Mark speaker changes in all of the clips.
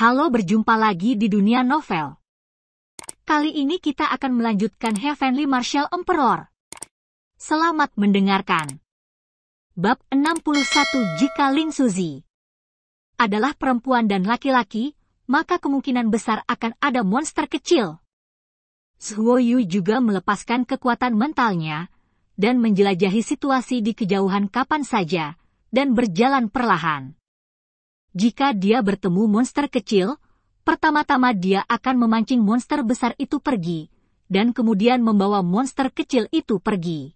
Speaker 1: Halo berjumpa lagi di dunia novel. Kali ini kita akan melanjutkan Heavenly Marshall Emperor. Selamat mendengarkan. Bab 61 Jika Ling Suzi adalah perempuan dan laki-laki, maka kemungkinan besar akan ada monster kecil. Zhuo Yu juga melepaskan kekuatan mentalnya dan menjelajahi situasi di kejauhan kapan saja dan berjalan perlahan. Jika dia bertemu monster kecil, pertama-tama dia akan memancing monster besar itu pergi, dan kemudian membawa monster kecil itu pergi.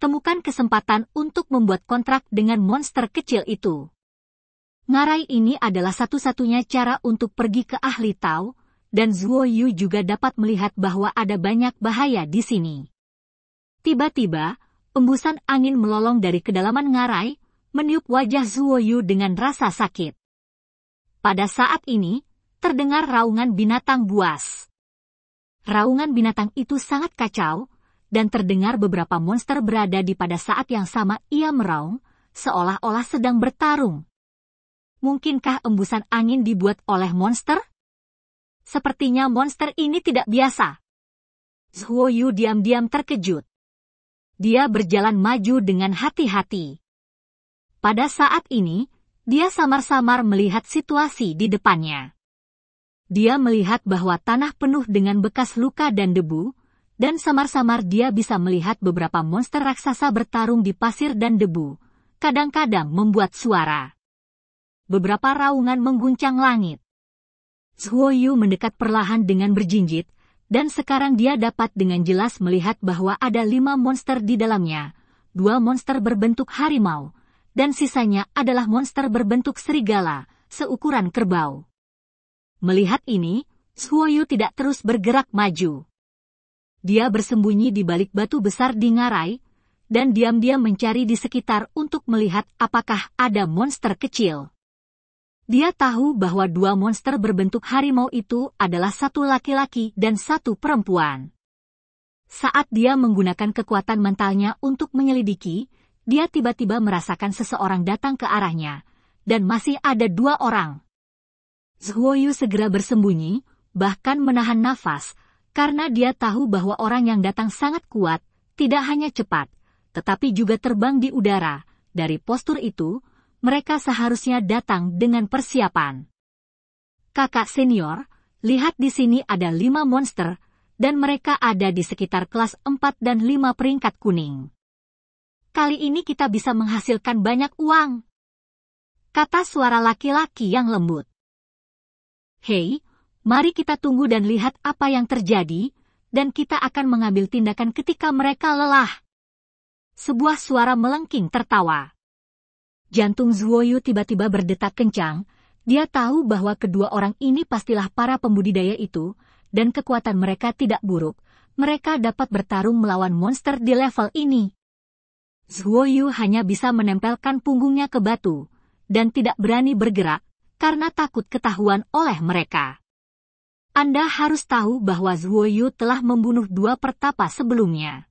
Speaker 1: Temukan kesempatan untuk membuat kontrak dengan monster kecil itu. Ngarai ini adalah satu-satunya cara untuk pergi ke ahli Tao, dan Zuo Yu juga dapat melihat bahwa ada banyak bahaya di sini. Tiba-tiba, embusan angin melolong dari kedalaman ngarai, meniup wajah Zuo Yu dengan rasa sakit. Pada saat ini, terdengar raungan binatang buas. Raungan binatang itu sangat kacau, dan terdengar beberapa monster berada di pada saat yang sama ia meraung, seolah-olah sedang bertarung. Mungkinkah embusan angin dibuat oleh monster? Sepertinya monster ini tidak biasa. Zuo Yu diam-diam terkejut. Dia berjalan maju dengan hati-hati. Pada saat ini, dia samar-samar melihat situasi di depannya. Dia melihat bahwa tanah penuh dengan bekas luka dan debu, dan samar-samar dia bisa melihat beberapa monster raksasa bertarung di pasir dan debu, kadang-kadang membuat suara. Beberapa raungan mengguncang langit. Zhuoyu mendekat perlahan dengan berjinjit, dan sekarang dia dapat dengan jelas melihat bahwa ada lima monster di dalamnya, dua monster berbentuk harimau, dan sisanya adalah monster berbentuk serigala, seukuran kerbau. Melihat ini, Suoyu tidak terus bergerak maju. Dia bersembunyi di balik batu besar di ngarai, dan diam-diam mencari di sekitar untuk melihat apakah ada monster kecil. Dia tahu bahwa dua monster berbentuk harimau itu adalah satu laki-laki dan satu perempuan. Saat dia menggunakan kekuatan mentalnya untuk menyelidiki, dia tiba-tiba merasakan seseorang datang ke arahnya, dan masih ada dua orang. Zhuoyu segera bersembunyi, bahkan menahan nafas, karena dia tahu bahwa orang yang datang sangat kuat, tidak hanya cepat, tetapi juga terbang di udara. Dari postur itu, mereka seharusnya datang dengan persiapan. Kakak senior, lihat di sini ada lima monster, dan mereka ada di sekitar kelas 4 dan 5 peringkat kuning. Kali ini kita bisa menghasilkan banyak uang. Kata suara laki-laki yang lembut. Hei, mari kita tunggu dan lihat apa yang terjadi, dan kita akan mengambil tindakan ketika mereka lelah. Sebuah suara melengking tertawa. Jantung Zuoyu tiba-tiba berdetak kencang. Dia tahu bahwa kedua orang ini pastilah para pembudidaya itu, dan kekuatan mereka tidak buruk. Mereka dapat bertarung melawan monster di level ini. Zhuo Yu hanya bisa menempelkan punggungnya ke batu, dan tidak berani bergerak, karena takut ketahuan oleh mereka. Anda harus tahu bahwa Zhuo Yu telah membunuh dua pertapa sebelumnya.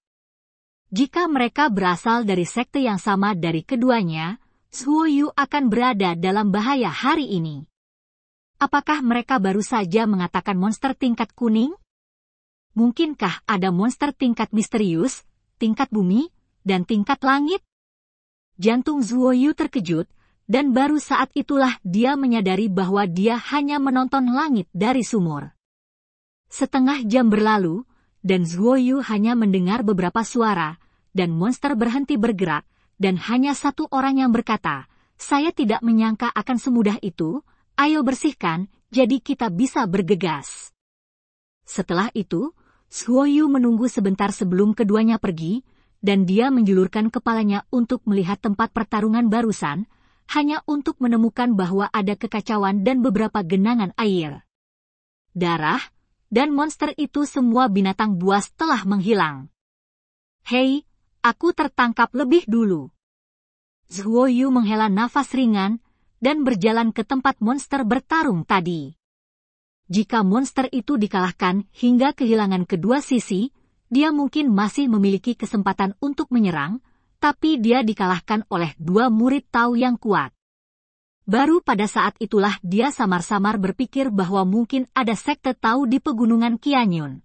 Speaker 1: Jika mereka berasal dari sekte yang sama dari keduanya, Zhuo Yu akan berada dalam bahaya hari ini. Apakah mereka baru saja mengatakan monster tingkat kuning? Mungkinkah ada monster tingkat misterius, tingkat bumi, dan tingkat langit? Jantung Zuo Yu terkejut, dan baru saat itulah dia menyadari bahwa dia hanya menonton langit dari sumur. Setengah jam berlalu, dan Zuo Yu hanya mendengar beberapa suara, dan monster berhenti bergerak, dan hanya satu orang yang berkata, saya tidak menyangka akan semudah itu, ayo bersihkan, jadi kita bisa bergegas. Setelah itu, Zuo Yu menunggu sebentar sebelum keduanya pergi, dan dia menjulurkan kepalanya untuk melihat tempat pertarungan barusan, hanya untuk menemukan bahwa ada kekacauan dan beberapa genangan air. Darah, dan monster itu semua binatang buas telah menghilang. Hei, aku tertangkap lebih dulu. Zhuoyu menghela nafas ringan dan berjalan ke tempat monster bertarung tadi. Jika monster itu dikalahkan hingga kehilangan kedua sisi, dia mungkin masih memiliki kesempatan untuk menyerang, tapi dia dikalahkan oleh dua murid Tao yang kuat. Baru pada saat itulah dia samar-samar berpikir bahwa mungkin ada sekte Tao di pegunungan Kianyun.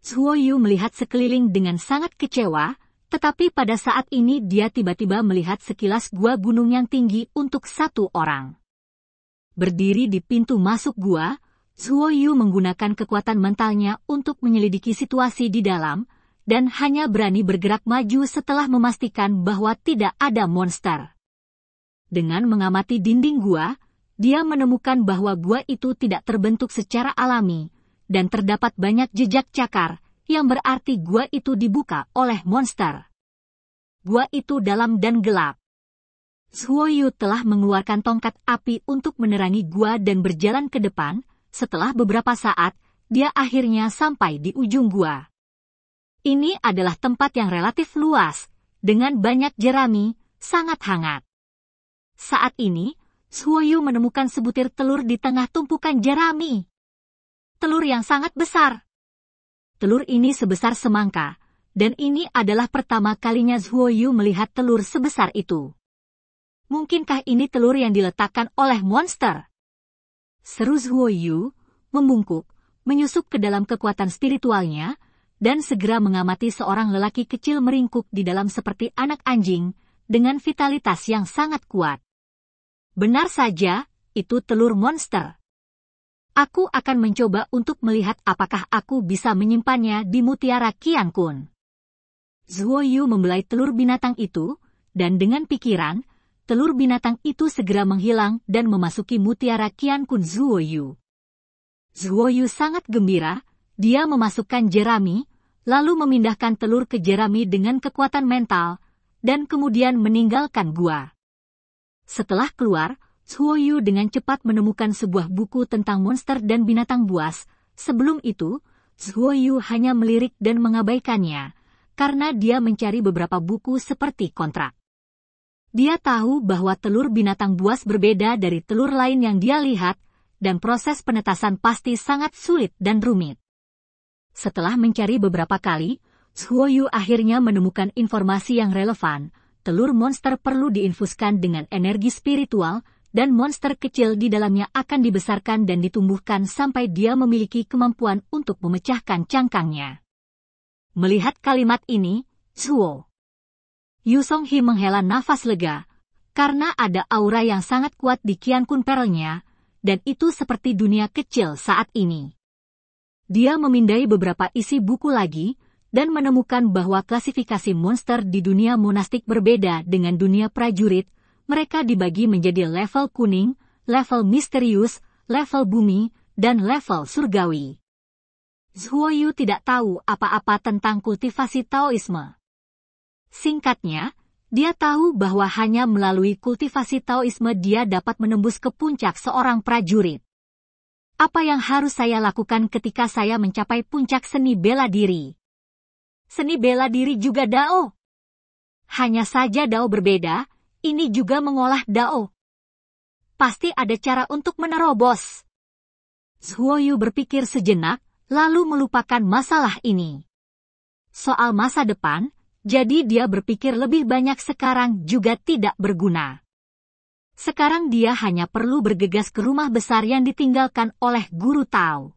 Speaker 1: Zhuo Yu melihat sekeliling dengan sangat kecewa, tetapi pada saat ini dia tiba-tiba melihat sekilas gua gunung yang tinggi untuk satu orang. Berdiri di pintu masuk gua, Zuo Yu menggunakan kekuatan mentalnya untuk menyelidiki situasi di dalam, dan hanya berani bergerak maju setelah memastikan bahwa tidak ada monster. Dengan mengamati dinding gua, dia menemukan bahwa gua itu tidak terbentuk secara alami, dan terdapat banyak jejak cakar, yang berarti gua itu dibuka oleh monster. Gua itu dalam dan gelap. Suoyu telah mengeluarkan tongkat api untuk menerangi gua dan berjalan ke depan, setelah beberapa saat, dia akhirnya sampai di ujung gua. Ini adalah tempat yang relatif luas, dengan banyak jerami, sangat hangat. Saat ini, Suoyu menemukan sebutir telur di tengah tumpukan jerami. Telur yang sangat besar. Telur ini sebesar semangka, dan ini adalah pertama kalinya Zhuoyu melihat telur sebesar itu. Mungkinkah ini telur yang diletakkan oleh monster? Seru Zhuo Yu, membungkuk, menyusup ke dalam kekuatan spiritualnya, dan segera mengamati seorang lelaki kecil meringkuk di dalam seperti anak anjing, dengan vitalitas yang sangat kuat. Benar saja, itu telur monster. Aku akan mencoba untuk melihat apakah aku bisa menyimpannya di mutiara Qiankun. Zhuoyu Yu membelai telur binatang itu, dan dengan pikiran, telur binatang itu segera menghilang dan memasuki mutiara Qian Kun Zuoyu. Zuoyu sangat gembira, dia memasukkan jerami, lalu memindahkan telur ke jerami dengan kekuatan mental, dan kemudian meninggalkan gua. Setelah keluar, Zuoyu dengan cepat menemukan sebuah buku tentang monster dan binatang buas. Sebelum itu, Zuoyu hanya melirik dan mengabaikannya, karena dia mencari beberapa buku seperti kontrak. Dia tahu bahwa telur binatang buas berbeda dari telur lain yang dia lihat, dan proses penetasan pasti sangat sulit dan rumit. Setelah mencari beberapa kali, Suoyu akhirnya menemukan informasi yang relevan. Telur monster perlu diinfuskan dengan energi spiritual, dan monster kecil di dalamnya akan dibesarkan dan ditumbuhkan sampai dia memiliki kemampuan untuk memecahkan cangkangnya. Melihat kalimat ini, Suo Yu Song Hee menghela nafas lega, karena ada aura yang sangat kuat di Kian Kun Perlnya, dan itu seperti dunia kecil saat ini. Dia memindai beberapa isi buku lagi, dan menemukan bahwa klasifikasi monster di dunia monastik berbeda dengan dunia prajurit, mereka dibagi menjadi level kuning, level misterius, level bumi, dan level surgawi. Zhuoyu tidak tahu apa-apa tentang kultivasi Taoisme. Singkatnya, dia tahu bahwa hanya melalui kultivasi Taoisme dia dapat menembus ke puncak seorang prajurit. Apa yang harus saya lakukan ketika saya mencapai puncak seni bela diri? Seni bela diri juga dao. Hanya saja dao berbeda, ini juga mengolah dao. Pasti ada cara untuk menerobos. Zhuoyu berpikir sejenak, lalu melupakan masalah ini. Soal masa depan, jadi dia berpikir lebih banyak sekarang juga tidak berguna. Sekarang dia hanya perlu bergegas ke rumah besar yang ditinggalkan oleh guru Tao.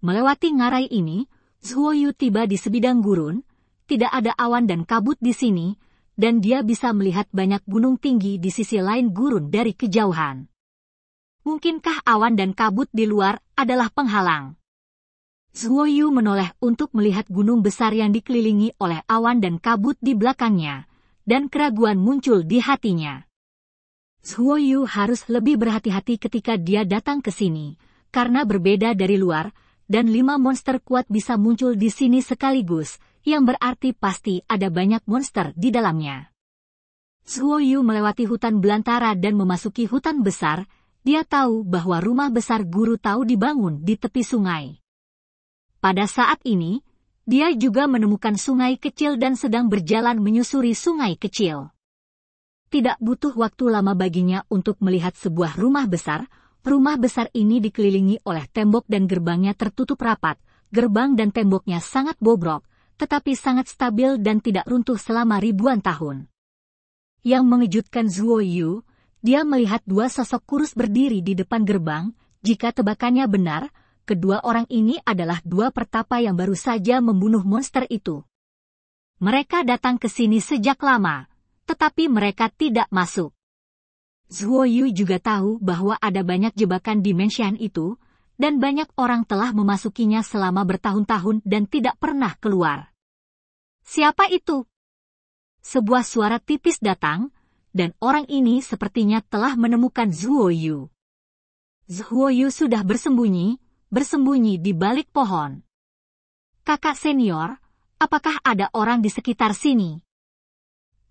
Speaker 1: Melewati ngarai ini, Zhuo Yu tiba di sebidang gurun, tidak ada awan dan kabut di sini, dan dia bisa melihat banyak gunung tinggi di sisi lain gurun dari kejauhan. Mungkinkah awan dan kabut di luar adalah penghalang? Zhuoyu menoleh untuk melihat gunung besar yang dikelilingi oleh awan dan kabut di belakangnya, dan keraguan muncul di hatinya. Zhuoyu harus lebih berhati-hati ketika dia datang ke sini, karena berbeda dari luar, dan lima monster kuat bisa muncul di sini sekaligus, yang berarti pasti ada banyak monster di dalamnya. Zhuoyu melewati hutan belantara dan memasuki hutan besar, dia tahu bahwa rumah besar guru tahu dibangun di tepi sungai. Pada saat ini, dia juga menemukan sungai kecil dan sedang berjalan menyusuri sungai kecil. Tidak butuh waktu lama baginya untuk melihat sebuah rumah besar. Rumah besar ini dikelilingi oleh tembok dan gerbangnya tertutup rapat. Gerbang dan temboknya sangat bobrok, tetapi sangat stabil dan tidak runtuh selama ribuan tahun. Yang mengejutkan Zuo Yu, dia melihat dua sosok kurus berdiri di depan gerbang. Jika tebakannya benar, kedua orang ini adalah dua pertapa yang baru saja membunuh monster itu. Mereka datang ke sini sejak lama, tetapi mereka tidak masuk. Zuo Yu juga tahu bahwa ada banyak jebakan di mansion itu, dan banyak orang telah memasukinya selama bertahun-tahun dan tidak pernah keluar. Siapa itu? Sebuah suara tipis datang, dan orang ini sepertinya telah menemukan Zuo Yu. Zuo Yu sudah bersembunyi, bersembunyi di balik pohon. Kakak senior, apakah ada orang di sekitar sini?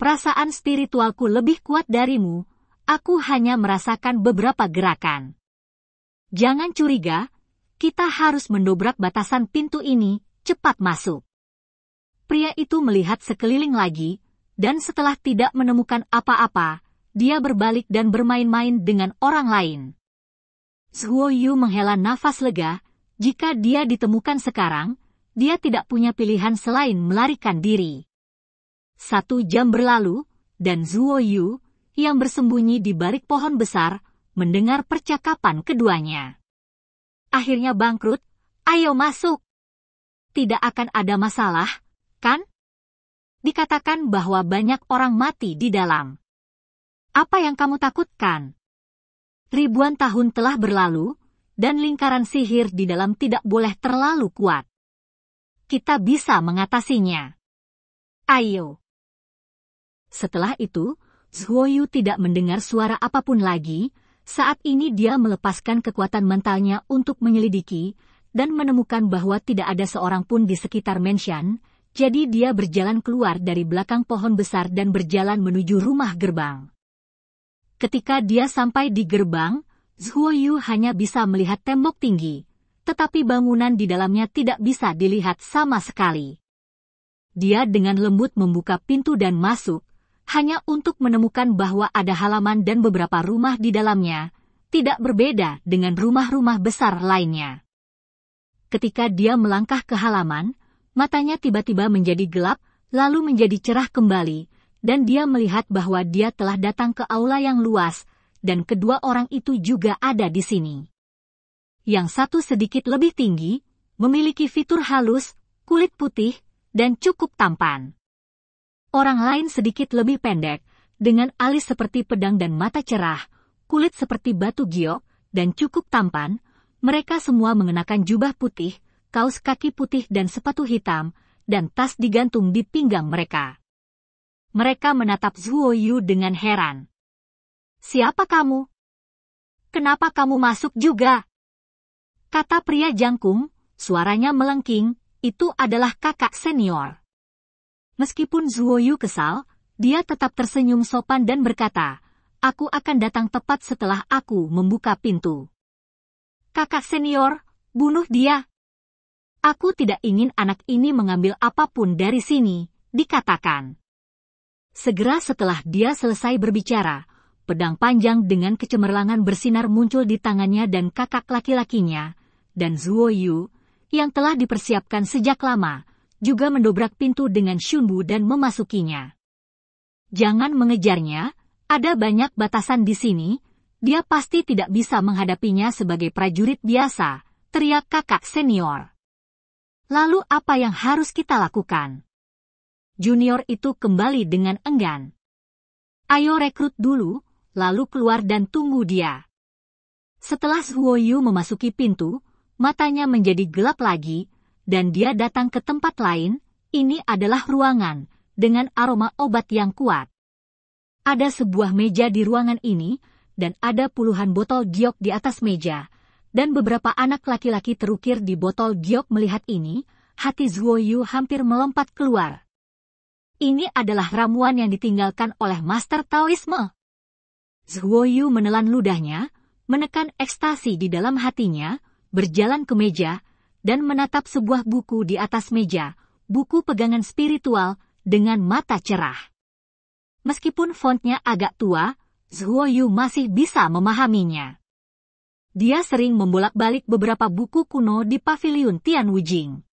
Speaker 1: Perasaan spiritualku lebih kuat darimu, aku hanya merasakan beberapa gerakan. Jangan curiga, kita harus mendobrak batasan pintu ini, cepat masuk. Pria itu melihat sekeliling lagi, dan setelah tidak menemukan apa-apa, dia berbalik dan bermain-main dengan orang lain. Zhuo Yu menghela nafas lega, jika dia ditemukan sekarang, dia tidak punya pilihan selain melarikan diri. Satu jam berlalu, dan Zhuo Yu, yang bersembunyi di balik pohon besar, mendengar percakapan keduanya. Akhirnya bangkrut, ayo masuk. Tidak akan ada masalah, kan? Dikatakan bahwa banyak orang mati di dalam. Apa yang kamu takutkan? Ribuan tahun telah berlalu, dan lingkaran sihir di dalam tidak boleh terlalu kuat. Kita bisa mengatasinya. Ayo. Setelah itu, Zhuoyu tidak mendengar suara apapun lagi, saat ini dia melepaskan kekuatan mentalnya untuk menyelidiki, dan menemukan bahwa tidak ada seorang pun di sekitar mansion, jadi dia berjalan keluar dari belakang pohon besar dan berjalan menuju rumah gerbang. Ketika dia sampai di gerbang, Zhuo Yu hanya bisa melihat tembok tinggi, tetapi bangunan di dalamnya tidak bisa dilihat sama sekali. Dia dengan lembut membuka pintu dan masuk, hanya untuk menemukan bahwa ada halaman dan beberapa rumah di dalamnya, tidak berbeda dengan rumah-rumah besar lainnya. Ketika dia melangkah ke halaman, matanya tiba-tiba menjadi gelap, lalu menjadi cerah kembali, dan dia melihat bahwa dia telah datang ke aula yang luas, dan kedua orang itu juga ada di sini. Yang satu sedikit lebih tinggi, memiliki fitur halus, kulit putih, dan cukup tampan. Orang lain sedikit lebih pendek, dengan alis seperti pedang dan mata cerah, kulit seperti batu giok, dan cukup tampan, mereka semua mengenakan jubah putih, kaos kaki putih dan sepatu hitam, dan tas digantung di pinggang mereka. Mereka menatap Zhuo Yu dengan heran. Siapa kamu? Kenapa kamu masuk juga? Kata pria jangkung, suaranya melengking, itu adalah kakak senior. Meskipun Zhuo Yu kesal, dia tetap tersenyum sopan dan berkata, aku akan datang tepat setelah aku membuka pintu. Kakak senior, bunuh dia. Aku tidak ingin anak ini mengambil apapun dari sini, dikatakan. Segera setelah dia selesai berbicara, pedang panjang dengan kecemerlangan bersinar muncul di tangannya dan kakak laki-lakinya, dan Zuo Yu, yang telah dipersiapkan sejak lama, juga mendobrak pintu dengan Shunbu dan memasukinya. Jangan mengejarnya, ada banyak batasan di sini, dia pasti tidak bisa menghadapinya sebagai prajurit biasa, teriak kakak senior. Lalu apa yang harus kita lakukan? junior itu kembali dengan enggan. Ayo rekrut dulu, lalu keluar dan tunggu dia. Setelah Huoyu memasuki pintu, matanya menjadi gelap lagi, dan dia datang ke tempat lain, ini adalah ruangan, dengan aroma obat yang kuat. Ada sebuah meja di ruangan ini, dan ada puluhan botol giok di atas meja, dan beberapa anak laki-laki terukir di botol giok melihat ini, hati Zuoyu hampir melompat keluar, ini adalah ramuan yang ditinggalkan oleh master Taoisme. Zhuoyu menelan ludahnya, menekan ekstasi di dalam hatinya, berjalan ke meja, dan menatap sebuah buku di atas meja, buku pegangan spiritual dengan mata cerah. Meskipun fontnya agak tua, Zhuoyu masih bisa memahaminya. Dia sering membolak-balik beberapa buku kuno di pavilion Tianwujing.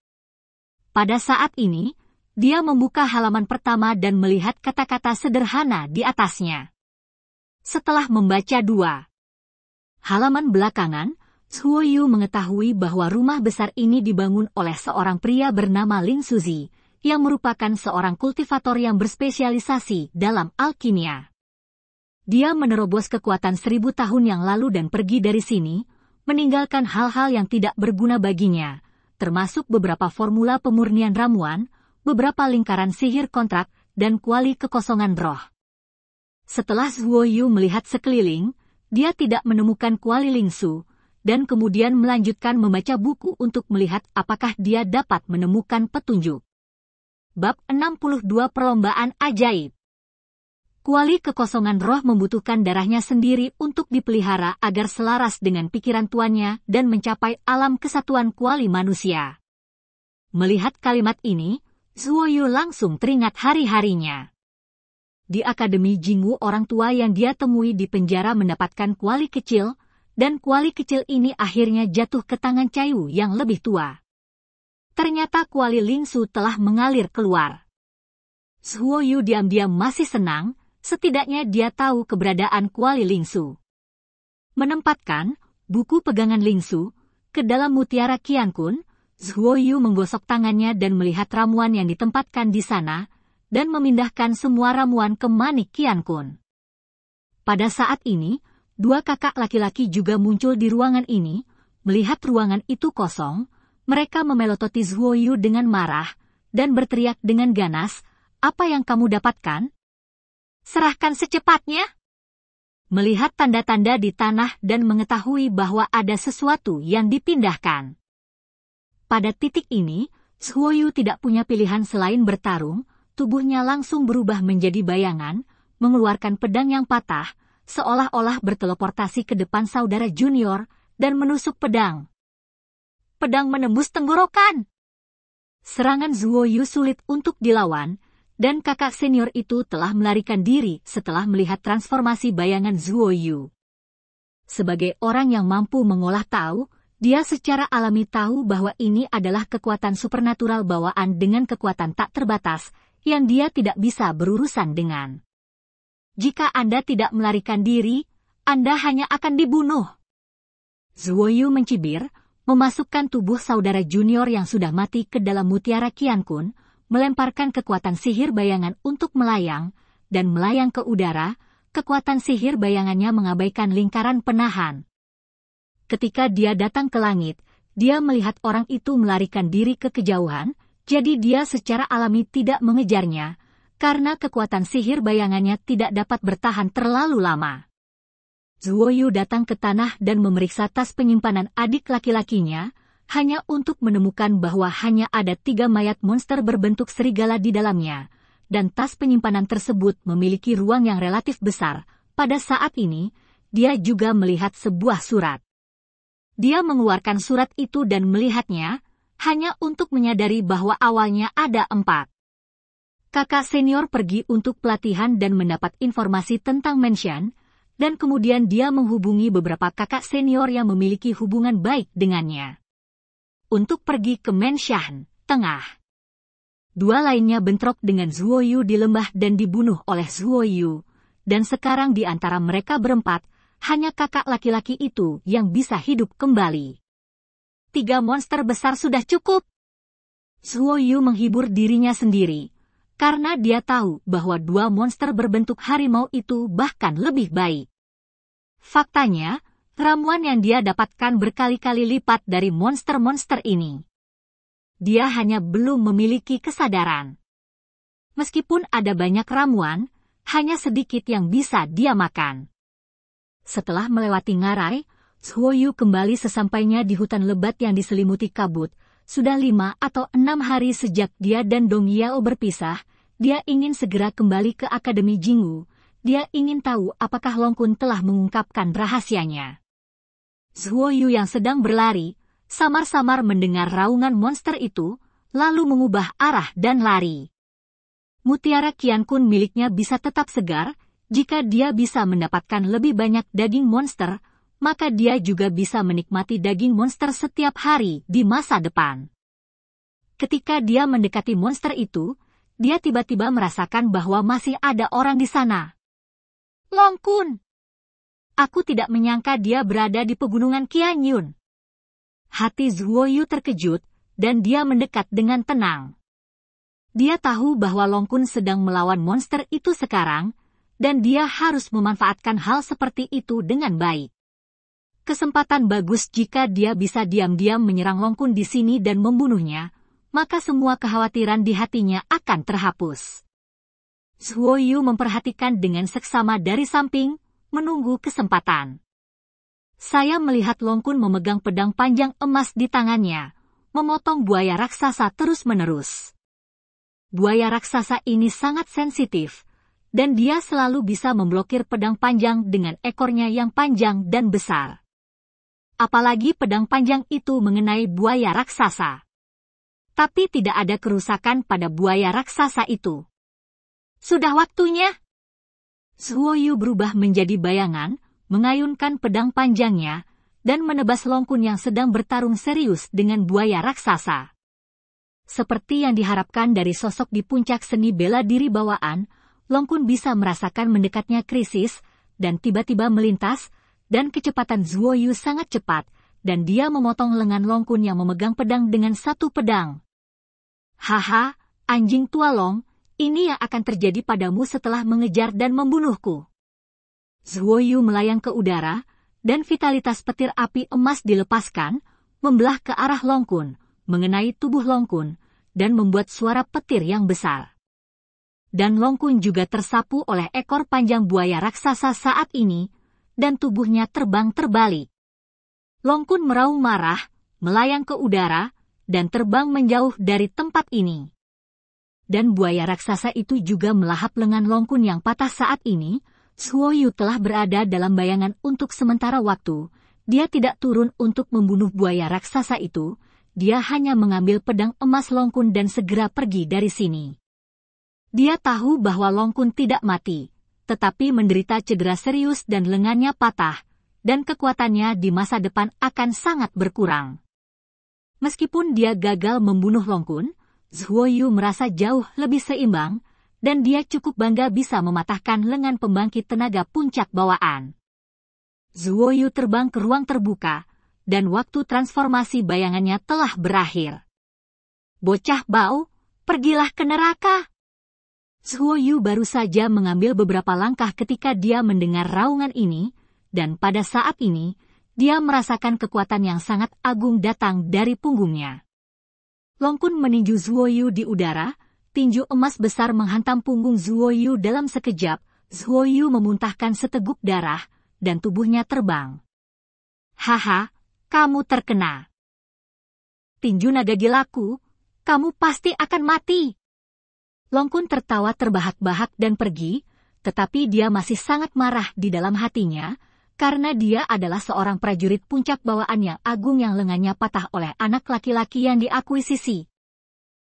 Speaker 1: Pada saat ini, dia membuka halaman pertama dan melihat kata-kata sederhana di atasnya. Setelah membaca dua halaman belakangan, Suoyu mengetahui bahwa rumah besar ini dibangun oleh seorang pria bernama Lin Suzi, yang merupakan seorang kultivator yang berspesialisasi dalam alkimia. Dia menerobos kekuatan seribu tahun yang lalu dan pergi dari sini, meninggalkan hal-hal yang tidak berguna baginya, termasuk beberapa formula pemurnian ramuan, beberapa lingkaran sihir kontrak, dan kuali kekosongan roh. Setelah Zhuo Yu melihat sekeliling, dia tidak menemukan kuali lingsu, dan kemudian melanjutkan membaca buku untuk melihat apakah dia dapat menemukan petunjuk. Bab 62 Perlombaan Ajaib Kuali kekosongan roh membutuhkan darahnya sendiri untuk dipelihara agar selaras dengan pikiran tuannya dan mencapai alam kesatuan kuali manusia. Melihat kalimat ini, Zuoyu langsung teringat hari-harinya. Di Akademi Jingwu orang tua yang dia temui di penjara mendapatkan kuali kecil, dan kuali kecil ini akhirnya jatuh ke tangan Caiwu yang lebih tua. Ternyata kuali Lingsu telah mengalir keluar. Zuoyu diam-diam masih senang, setidaknya dia tahu keberadaan kuali Lingsu. Menempatkan buku pegangan Lingsu ke dalam mutiara Kiankun, Zhuoyu menggosok tangannya dan melihat ramuan yang ditempatkan di sana, dan memindahkan semua ramuan ke Manik Kian Kun. Pada saat ini, dua kakak laki-laki juga muncul di ruangan ini, melihat ruangan itu kosong, mereka memelototi Zhuoyu dengan marah, dan berteriak dengan ganas, apa yang kamu dapatkan? Serahkan secepatnya! Melihat tanda-tanda di tanah dan mengetahui bahwa ada sesuatu yang dipindahkan. Pada titik ini, Yu tidak punya pilihan selain bertarung, tubuhnya langsung berubah menjadi bayangan, mengeluarkan pedang yang patah, seolah-olah berteleportasi ke depan saudara junior, dan menusuk pedang. Pedang menembus tenggorokan. Serangan Zuo Yu sulit untuk dilawan, dan kakak senior itu telah melarikan diri setelah melihat transformasi bayangan Zuo Yu. Sebagai orang yang mampu mengolah tahu, dia secara alami tahu bahwa ini adalah kekuatan supernatural bawaan dengan kekuatan tak terbatas yang dia tidak bisa berurusan dengan. Jika Anda tidak melarikan diri, Anda hanya akan dibunuh. Zuoyu mencibir, memasukkan tubuh saudara junior yang sudah mati ke dalam mutiara Kun, melemparkan kekuatan sihir bayangan untuk melayang, dan melayang ke udara, kekuatan sihir bayangannya mengabaikan lingkaran penahan. Ketika dia datang ke langit, dia melihat orang itu melarikan diri ke kejauhan, jadi dia secara alami tidak mengejarnya, karena kekuatan sihir bayangannya tidak dapat bertahan terlalu lama. Zuoyu datang ke tanah dan memeriksa tas penyimpanan adik laki-lakinya, hanya untuk menemukan bahwa hanya ada tiga mayat monster berbentuk serigala di dalamnya, dan tas penyimpanan tersebut memiliki ruang yang relatif besar. Pada saat ini, dia juga melihat sebuah surat. Dia mengeluarkan surat itu dan melihatnya, hanya untuk menyadari bahwa awalnya ada empat. Kakak senior pergi untuk pelatihan dan mendapat informasi tentang mansion, dan kemudian dia menghubungi beberapa kakak senior yang memiliki hubungan baik dengannya. Untuk pergi ke Menshan. tengah. Dua lainnya bentrok dengan Zuoyu di lembah dan dibunuh oleh Zuoyu, dan sekarang di antara mereka berempat, hanya kakak laki-laki itu yang bisa hidup kembali. Tiga monster besar sudah cukup. Suo Yu menghibur dirinya sendiri, karena dia tahu bahwa dua monster berbentuk harimau itu bahkan lebih baik. Faktanya, ramuan yang dia dapatkan berkali-kali lipat dari monster-monster ini. Dia hanya belum memiliki kesadaran. Meskipun ada banyak ramuan, hanya sedikit yang bisa dia makan. Setelah melewati ngarai, Suhoyu kembali sesampainya di hutan lebat yang diselimuti kabut. Sudah lima atau enam hari sejak dia dan Dong Yao berpisah, dia ingin segera kembali ke Akademi Jinggu. Dia ingin tahu apakah Long Kun telah mengungkapkan rahasianya. Zhuoyu yang sedang berlari, samar-samar mendengar raungan monster itu, lalu mengubah arah dan lari. Mutiara Kian Kun miliknya bisa tetap segar, jika dia bisa mendapatkan lebih banyak daging monster, maka dia juga bisa menikmati daging monster setiap hari di masa depan. Ketika dia mendekati monster itu, dia tiba-tiba merasakan bahwa masih ada orang di sana. Longkun! Aku tidak menyangka dia berada di pegunungan Kianyun. Hati Zhuoyu terkejut, dan dia mendekat dengan tenang. Dia tahu bahwa Longkun sedang melawan monster itu sekarang, dan dia harus memanfaatkan hal seperti itu dengan baik. Kesempatan bagus jika dia bisa diam-diam menyerang Longkun di sini dan membunuhnya, maka semua kekhawatiran di hatinya akan terhapus. Zhuoyu memperhatikan dengan seksama dari samping, menunggu kesempatan. Saya melihat Longkun memegang pedang panjang emas di tangannya, memotong buaya raksasa terus-menerus. Buaya raksasa ini sangat sensitif, dan dia selalu bisa memblokir pedang panjang dengan ekornya yang panjang dan besar. Apalagi pedang panjang itu mengenai buaya raksasa. Tapi tidak ada kerusakan pada buaya raksasa itu. Sudah waktunya. Suoyu berubah menjadi bayangan, mengayunkan pedang panjangnya, dan menebas longkun yang sedang bertarung serius dengan buaya raksasa. Seperti yang diharapkan dari sosok di puncak seni bela diri bawaan, Long pun bisa merasakan mendekatnya krisis, dan tiba-tiba melintas, dan kecepatan Zuo Yu sangat cepat, dan dia memotong lengan Long Kun yang memegang pedang dengan satu pedang. Haha, anjing tua Long, ini yang akan terjadi padamu setelah mengejar dan membunuhku. Zuo Yu melayang ke udara, dan vitalitas petir api emas dilepaskan, membelah ke arah Long Kun, mengenai tubuh Long Kun, dan membuat suara petir yang besar dan Longkun juga tersapu oleh ekor panjang buaya raksasa saat ini, dan tubuhnya terbang terbalik. Longkun meraung marah, melayang ke udara, dan terbang menjauh dari tempat ini. Dan buaya raksasa itu juga melahap lengan Longkun yang patah saat ini, Suoyu telah berada dalam bayangan untuk sementara waktu. Dia tidak turun untuk membunuh buaya raksasa itu. Dia hanya mengambil pedang emas Longkun dan segera pergi dari sini. Dia tahu bahwa Long Kun tidak mati, tetapi menderita cedera serius dan lengannya patah, dan kekuatannya di masa depan akan sangat berkurang. Meskipun dia gagal membunuh Long Longkun, Yu merasa jauh lebih seimbang, dan dia cukup bangga bisa mematahkan lengan pembangkit tenaga puncak bawaan. Yu terbang ke ruang terbuka, dan waktu transformasi bayangannya telah berakhir. Bocah bau, pergilah ke neraka! Yu baru saja mengambil beberapa langkah ketika dia mendengar raungan ini, dan pada saat ini, dia merasakan kekuatan yang sangat agung datang dari punggungnya. Longkun meninju Yu di udara, tinju emas besar menghantam punggung Yu dalam sekejap, Yu memuntahkan seteguk darah, dan tubuhnya terbang. Haha, kamu terkena. Tinju naga gilaku, kamu pasti akan mati. Long tertawa terbahak-bahak dan pergi, tetapi dia masih sangat marah di dalam hatinya, karena dia adalah seorang prajurit puncak bawaan yang agung yang lengannya patah oleh anak laki-laki yang diakuisisi.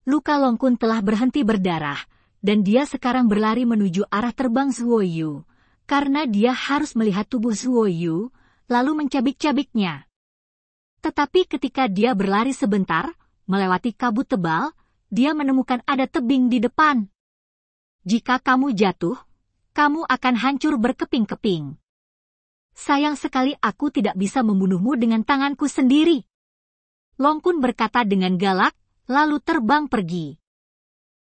Speaker 1: Luka Long telah berhenti berdarah, dan dia sekarang berlari menuju arah terbang Zuo Yu karena dia harus melihat tubuh Zuo Yu lalu mencabik-cabiknya. Tetapi ketika dia berlari sebentar, melewati kabut tebal, dia menemukan ada tebing di depan. Jika kamu jatuh, kamu akan hancur berkeping-keping. Sayang sekali aku tidak bisa membunuhmu dengan tanganku sendiri. Longkun berkata dengan galak, lalu terbang pergi.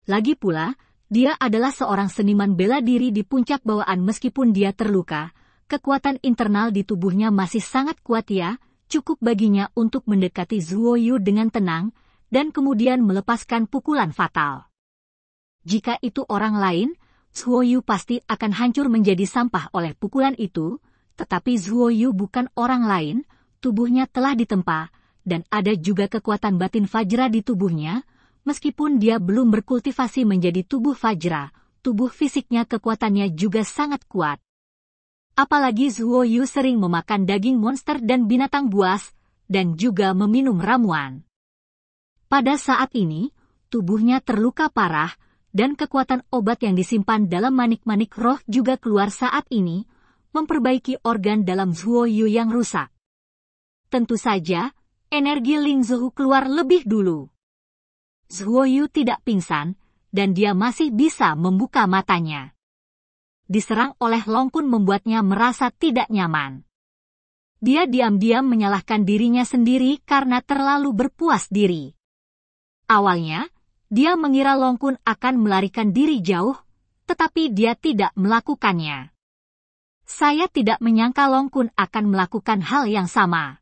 Speaker 1: Lagi pula, dia adalah seorang seniman bela diri di puncak bawaan meskipun dia terluka, kekuatan internal di tubuhnya masih sangat kuat ya, cukup baginya untuk mendekati Zuoyu dengan tenang, dan kemudian melepaskan pukulan fatal. Jika itu orang lain, Zhuoyu pasti akan hancur menjadi sampah oleh pukulan itu, tetapi Zhuoyu bukan orang lain, tubuhnya telah ditempa, dan ada juga kekuatan batin Fajra di tubuhnya, meskipun dia belum berkultivasi menjadi tubuh Fajra, tubuh fisiknya kekuatannya juga sangat kuat. Apalagi Zhuo Yu sering memakan daging monster dan binatang buas, dan juga meminum ramuan. Pada saat ini, tubuhnya terluka parah, dan kekuatan obat yang disimpan dalam manik-manik roh juga keluar saat ini, memperbaiki organ dalam Zhuo Yu yang rusak. Tentu saja, energi Ling Zhu keluar lebih dulu. Zhuo Yu tidak pingsan, dan dia masih bisa membuka matanya. Diserang oleh Long Kun membuatnya merasa tidak nyaman. Dia diam-diam menyalahkan dirinya sendiri karena terlalu berpuas diri. Awalnya, dia mengira Longkun akan melarikan diri jauh, tetapi dia tidak melakukannya. Saya tidak menyangka Longkun akan melakukan hal yang sama.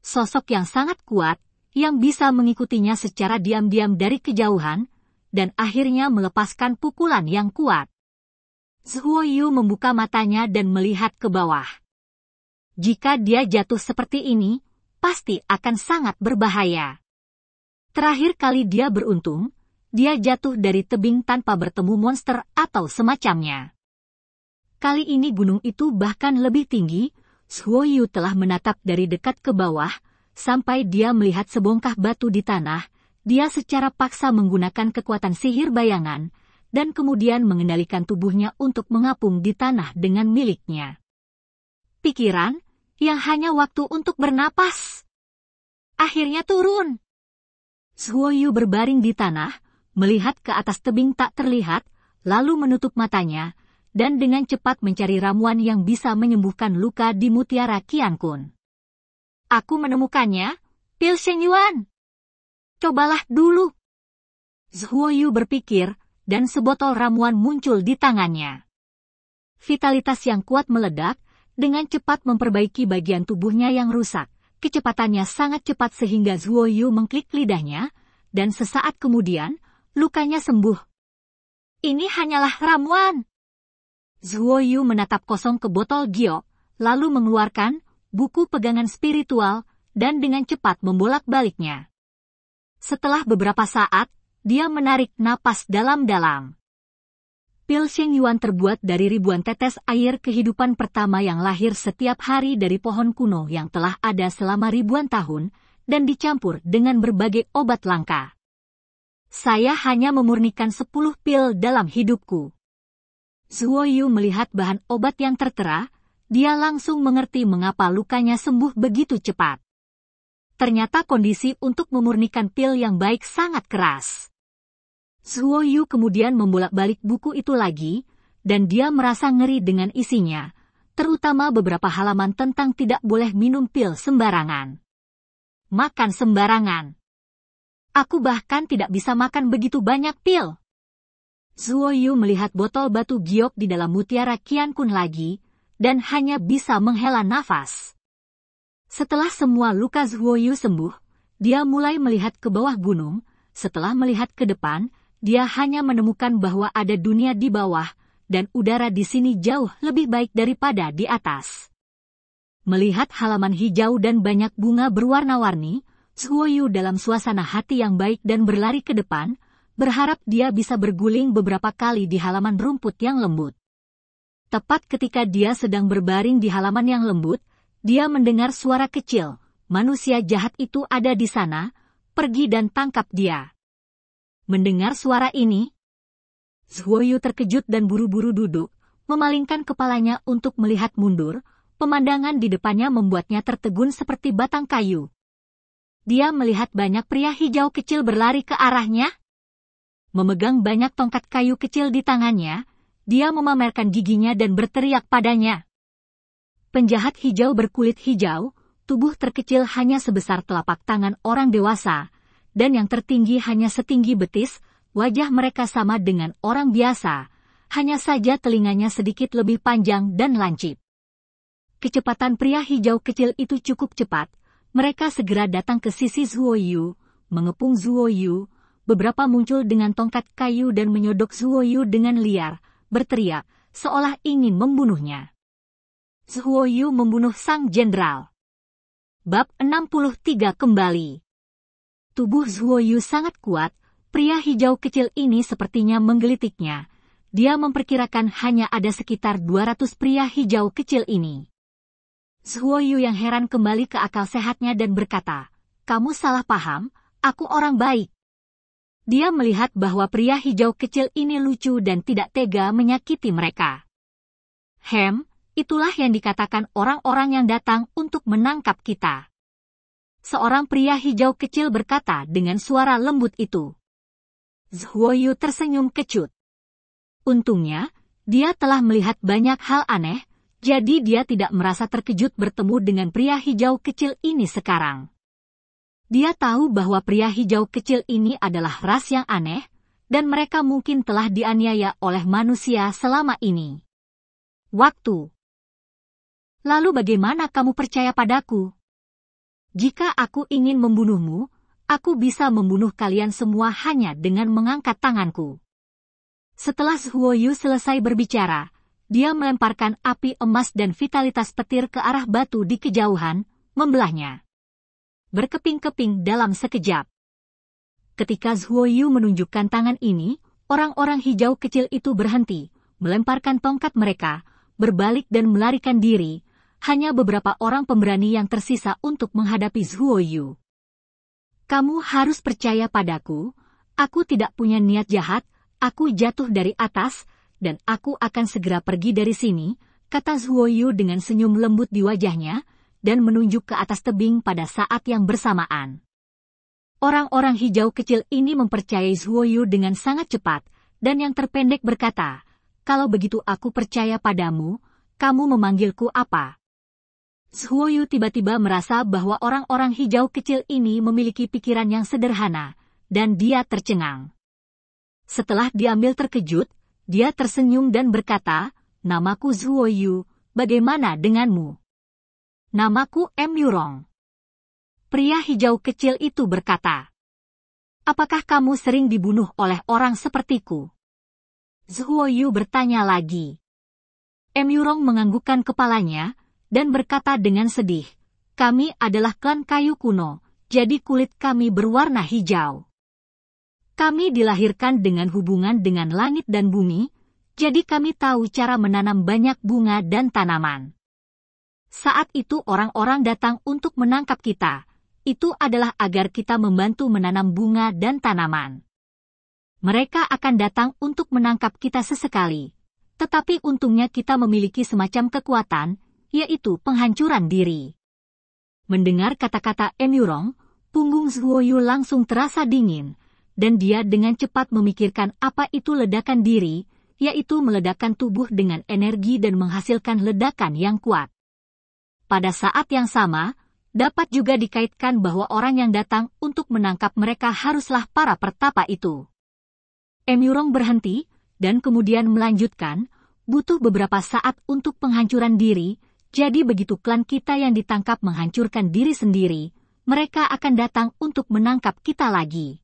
Speaker 1: Sosok yang sangat kuat, yang bisa mengikutinya secara diam-diam dari kejauhan, dan akhirnya melepaskan pukulan yang kuat. Yu membuka matanya dan melihat ke bawah. Jika dia jatuh seperti ini, pasti akan sangat berbahaya. Terakhir kali dia beruntung, dia jatuh dari tebing tanpa bertemu monster atau semacamnya. Kali ini gunung itu bahkan lebih tinggi, Suoyu telah menatap dari dekat ke bawah, sampai dia melihat sebongkah batu di tanah, dia secara paksa menggunakan kekuatan sihir bayangan, dan kemudian mengendalikan tubuhnya untuk mengapung di tanah dengan miliknya. Pikiran, yang hanya waktu untuk bernapas. Akhirnya turun. Suoyu berbaring di tanah, melihat ke atas tebing tak terlihat, lalu menutup matanya, dan dengan cepat mencari ramuan yang bisa menyembuhkan luka di mutiara Kiankun. Aku menemukannya, pil Shenyuan. Cobalah dulu. Zhuoyu berpikir, dan sebotol ramuan muncul di tangannya. Vitalitas yang kuat meledak, dengan cepat memperbaiki bagian tubuhnya yang rusak, Kecepatannya sangat cepat sehingga Zuo Yu mengklik lidahnya, dan sesaat kemudian, lukanya sembuh. Ini hanyalah ramuan. Zuo Yu menatap kosong ke botol Gio, lalu mengeluarkan buku pegangan spiritual dan dengan cepat membolak-baliknya. Setelah beberapa saat, dia menarik napas dalam-dalam. Pil Xing Yuan terbuat dari ribuan tetes air kehidupan pertama yang lahir setiap hari dari pohon kuno yang telah ada selama ribuan tahun dan dicampur dengan berbagai obat langka. Saya hanya memurnikan 10 pil dalam hidupku. Zuo Yu melihat bahan obat yang tertera, dia langsung mengerti mengapa lukanya sembuh begitu cepat ternyata kondisi untuk memurnikan pil yang baik sangat keras. Suo Yu kemudian membolak-balik buku itu lagi, dan dia merasa ngeri dengan isinya, terutama beberapa halaman tentang tidak boleh minum pil sembarangan. Makan sembarangan. Aku bahkan tidak bisa makan begitu banyak pil. Zuo Yu melihat botol batu giok di dalam mutiara Kian Kun lagi, dan hanya bisa menghela nafas. Setelah semua luka Zuo Yu sembuh, dia mulai melihat ke bawah gunung, setelah melihat ke depan, dia hanya menemukan bahwa ada dunia di bawah dan udara di sini jauh lebih baik daripada di atas. Melihat halaman hijau dan banyak bunga berwarna-warni, Suoyu dalam suasana hati yang baik dan berlari ke depan, berharap dia bisa berguling beberapa kali di halaman rumput yang lembut. Tepat ketika dia sedang berbaring di halaman yang lembut, dia mendengar suara kecil, manusia jahat itu ada di sana, pergi dan tangkap dia. Mendengar suara ini, Zhuoyu terkejut dan buru-buru duduk, memalingkan kepalanya untuk melihat mundur, pemandangan di depannya membuatnya tertegun seperti batang kayu. Dia melihat banyak pria hijau kecil berlari ke arahnya. Memegang banyak tongkat kayu kecil di tangannya, dia memamerkan giginya dan berteriak padanya. Penjahat hijau berkulit hijau, tubuh terkecil hanya sebesar telapak tangan orang dewasa, dan yang tertinggi hanya setinggi betis, wajah mereka sama dengan orang biasa, hanya saja telinganya sedikit lebih panjang dan lancip. Kecepatan pria hijau kecil itu cukup cepat, mereka segera datang ke sisi Zhuoyu, mengepung Zhuoyu. beberapa muncul dengan tongkat kayu dan menyodok Zhuoyu dengan liar, berteriak, seolah ingin membunuhnya. Zhuoyu membunuh sang jenderal. Bab 63 kembali. Tubuh Zhuo Yu sangat kuat, pria hijau kecil ini sepertinya menggelitiknya. Dia memperkirakan hanya ada sekitar 200 pria hijau kecil ini. Zhuo Yu yang heran kembali ke akal sehatnya dan berkata, Kamu salah paham, aku orang baik. Dia melihat bahwa pria hijau kecil ini lucu dan tidak tega menyakiti mereka. Hem, itulah yang dikatakan orang-orang yang datang untuk menangkap kita seorang pria hijau kecil berkata dengan suara lembut itu. Zhuoyu tersenyum kecut. Untungnya, dia telah melihat banyak hal aneh, jadi dia tidak merasa terkejut bertemu dengan pria hijau kecil ini sekarang. Dia tahu bahwa pria hijau kecil ini adalah ras yang aneh, dan mereka mungkin telah dianiaya oleh manusia selama ini. Waktu. Lalu bagaimana kamu percaya padaku? Jika aku ingin membunuhmu, aku bisa membunuh kalian semua hanya dengan mengangkat tanganku. Setelah Huoyu selesai berbicara, dia melemparkan api emas dan vitalitas petir ke arah batu di kejauhan, membelahnya. Berkeping-keping dalam sekejap. Ketika Zhuoyu menunjukkan tangan ini, orang-orang hijau kecil itu berhenti, melemparkan tongkat mereka, berbalik dan melarikan diri, hanya beberapa orang pemberani yang tersisa untuk menghadapi Zhuo Yu. Kamu harus percaya padaku, aku tidak punya niat jahat, aku jatuh dari atas, dan aku akan segera pergi dari sini, kata Zhuo Yu dengan senyum lembut di wajahnya, dan menunjuk ke atas tebing pada saat yang bersamaan. Orang-orang hijau kecil ini mempercayai Zhuo Yu dengan sangat cepat, dan yang terpendek berkata, kalau begitu aku percaya padamu, kamu memanggilku apa? Zhuoyu tiba-tiba merasa bahwa orang-orang hijau kecil ini memiliki pikiran yang sederhana, dan dia tercengang. Setelah diambil terkejut, dia tersenyum dan berkata, Namaku Zhuoyu, bagaimana denganmu? Namaku M. Yurong. Pria hijau kecil itu berkata, Apakah kamu sering dibunuh oleh orang sepertiku? Zhuoyu bertanya lagi. M. Yurong menganggukkan kepalanya, dan berkata dengan sedih, kami adalah klan kayu kuno, jadi kulit kami berwarna hijau. Kami dilahirkan dengan hubungan dengan langit dan bumi, jadi kami tahu cara menanam banyak bunga dan tanaman. Saat itu orang-orang datang untuk menangkap kita. Itu adalah agar kita membantu menanam bunga dan tanaman. Mereka akan datang untuk menangkap kita sesekali. Tetapi untungnya kita memiliki semacam kekuatan yaitu penghancuran diri. Mendengar kata-kata Emurong, punggung Zhuoyu langsung terasa dingin, dan dia dengan cepat memikirkan apa itu ledakan diri, yaitu meledakkan tubuh dengan energi dan menghasilkan ledakan yang kuat. Pada saat yang sama, dapat juga dikaitkan bahwa orang yang datang untuk menangkap mereka haruslah para pertapa itu. Emurong berhenti, dan kemudian melanjutkan, butuh beberapa saat untuk penghancuran diri, jadi begitu klan kita yang ditangkap menghancurkan diri sendiri, mereka akan datang untuk menangkap kita lagi.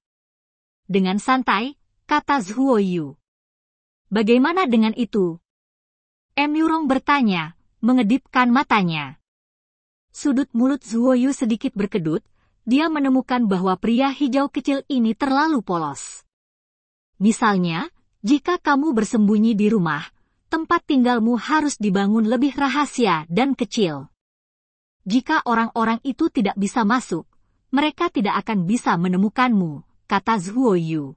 Speaker 1: Dengan santai, kata Zhuoyu. Bagaimana dengan itu? M. Yurong bertanya, mengedipkan matanya. Sudut mulut Zhuoyu sedikit berkedut, dia menemukan bahwa pria hijau kecil ini terlalu polos. Misalnya, jika kamu bersembunyi di rumah, tempat tinggalmu harus dibangun lebih rahasia dan kecil. Jika orang-orang itu tidak bisa masuk, mereka tidak akan bisa menemukanmu, kata Zhuo Yu.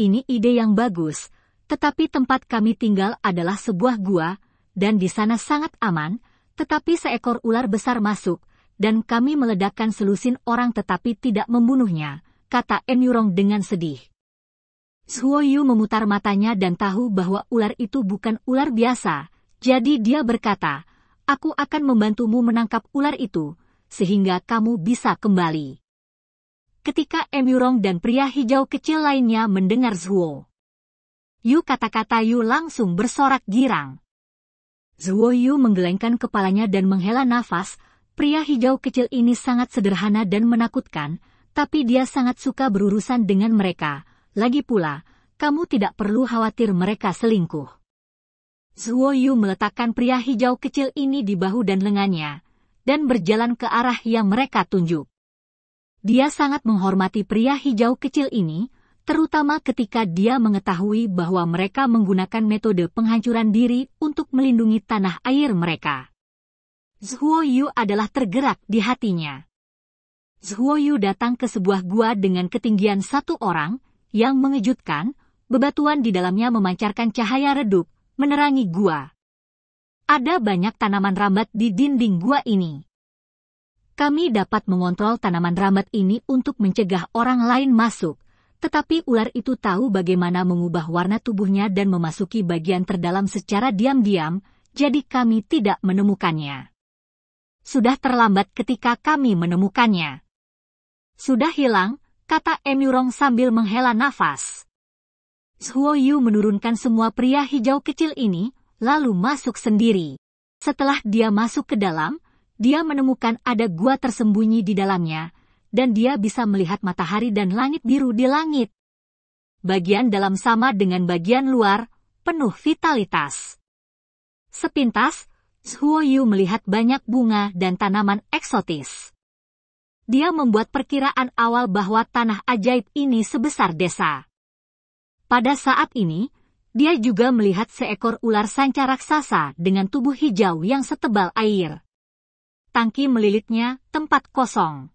Speaker 1: Ini ide yang bagus, tetapi tempat kami tinggal adalah sebuah gua, dan di sana sangat aman, tetapi seekor ular besar masuk, dan kami meledakkan selusin orang tetapi tidak membunuhnya, kata Enyurong dengan sedih. Yu memutar matanya dan tahu bahwa ular itu bukan ular biasa, jadi dia berkata, Aku akan membantumu menangkap ular itu, sehingga kamu bisa kembali. Ketika Emurong dan pria hijau kecil lainnya mendengar Zuo, Yu kata-kata Yu langsung bersorak girang. Zuo Yu menggelengkan kepalanya dan menghela nafas, pria hijau kecil ini sangat sederhana dan menakutkan, tapi dia sangat suka berurusan dengan mereka, lagi pula, kamu tidak perlu khawatir mereka selingkuh. Zuo Yu meletakkan pria hijau kecil ini di bahu dan lengannya, dan berjalan ke arah yang mereka tunjuk. Dia sangat menghormati pria hijau kecil ini, terutama ketika dia mengetahui bahwa mereka menggunakan metode penghancuran diri untuk melindungi tanah air mereka. Zuo Yu adalah tergerak di hatinya. Zuo Yu datang ke sebuah gua dengan ketinggian satu orang, yang mengejutkan, bebatuan di dalamnya memancarkan cahaya redup, menerangi gua. Ada banyak tanaman rambat di dinding gua ini. Kami dapat mengontrol tanaman rambat ini untuk mencegah orang lain masuk, tetapi ular itu tahu bagaimana mengubah warna tubuhnya dan memasuki bagian terdalam secara diam-diam, jadi kami tidak menemukannya. Sudah terlambat ketika kami menemukannya. Sudah hilang, kata Emurong sambil menghela nafas. Huo Yu menurunkan semua pria hijau kecil ini, lalu masuk sendiri. Setelah dia masuk ke dalam, dia menemukan ada gua tersembunyi di dalamnya, dan dia bisa melihat matahari dan langit biru di langit. Bagian dalam sama dengan bagian luar, penuh vitalitas. Sepintas, Huo Yu melihat banyak bunga dan tanaman eksotis dia membuat perkiraan awal bahwa tanah ajaib ini sebesar desa. Pada saat ini, dia juga melihat seekor ular sanca raksasa dengan tubuh hijau yang setebal air. Tangki melilitnya tempat kosong.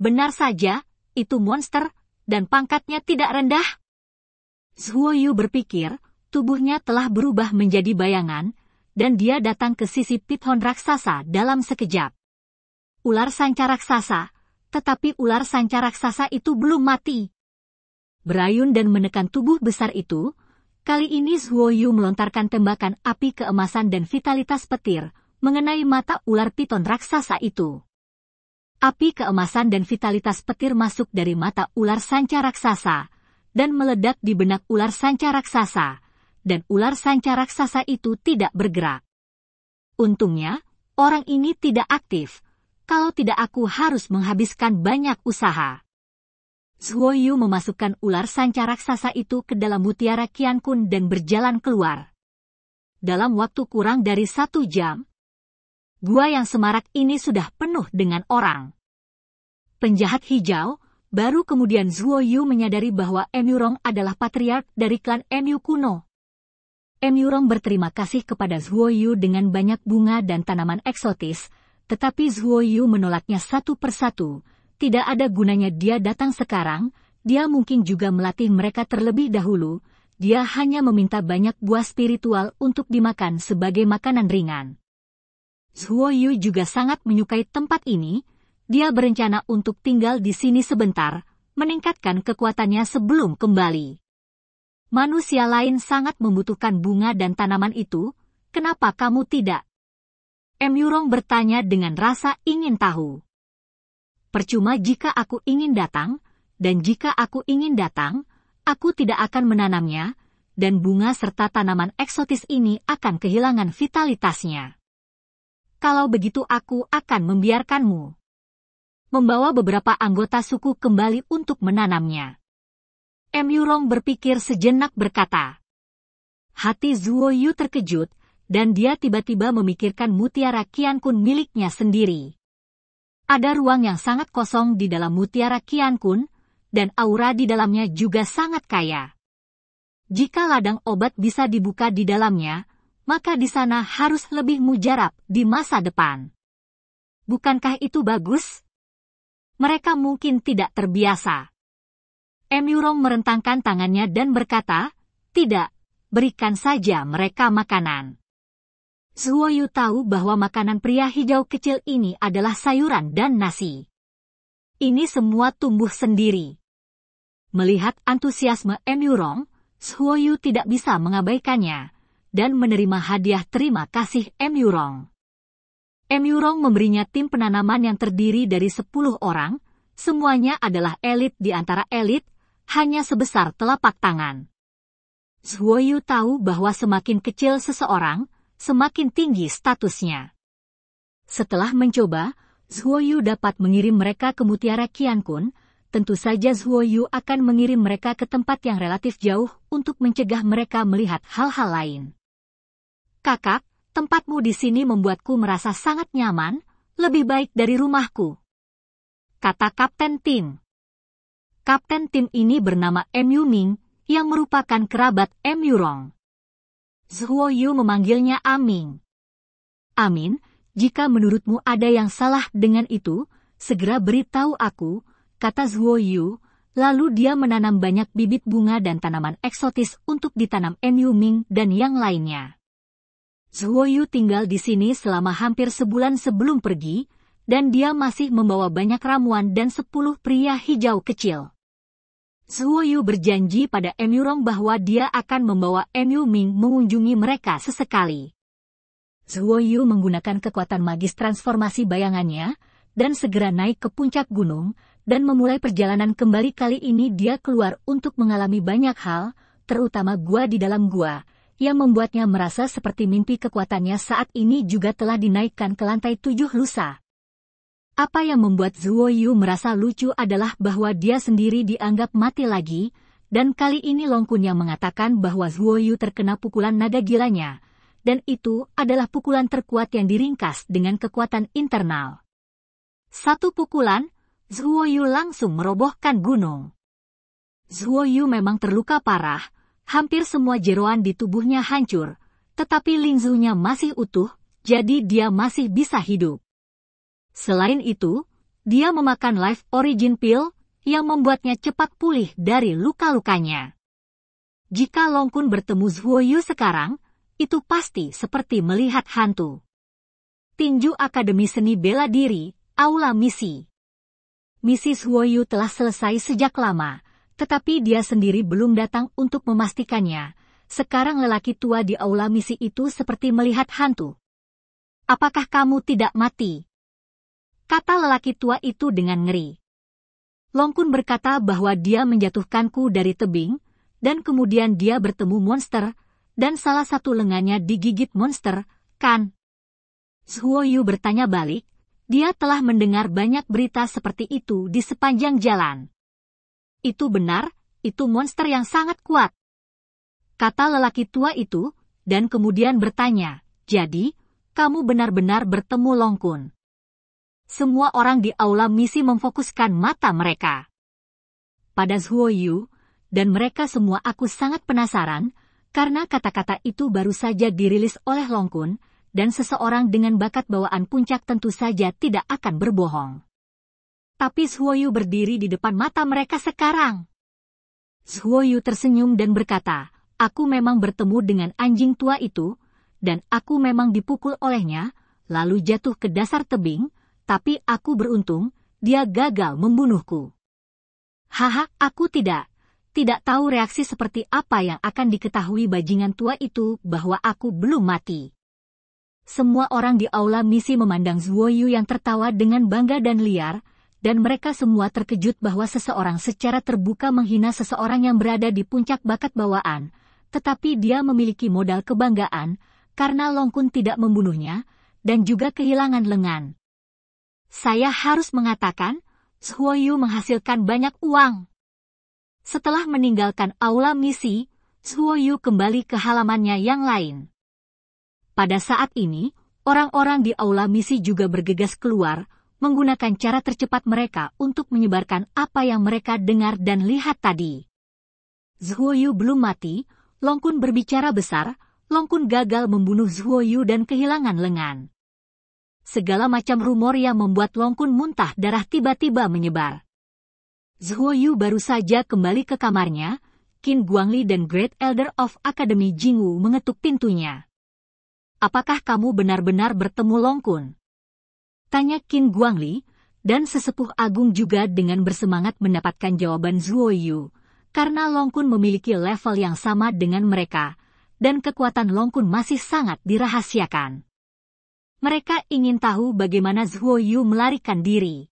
Speaker 1: Benar saja, itu monster, dan pangkatnya tidak rendah. Zhuoyu berpikir, tubuhnya telah berubah menjadi bayangan, dan dia datang ke sisi pithon raksasa dalam sekejap ular sanca raksasa, tetapi ular sanca raksasa itu belum mati. Berayun dan menekan tubuh besar itu, kali ini Zhuo Yu melontarkan tembakan api keemasan dan vitalitas petir mengenai mata ular piton raksasa itu. Api keemasan dan vitalitas petir masuk dari mata ular sanca raksasa dan meledak di benak ular sanca raksasa, dan ular sanca raksasa itu tidak bergerak. Untungnya, orang ini tidak aktif, kalau tidak aku harus menghabiskan banyak usaha. Zhuoyu memasukkan ular sanca raksasa itu ke dalam mutiara Qian Kun dan berjalan keluar. Dalam waktu kurang dari satu jam, gua yang semarak ini sudah penuh dengan orang. Penjahat hijau, baru kemudian Zhuoyu menyadari bahwa Emurong adalah patriark dari klan Emu kuno. Emurong berterima kasih kepada Zhuoyu dengan banyak bunga dan tanaman eksotis, tetapi Zhuo Yu menolaknya satu persatu, tidak ada gunanya dia datang sekarang, dia mungkin juga melatih mereka terlebih dahulu, dia hanya meminta banyak buah spiritual untuk dimakan sebagai makanan ringan. Zhuo Yu juga sangat menyukai tempat ini, dia berencana untuk tinggal di sini sebentar, meningkatkan kekuatannya sebelum kembali. Manusia lain sangat membutuhkan bunga dan tanaman itu, kenapa kamu tidak? Yurong bertanya dengan rasa ingin tahu. Percuma jika aku ingin datang, dan jika aku ingin datang, aku tidak akan menanamnya, dan bunga serta tanaman eksotis ini akan kehilangan vitalitasnya. Kalau begitu aku akan membiarkanmu. Membawa beberapa anggota suku kembali untuk menanamnya. Yurong berpikir sejenak berkata. Hati Zuo Yu terkejut dan dia tiba-tiba memikirkan mutiara Kian Kun miliknya sendiri. Ada ruang yang sangat kosong di dalam mutiara Kian Kun, dan aura di dalamnya juga sangat kaya. Jika ladang obat bisa dibuka di dalamnya, maka di sana harus lebih mujarab di masa depan. Bukankah itu bagus? Mereka mungkin tidak terbiasa. Emurong merentangkan tangannya dan berkata, tidak, berikan saja mereka makanan. Zuoyu tahu bahwa makanan pria hijau kecil ini adalah sayuran dan nasi. Ini semua tumbuh sendiri. Melihat antusiasme Emurong, Zuoyu tidak bisa mengabaikannya dan menerima hadiah terima kasih Emurong. Emurong memberinya tim penanaman yang terdiri dari 10 orang, semuanya adalah elit di antara elit, hanya sebesar telapak tangan. Zuoyu tahu bahwa semakin kecil seseorang, semakin tinggi statusnya. Setelah mencoba, Zhuoyu dapat mengirim mereka ke Mutiara Qiankun, tentu saja Zhuoyu akan mengirim mereka ke tempat yang relatif jauh untuk mencegah mereka melihat hal-hal lain. Kakak, tempatmu di sini membuatku merasa sangat nyaman, lebih baik dari rumahku. Kata Kapten Tim. Kapten Tim ini bernama M. Yu Ming, yang merupakan kerabat M. Yu Rong. Zhuo Yu memanggilnya Amin. Amin, jika menurutmu ada yang salah dengan itu, segera beritahu aku, kata Zhuo Yu, lalu dia menanam banyak bibit bunga dan tanaman eksotis untuk ditanam Yu Ming dan yang lainnya. Zhuo Yu tinggal di sini selama hampir sebulan sebelum pergi, dan dia masih membawa banyak ramuan dan sepuluh pria hijau kecil. Yu berjanji pada Emurong bahwa dia akan membawa Emu Ming mengunjungi mereka sesekali. Yu menggunakan kekuatan magis transformasi bayangannya, dan segera naik ke puncak gunung, dan memulai perjalanan kembali kali ini dia keluar untuk mengalami banyak hal, terutama gua di dalam gua, yang membuatnya merasa seperti mimpi kekuatannya saat ini juga telah dinaikkan ke lantai tujuh lusa. Apa yang membuat Zuo Yu merasa lucu adalah bahwa dia sendiri dianggap mati lagi, dan kali ini Long Kun yang mengatakan bahwa Zuo Yu terkena pukulan naga gilanya, dan itu adalah pukulan terkuat yang diringkas dengan kekuatan internal. Satu pukulan, Zuo Yu langsung merobohkan gunung. Zuo Yu memang terluka parah, hampir semua jeroan di tubuhnya hancur, tetapi linzunya masih utuh, jadi dia masih bisa hidup. Selain itu, dia memakan life origin pill yang membuatnya cepat pulih dari luka-lukanya. Jika Long Kun bertemu Zhuoyu sekarang, itu pasti seperti melihat hantu. Tinju Akademi Seni Bela Diri, Aula Misi. Misi Zhuoyu telah selesai sejak lama, tetapi dia sendiri belum datang untuk memastikannya. Sekarang lelaki tua di aula misi itu seperti melihat hantu. Apakah kamu tidak mati? kata lelaki tua itu dengan ngeri. Longkun berkata bahwa dia menjatuhkanku dari tebing, dan kemudian dia bertemu monster, dan salah satu lengannya digigit monster, kan? Zhuoyu bertanya balik, dia telah mendengar banyak berita seperti itu di sepanjang jalan. Itu benar, itu monster yang sangat kuat. Kata lelaki tua itu, dan kemudian bertanya, jadi, kamu benar-benar bertemu Longkun semua orang di aula misi memfokuskan mata mereka. Pada Zhuo Yu, dan mereka semua aku sangat penasaran, karena kata-kata itu baru saja dirilis oleh Long Kun dan seseorang dengan bakat bawaan puncak tentu saja tidak akan berbohong. Tapi Yu berdiri di depan mata mereka sekarang. Yu tersenyum dan berkata, aku memang bertemu dengan anjing tua itu, dan aku memang dipukul olehnya, lalu jatuh ke dasar tebing, tapi aku beruntung, dia gagal membunuhku. Haha, aku tidak. Tidak tahu reaksi seperti apa yang akan diketahui bajingan tua itu bahwa aku belum mati. Semua orang di aula misi memandang Zuo Yu yang tertawa dengan bangga dan liar, dan mereka semua terkejut bahwa seseorang secara terbuka menghina seseorang yang berada di puncak bakat bawaan, tetapi dia memiliki modal kebanggaan, karena Longkun tidak membunuhnya, dan juga kehilangan lengan. Saya harus mengatakan, Yu menghasilkan banyak uang. Setelah meninggalkan aula misi, Yu kembali ke halamannya yang lain. Pada saat ini, orang-orang di aula misi juga bergegas keluar, menggunakan cara tercepat mereka untuk menyebarkan apa yang mereka dengar dan lihat tadi. Zhuoyu belum mati, Longkun berbicara besar, Longkun gagal membunuh Zhuoyu dan kehilangan lengan segala macam rumor yang membuat Longkun muntah darah tiba-tiba menyebar. Zhuo Yu baru saja kembali ke kamarnya, Qin Guangli dan Great Elder of Academy Jingwu mengetuk pintunya. Apakah kamu benar-benar bertemu Longkun? Tanya Qin Guangli, dan sesepuh agung juga dengan bersemangat mendapatkan jawaban Zhuo Yu, karena Longkun memiliki level yang sama dengan mereka, dan kekuatan Longkun masih sangat dirahasiakan mereka ingin tahu bagaimana Zhuo Yu melarikan diri.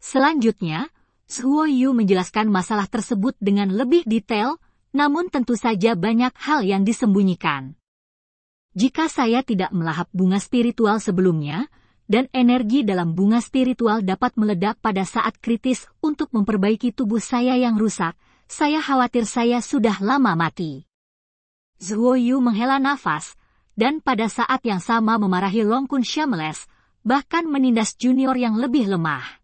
Speaker 1: Selanjutnya, Zhuo Yu menjelaskan masalah tersebut dengan lebih detail, namun tentu saja banyak hal yang disembunyikan. Jika saya tidak melahap bunga spiritual sebelumnya, dan energi dalam bunga spiritual dapat meledak pada saat kritis untuk memperbaiki tubuh saya yang rusak, saya khawatir saya sudah lama mati. Zhuo Yu menghela nafas, dan pada saat yang sama memarahi Long Kun Shameless, bahkan menindas junior yang lebih lemah.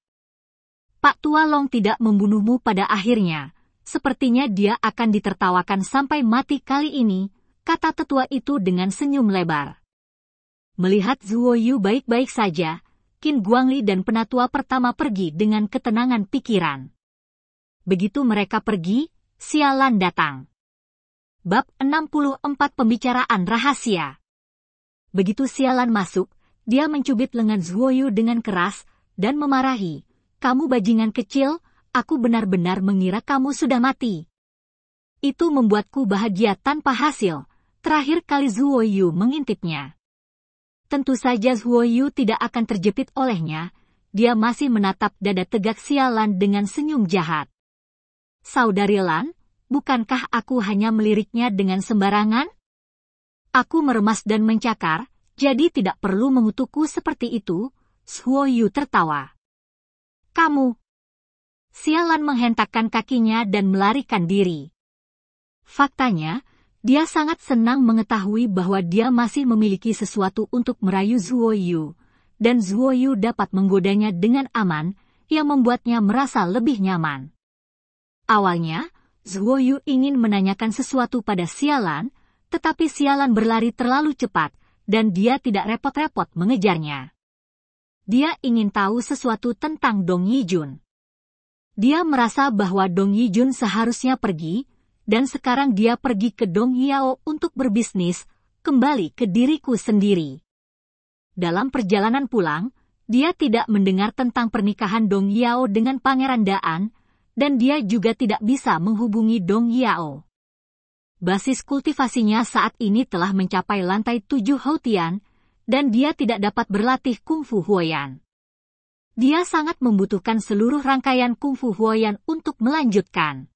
Speaker 1: Pak Tua Long tidak membunuhmu pada akhirnya, sepertinya dia akan ditertawakan sampai mati kali ini, kata tetua itu dengan senyum lebar. Melihat Zuo Yu baik-baik saja, Qin Guangli dan penatua pertama pergi dengan ketenangan pikiran. Begitu mereka pergi, sialan datang. Bab 64 Pembicaraan Rahasia Begitu sialan masuk, dia mencubit lengan Zuoyu dengan keras dan memarahi. Kamu bajingan kecil, aku benar-benar mengira kamu sudah mati. Itu membuatku bahagia tanpa hasil. Terakhir kali Zuoyu mengintipnya. Tentu saja Zuoyu tidak akan terjepit olehnya, dia masih menatap dada tegak sialan dengan senyum jahat. Saudari Lan, bukankah aku hanya meliriknya dengan sembarangan? Aku meremas dan mencakar, jadi tidak perlu mengutukku seperti itu, Suo Yu tertawa. Kamu. Sialan menghentakkan kakinya dan melarikan diri. Faktanya, dia sangat senang mengetahui bahwa dia masih memiliki sesuatu untuk merayu Zuo Yu, dan Zuo Yu dapat menggodanya dengan aman, yang membuatnya merasa lebih nyaman. Awalnya, Zuo Yu ingin menanyakan sesuatu pada Sialan, tetapi sialan berlari terlalu cepat, dan dia tidak repot-repot mengejarnya. Dia ingin tahu sesuatu tentang Dong Yijun. Dia merasa bahwa Dong Yijun seharusnya pergi, dan sekarang dia pergi ke Dong Yao untuk berbisnis, kembali ke diriku sendiri. Dalam perjalanan pulang, dia tidak mendengar tentang pernikahan Dong Yao dengan Pangeran Daan, dan dia juga tidak bisa menghubungi Dong Yao. Basis kultivasinya saat ini telah mencapai lantai tujuh Houtian, dan dia tidak dapat berlatih kungfu Huoyan. Dia sangat membutuhkan seluruh rangkaian kungfu Huoyan untuk melanjutkan.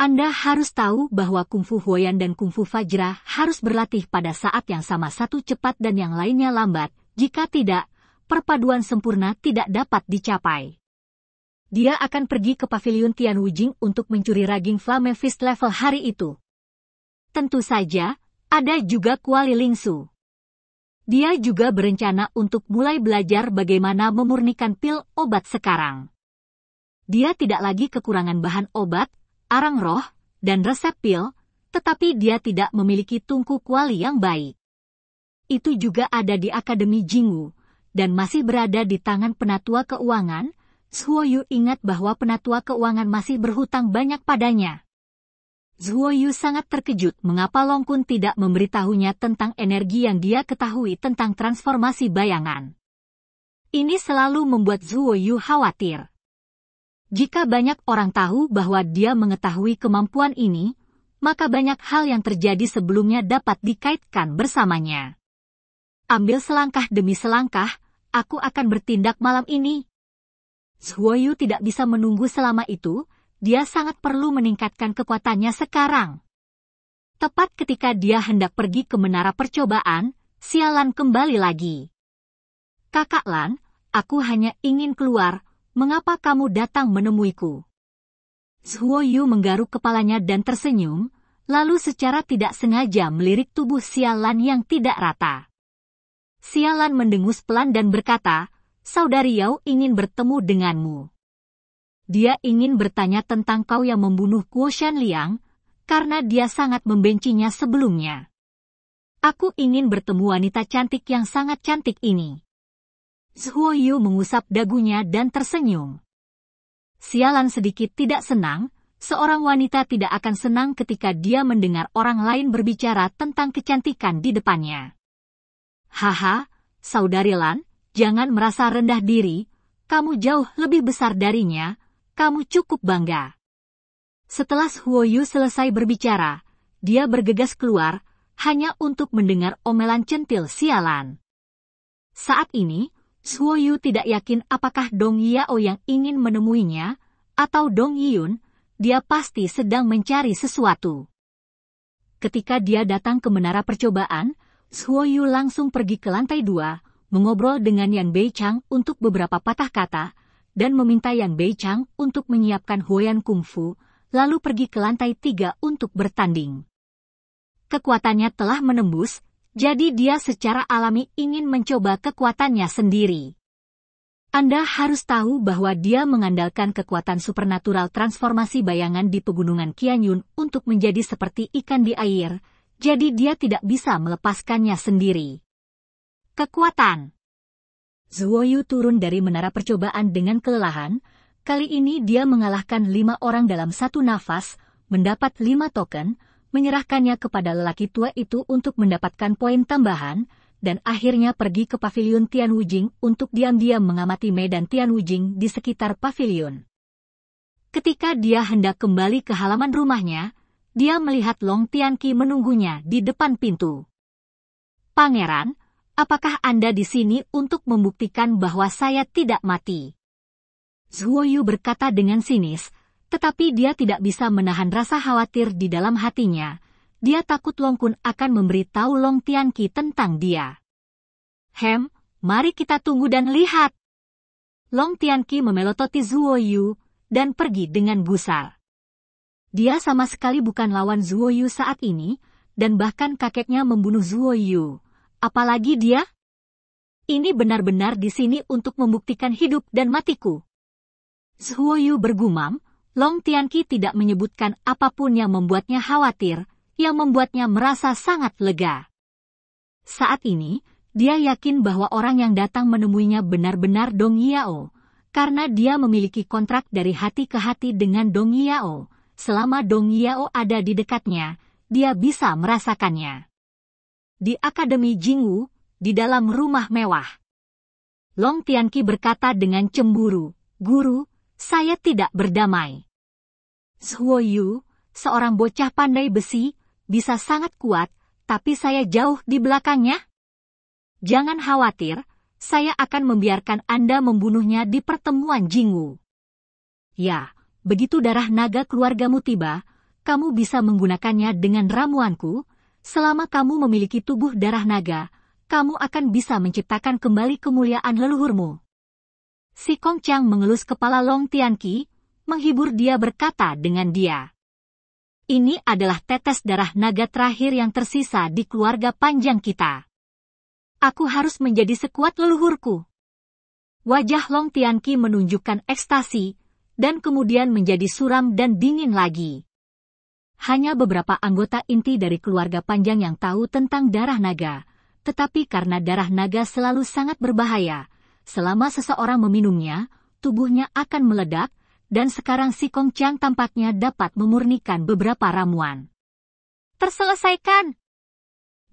Speaker 1: Anda harus tahu bahwa kungfu Huoyan dan kungfu Fajra harus berlatih pada saat yang sama satu cepat dan yang lainnya lambat, jika tidak, perpaduan sempurna tidak dapat dicapai. Dia akan pergi ke pavilion Tianwujing untuk mencuri raging Fist level hari itu. Tentu saja, ada juga Kuali Lingsu. Dia juga berencana untuk mulai belajar bagaimana memurnikan pil obat sekarang. Dia tidak lagi kekurangan bahan obat, arang roh, dan resep pil, tetapi dia tidak memiliki tungku kuali yang baik. Itu juga ada di Akademi Jingwu, dan masih berada di tangan penatua keuangan, Suoyu ingat bahwa penatua keuangan masih berhutang banyak padanya. Zhuo Yu sangat terkejut mengapa Long Kun tidak memberitahunya tentang energi yang dia ketahui tentang transformasi bayangan. Ini selalu membuat Zhuo Yu khawatir. Jika banyak orang tahu bahwa dia mengetahui kemampuan ini, maka banyak hal yang terjadi sebelumnya dapat dikaitkan bersamanya. Ambil selangkah demi selangkah, aku akan bertindak malam ini. Zhuo Yu tidak bisa menunggu selama itu, dia sangat perlu meningkatkan kekuatannya sekarang. Tepat ketika dia hendak pergi ke menara percobaan, sialan kembali lagi. Kakak Lan, aku hanya ingin keluar, mengapa kamu datang menemuiku? Zhuo Yu menggaruk kepalanya dan tersenyum, lalu secara tidak sengaja melirik tubuh sialan yang tidak rata. Sialan mendengus pelan dan berkata, Saudari Yao ingin bertemu denganmu. Dia ingin bertanya tentang kau yang membunuh Kuoshan Liang, karena dia sangat membencinya sebelumnya. Aku ingin bertemu wanita cantik yang sangat cantik ini. Zhuo Yu mengusap dagunya dan tersenyum. Sialan sedikit tidak senang, seorang wanita tidak akan senang ketika dia mendengar orang lain berbicara tentang kecantikan di depannya. Haha, saudari Lan, jangan merasa rendah diri, kamu jauh lebih besar darinya, kamu cukup bangga. Setelah Huo Yu selesai berbicara, dia bergegas keluar hanya untuk mendengar omelan centil sialan. Saat ini, Huo Yu tidak yakin apakah Dong Yao yang ingin menemuinya, atau Dong Yun, dia pasti sedang mencari sesuatu. Ketika dia datang ke menara percobaan, Huo Yu langsung pergi ke lantai dua, mengobrol dengan Yan Bei Chang untuk beberapa patah kata, dan meminta Yang Chang untuk menyiapkan Huoyan Kung Fu, lalu pergi ke lantai tiga untuk bertanding. Kekuatannya telah menembus, jadi dia secara alami ingin mencoba kekuatannya sendiri. Anda harus tahu bahwa dia mengandalkan kekuatan supernatural transformasi bayangan di pegunungan Qianyun untuk menjadi seperti ikan di air, jadi dia tidak bisa melepaskannya sendiri. Kekuatan Zuoyu turun dari menara percobaan dengan kelelahan. Kali ini dia mengalahkan lima orang dalam satu nafas, mendapat lima token, menyerahkannya kepada lelaki tua itu untuk mendapatkan poin tambahan, dan akhirnya pergi ke pavilion Tian Wujing untuk diam-diam mengamati medan Wujing di sekitar pavilion. Ketika dia hendak kembali ke halaman rumahnya, dia melihat Long Tianqi menunggunya di depan pintu. Pangeran, apakah Anda di sini untuk membuktikan bahwa saya tidak mati? Zhuoyu berkata dengan sinis, tetapi dia tidak bisa menahan rasa khawatir di dalam hatinya. Dia takut Long Kun akan memberitahu Long Tianqi tentang dia. Hem, mari kita tunggu dan lihat. Long Tianqi memelototi Zhuoyu dan pergi dengan gusar. Dia sama sekali bukan lawan Zhuoyu saat ini, dan bahkan kakeknya membunuh Zhuoyu apalagi dia? Ini benar-benar di sini untuk membuktikan hidup dan matiku. Zhuoyu bergumam, Long Tianqi tidak menyebutkan apapun yang membuatnya khawatir, yang membuatnya merasa sangat lega. Saat ini, dia yakin bahwa orang yang datang menemuinya benar-benar Dong Yao, karena dia memiliki kontrak dari hati ke hati dengan Dong Yao. Selama Dong Yao ada di dekatnya, dia bisa merasakannya di Akademi Jingwu, di dalam rumah mewah. Long Tianqi berkata dengan cemburu, Guru, saya tidak berdamai. Zhuo Yu, seorang bocah pandai besi, bisa sangat kuat, tapi saya jauh di belakangnya. Jangan khawatir, saya akan membiarkan Anda membunuhnya di pertemuan Jingwu. Ya, begitu darah naga keluargamu tiba, kamu bisa menggunakannya dengan ramuanku, selama kamu memiliki tubuh darah naga, kamu akan bisa menciptakan kembali kemuliaan leluhurmu. Si Kong Chang mengelus kepala Long Tianqi, menghibur dia berkata dengan dia. Ini adalah tetes darah naga terakhir yang tersisa di keluarga panjang kita. Aku harus menjadi sekuat leluhurku. Wajah Long Tianqi menunjukkan ekstasi, dan kemudian menjadi suram dan dingin lagi. Hanya beberapa anggota inti dari keluarga panjang yang tahu tentang darah naga, tetapi karena darah naga selalu sangat berbahaya, selama seseorang meminumnya, tubuhnya akan meledak, dan sekarang si Kong Chang tampaknya dapat memurnikan beberapa ramuan. Terselesaikan!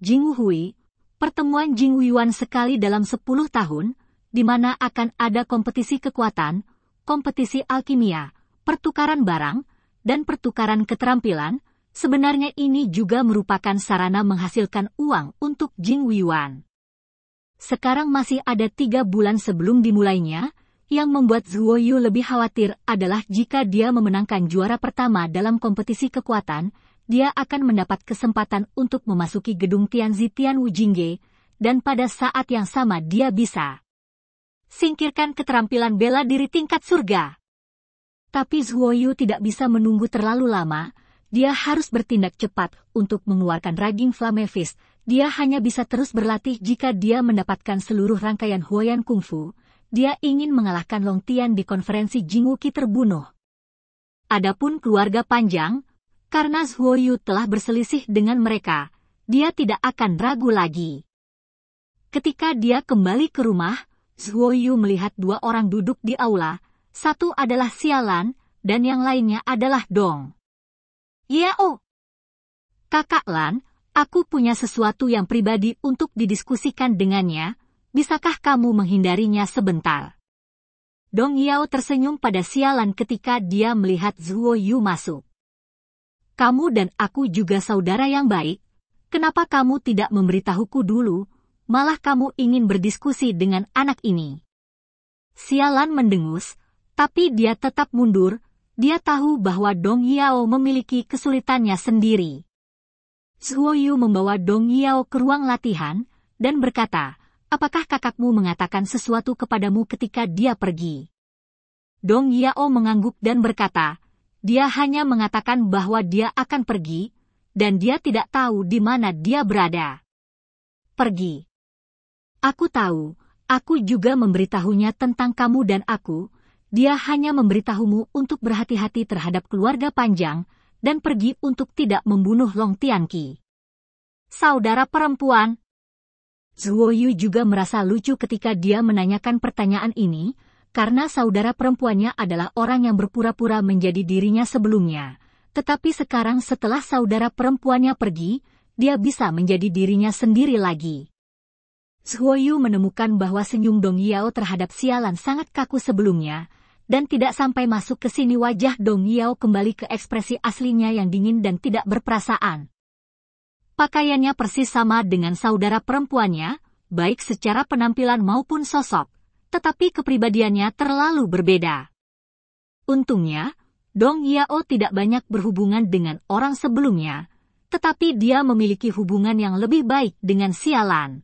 Speaker 1: Jing Hui, pertemuan Jing Yuan sekali dalam 10 tahun, di mana akan ada kompetisi kekuatan, kompetisi alkimia, pertukaran barang, dan pertukaran keterampilan, sebenarnya ini juga merupakan sarana menghasilkan uang untuk Jing Yuan. Sekarang masih ada tiga bulan sebelum dimulainya, yang membuat Zhuo Yu lebih khawatir adalah jika dia memenangkan juara pertama dalam kompetisi kekuatan, dia akan mendapat kesempatan untuk memasuki gedung Tianzi Wu Jingge, dan pada saat yang sama dia bisa singkirkan keterampilan bela diri tingkat surga. Tapi Zhuoyu tidak bisa menunggu terlalu lama, dia harus bertindak cepat untuk mengeluarkan Raging Flame Fist. Dia hanya bisa terus berlatih jika dia mendapatkan seluruh rangkaian Huoyan Kung Fu. Dia ingin mengalahkan Long Tian di konferensi Jinguki terbunuh. Adapun keluarga panjang, karena Zhuoyu telah berselisih dengan mereka, dia tidak akan ragu lagi. Ketika dia kembali ke rumah, Zhuoyu melihat dua orang duduk di aula, satu adalah sialan, dan yang lainnya adalah dong. Yao. Kakak Lan, aku punya sesuatu yang pribadi untuk didiskusikan dengannya, bisakah kamu menghindarinya sebentar? Dong Yao tersenyum pada sialan ketika dia melihat Zuo Yu masuk. Kamu dan aku juga saudara yang baik, kenapa kamu tidak memberitahuku dulu, malah kamu ingin berdiskusi dengan anak ini? Sialan mendengus, tapi dia tetap mundur. Dia tahu bahwa Dong Yao memiliki kesulitannya sendiri. Zhuoyu membawa Dong Yao ke ruang latihan dan berkata, Apakah kakakmu mengatakan sesuatu kepadamu ketika dia pergi? Dong Yao mengangguk dan berkata, dia hanya mengatakan bahwa dia akan pergi, dan dia tidak tahu di mana dia berada. Pergi. Aku tahu, aku juga memberitahunya tentang kamu dan aku, dia hanya memberitahumu untuk berhati-hati terhadap keluarga panjang dan pergi untuk tidak membunuh Long Tianqi. Saudara perempuan, Zuo Yu juga merasa lucu ketika dia menanyakan pertanyaan ini, karena saudara perempuannya adalah orang yang berpura-pura menjadi dirinya sebelumnya. Tetapi sekarang setelah saudara perempuannya pergi, dia bisa menjadi dirinya sendiri lagi. Zhuo Yu menemukan bahwa senyum Dong Yao terhadap sialan sangat kaku sebelumnya, dan tidak sampai masuk ke sini wajah Dong Yao kembali ke ekspresi aslinya yang dingin dan tidak berperasaan. Pakaiannya persis sama dengan saudara perempuannya, baik secara penampilan maupun sosok, tetapi kepribadiannya terlalu berbeda. Untungnya, Dong Yao tidak banyak berhubungan dengan orang sebelumnya, tetapi dia memiliki hubungan yang lebih baik dengan sialan.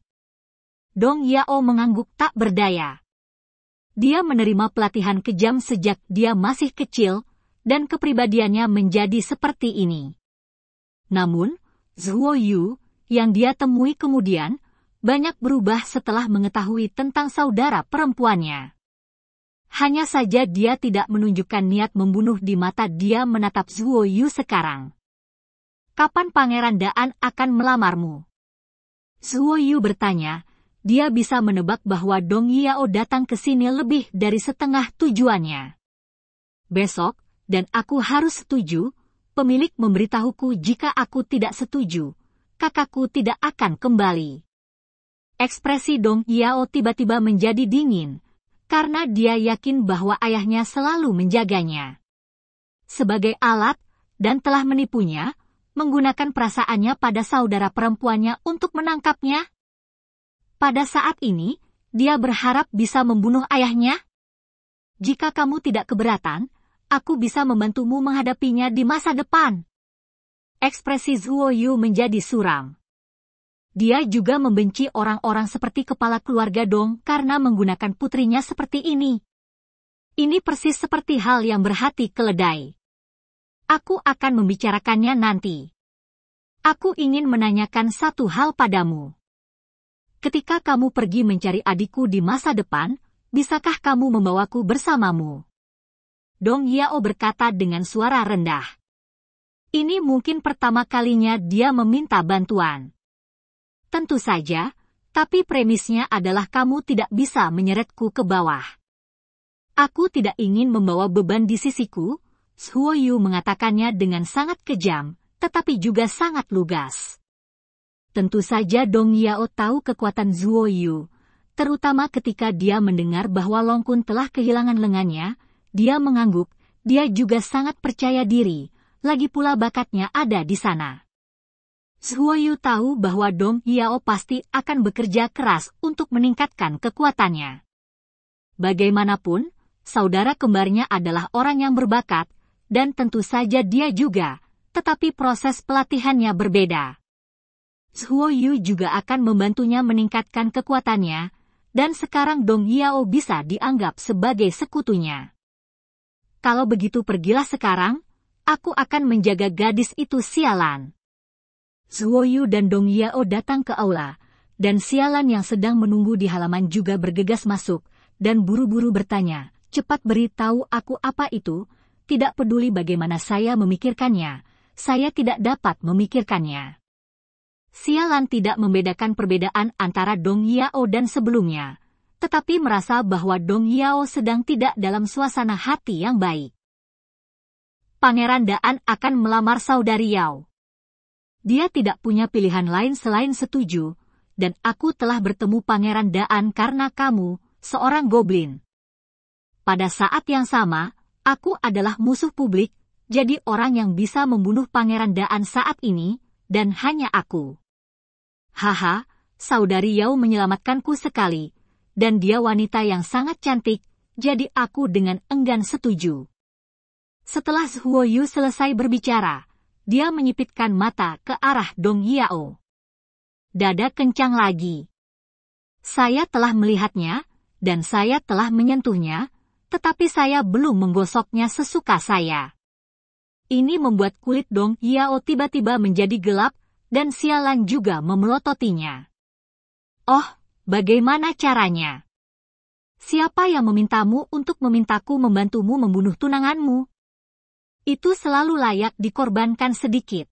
Speaker 1: Dong Yao mengangguk tak berdaya. Dia menerima pelatihan kejam sejak dia masih kecil, dan kepribadiannya menjadi seperti ini. Namun, Zhuo Yu, yang dia temui kemudian, banyak berubah setelah mengetahui tentang saudara perempuannya. Hanya saja dia tidak menunjukkan niat membunuh di mata dia menatap Zhuo Yu sekarang. Kapan Pangeran Daan akan melamarmu? Zhuo Yu bertanya, dia bisa menebak bahwa Dong Yao datang ke sini lebih dari setengah tujuannya. Besok, dan aku harus setuju, pemilik memberitahuku jika aku tidak setuju, kakakku tidak akan kembali. Ekspresi Dong Yao tiba-tiba menjadi dingin, karena dia yakin bahwa ayahnya selalu menjaganya. Sebagai alat, dan telah menipunya, menggunakan perasaannya pada saudara perempuannya untuk menangkapnya, pada saat ini, dia berharap bisa membunuh ayahnya. Jika kamu tidak keberatan, aku bisa membantumu menghadapinya di masa depan. Ekspresi Zuo Yu menjadi suram. Dia juga membenci orang-orang seperti kepala keluarga Dong karena menggunakan putrinya seperti ini. Ini persis seperti hal yang berhati keledai. Aku akan membicarakannya nanti. Aku ingin menanyakan satu hal padamu ketika kamu pergi mencari adikku di masa depan, bisakah kamu membawaku bersamamu? Dong Yao berkata dengan suara rendah. Ini mungkin pertama kalinya dia meminta bantuan. Tentu saja, tapi premisnya adalah kamu tidak bisa menyeretku ke bawah. Aku tidak ingin membawa beban di sisiku, Suo mengatakannya dengan sangat kejam, tetapi juga sangat lugas. Tentu saja Dong Yao tahu kekuatan Zuo Yu, terutama ketika dia mendengar bahwa Long Kun telah kehilangan lengannya, dia mengangguk, dia juga sangat percaya diri, lagi pula bakatnya ada di sana. Zuo Yu tahu bahwa Dong Yao pasti akan bekerja keras untuk meningkatkan kekuatannya. Bagaimanapun, saudara kembarnya adalah orang yang berbakat, dan tentu saja dia juga, tetapi proses pelatihannya berbeda. Zhuo Yu juga akan membantunya meningkatkan kekuatannya, dan sekarang Dong Yao bisa dianggap sebagai sekutunya. Kalau begitu pergilah sekarang, aku akan menjaga gadis itu sialan. Zhuo Yu dan Dong Yao datang ke aula, dan sialan yang sedang menunggu di halaman juga bergegas masuk, dan buru-buru bertanya, cepat beritahu aku apa itu, tidak peduli bagaimana saya memikirkannya, saya tidak dapat memikirkannya. Sialan tidak membedakan perbedaan antara Dong Yao dan sebelumnya, tetapi merasa bahwa Dong Yao sedang tidak dalam suasana hati yang baik. Pangeran Daan akan melamar saudari Yao. Dia tidak punya pilihan lain selain setuju, dan aku telah bertemu Pangeran Daan karena kamu, seorang goblin. Pada saat yang sama, aku adalah musuh publik, jadi orang yang bisa membunuh Pangeran Daan saat ini, dan hanya aku. Haha, saudari Yao menyelamatkanku sekali, dan dia wanita yang sangat cantik, jadi aku dengan enggan setuju. Setelah Huo Yu selesai berbicara, dia menyipitkan mata ke arah Dong Yao. Dada kencang lagi. Saya telah melihatnya, dan saya telah menyentuhnya, tetapi saya belum menggosoknya sesuka saya. Ini membuat kulit Dong Yao tiba-tiba menjadi gelap dan sialan juga memelototinya. Oh, bagaimana caranya? Siapa yang memintamu untuk memintaku membantumu membunuh tunanganmu? Itu selalu layak dikorbankan sedikit.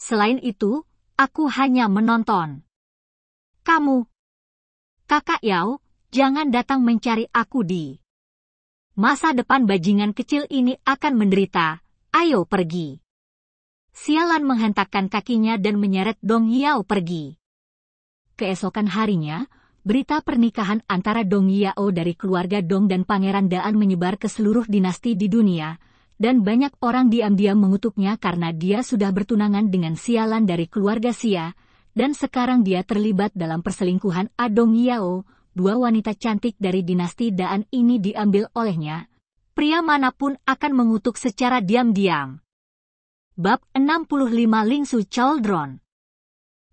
Speaker 1: Selain itu, aku hanya menonton. Kamu, kakak Yao, jangan datang mencari aku di masa depan bajingan kecil ini akan menderita. Ayo pergi. Sialan menghentakkan kakinya dan menyeret Dong Yao pergi. Keesokan harinya, berita pernikahan antara Dong Yao dari keluarga Dong dan Pangeran Daan menyebar ke seluruh dinasti di dunia, dan banyak orang diam-diam mengutuknya karena dia sudah bertunangan dengan sialan dari keluarga Sia, dan sekarang dia terlibat dalam perselingkuhan Adong Yao, dua wanita cantik dari dinasti Daan ini diambil olehnya, pria manapun akan mengutuk secara diam-diam. Bab 65 Lingsu Chaldron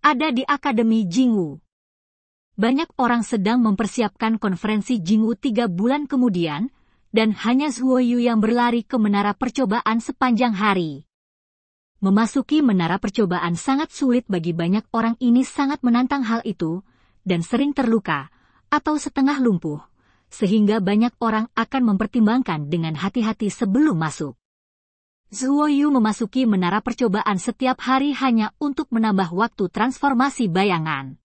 Speaker 1: Ada di Akademi Jingwu. Banyak orang sedang mempersiapkan konferensi Jingwu tiga bulan kemudian, dan hanya Yu yang berlari ke menara percobaan sepanjang hari. Memasuki menara percobaan sangat sulit bagi banyak orang ini sangat menantang hal itu, dan sering terluka, atau setengah lumpuh, sehingga banyak orang akan mempertimbangkan dengan hati-hati sebelum masuk. Yu memasuki menara percobaan setiap hari hanya untuk menambah waktu transformasi bayangan.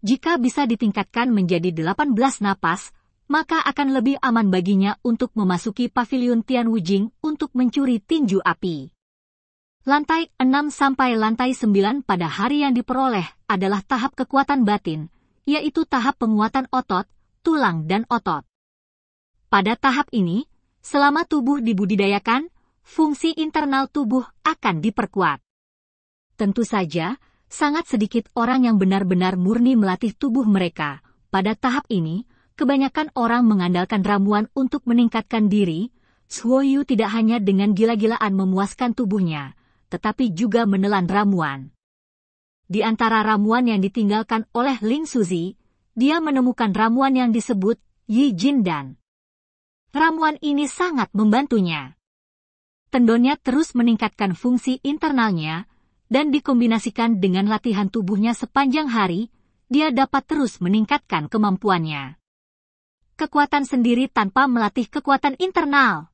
Speaker 1: Jika bisa ditingkatkan menjadi 18 napas, maka akan lebih aman baginya untuk memasuki pavilion Tian Wujing untuk mencuri tinju api. Lantai 6 sampai lantai 9 pada hari yang diperoleh adalah tahap kekuatan batin, yaitu tahap penguatan otot, tulang dan otot. Pada tahap ini, selama tubuh dibudidayakan, fungsi internal tubuh akan diperkuat. Tentu saja, sangat sedikit orang yang benar-benar murni melatih tubuh mereka. Pada tahap ini, kebanyakan orang mengandalkan ramuan untuk meningkatkan diri. Suoyu tidak hanya dengan gila-gilaan memuaskan tubuhnya, tetapi juga menelan ramuan. Di antara ramuan yang ditinggalkan oleh Ling Suzi, dia menemukan ramuan yang disebut Yi Jin Dan. Ramuan ini sangat membantunya tendonnya terus meningkatkan fungsi internalnya, dan dikombinasikan dengan latihan tubuhnya sepanjang hari, dia dapat terus meningkatkan kemampuannya. Kekuatan sendiri tanpa melatih kekuatan internal.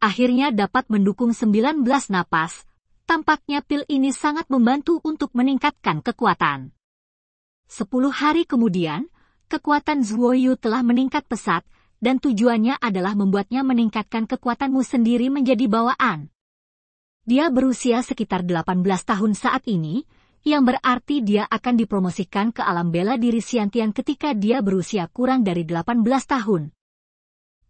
Speaker 1: Akhirnya dapat mendukung 19 napas, tampaknya pil ini sangat membantu untuk meningkatkan kekuatan. Sepuluh hari kemudian, kekuatan Zhuoyu telah meningkat pesat dan tujuannya adalah membuatnya meningkatkan kekuatanmu sendiri menjadi bawaan. Dia berusia sekitar 18 tahun saat ini, yang berarti dia akan dipromosikan ke alam bela diri Siantian ketika dia berusia kurang dari 18 tahun.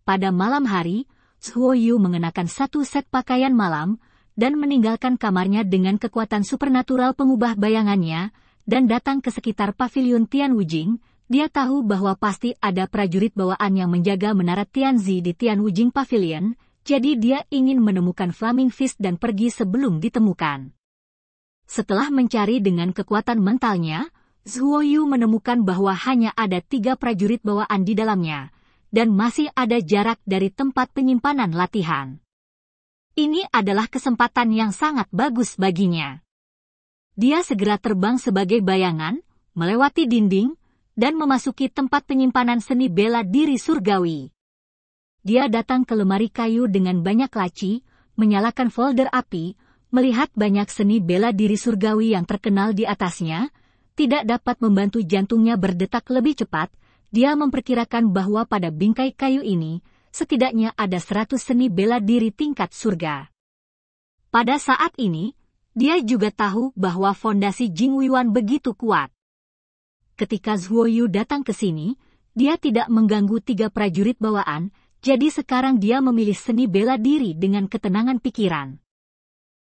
Speaker 1: Pada malam hari, Suo Yu mengenakan satu set pakaian malam, dan meninggalkan kamarnya dengan kekuatan supernatural pengubah bayangannya, dan datang ke sekitar pavilion Tian Wujing, dia tahu bahwa pasti ada prajurit bawaan yang menjaga menara Tianzi di Tianwujing Pavilion, jadi dia ingin menemukan Flaming Fist dan pergi sebelum ditemukan. Setelah mencari dengan kekuatan mentalnya, Zhuo Yu menemukan bahwa hanya ada tiga prajurit bawaan di dalamnya, dan masih ada jarak dari tempat penyimpanan latihan. Ini adalah kesempatan yang sangat bagus baginya. Dia segera terbang sebagai bayangan, melewati dinding, dan memasuki tempat penyimpanan seni bela diri surgawi. Dia datang ke lemari kayu dengan banyak laci, menyalakan folder api, melihat banyak seni bela diri surgawi yang terkenal di atasnya, tidak dapat membantu jantungnya berdetak lebih cepat, dia memperkirakan bahwa pada bingkai kayu ini, setidaknya ada seratus seni bela diri tingkat surga. Pada saat ini, dia juga tahu bahwa fondasi Jing Wiwan begitu kuat ketika Yu datang ke sini, dia tidak mengganggu tiga prajurit bawaan, jadi sekarang dia memilih seni bela diri dengan ketenangan pikiran.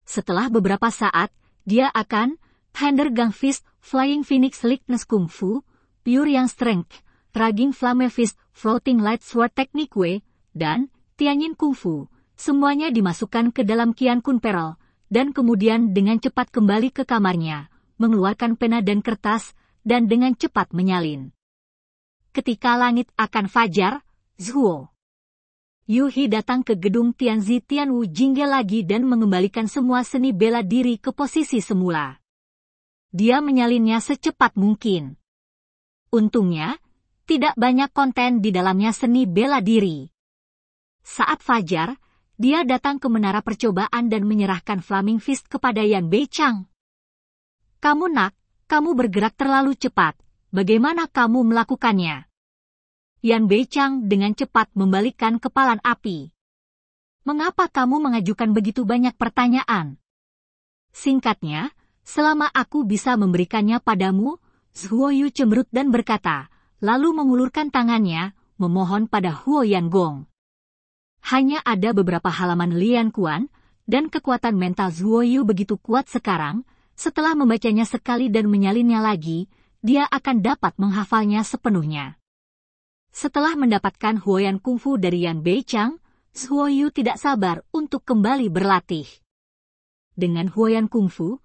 Speaker 1: Setelah beberapa saat, dia akan Thunder Gang Fist, Flying Phoenix Lickness Kung Fu, Pure Yang Strength, Raging Flame Fist, Floating Light Sword Technique Way, dan Tianyin Kung Fu. Semuanya dimasukkan ke dalam Kian Kun Peral, dan kemudian dengan cepat kembali ke kamarnya, mengeluarkan pena dan kertas, dan dengan cepat menyalin. Ketika langit akan fajar, Zhuo Yuhi datang ke gedung Tianzi Tianwu Jingge lagi dan mengembalikan semua seni bela diri ke posisi semula. Dia menyalinnya secepat mungkin. Untungnya, tidak banyak konten di dalamnya seni bela diri. Saat fajar, dia datang ke menara percobaan dan menyerahkan Flaming Fist kepada Yan Beichang. Kamu nak, kamu bergerak terlalu cepat, bagaimana kamu melakukannya? Yan Beichang dengan cepat membalikkan kepalan api. Mengapa kamu mengajukan begitu banyak pertanyaan? Singkatnya, selama aku bisa memberikannya padamu, Zhuoyu cemberut dan berkata, lalu mengulurkan tangannya, memohon pada Huo Yan Gong. Hanya ada beberapa halaman Lian Kuan, dan kekuatan mental Zhuoyu begitu kuat sekarang, setelah membacanya sekali dan menyalinnya lagi, dia akan dapat menghafalnya sepenuhnya. Setelah mendapatkan Huoyan Kungfu dari Yan Bei Beichang, Yu tidak sabar untuk kembali berlatih. Dengan Huoyan Kungfu,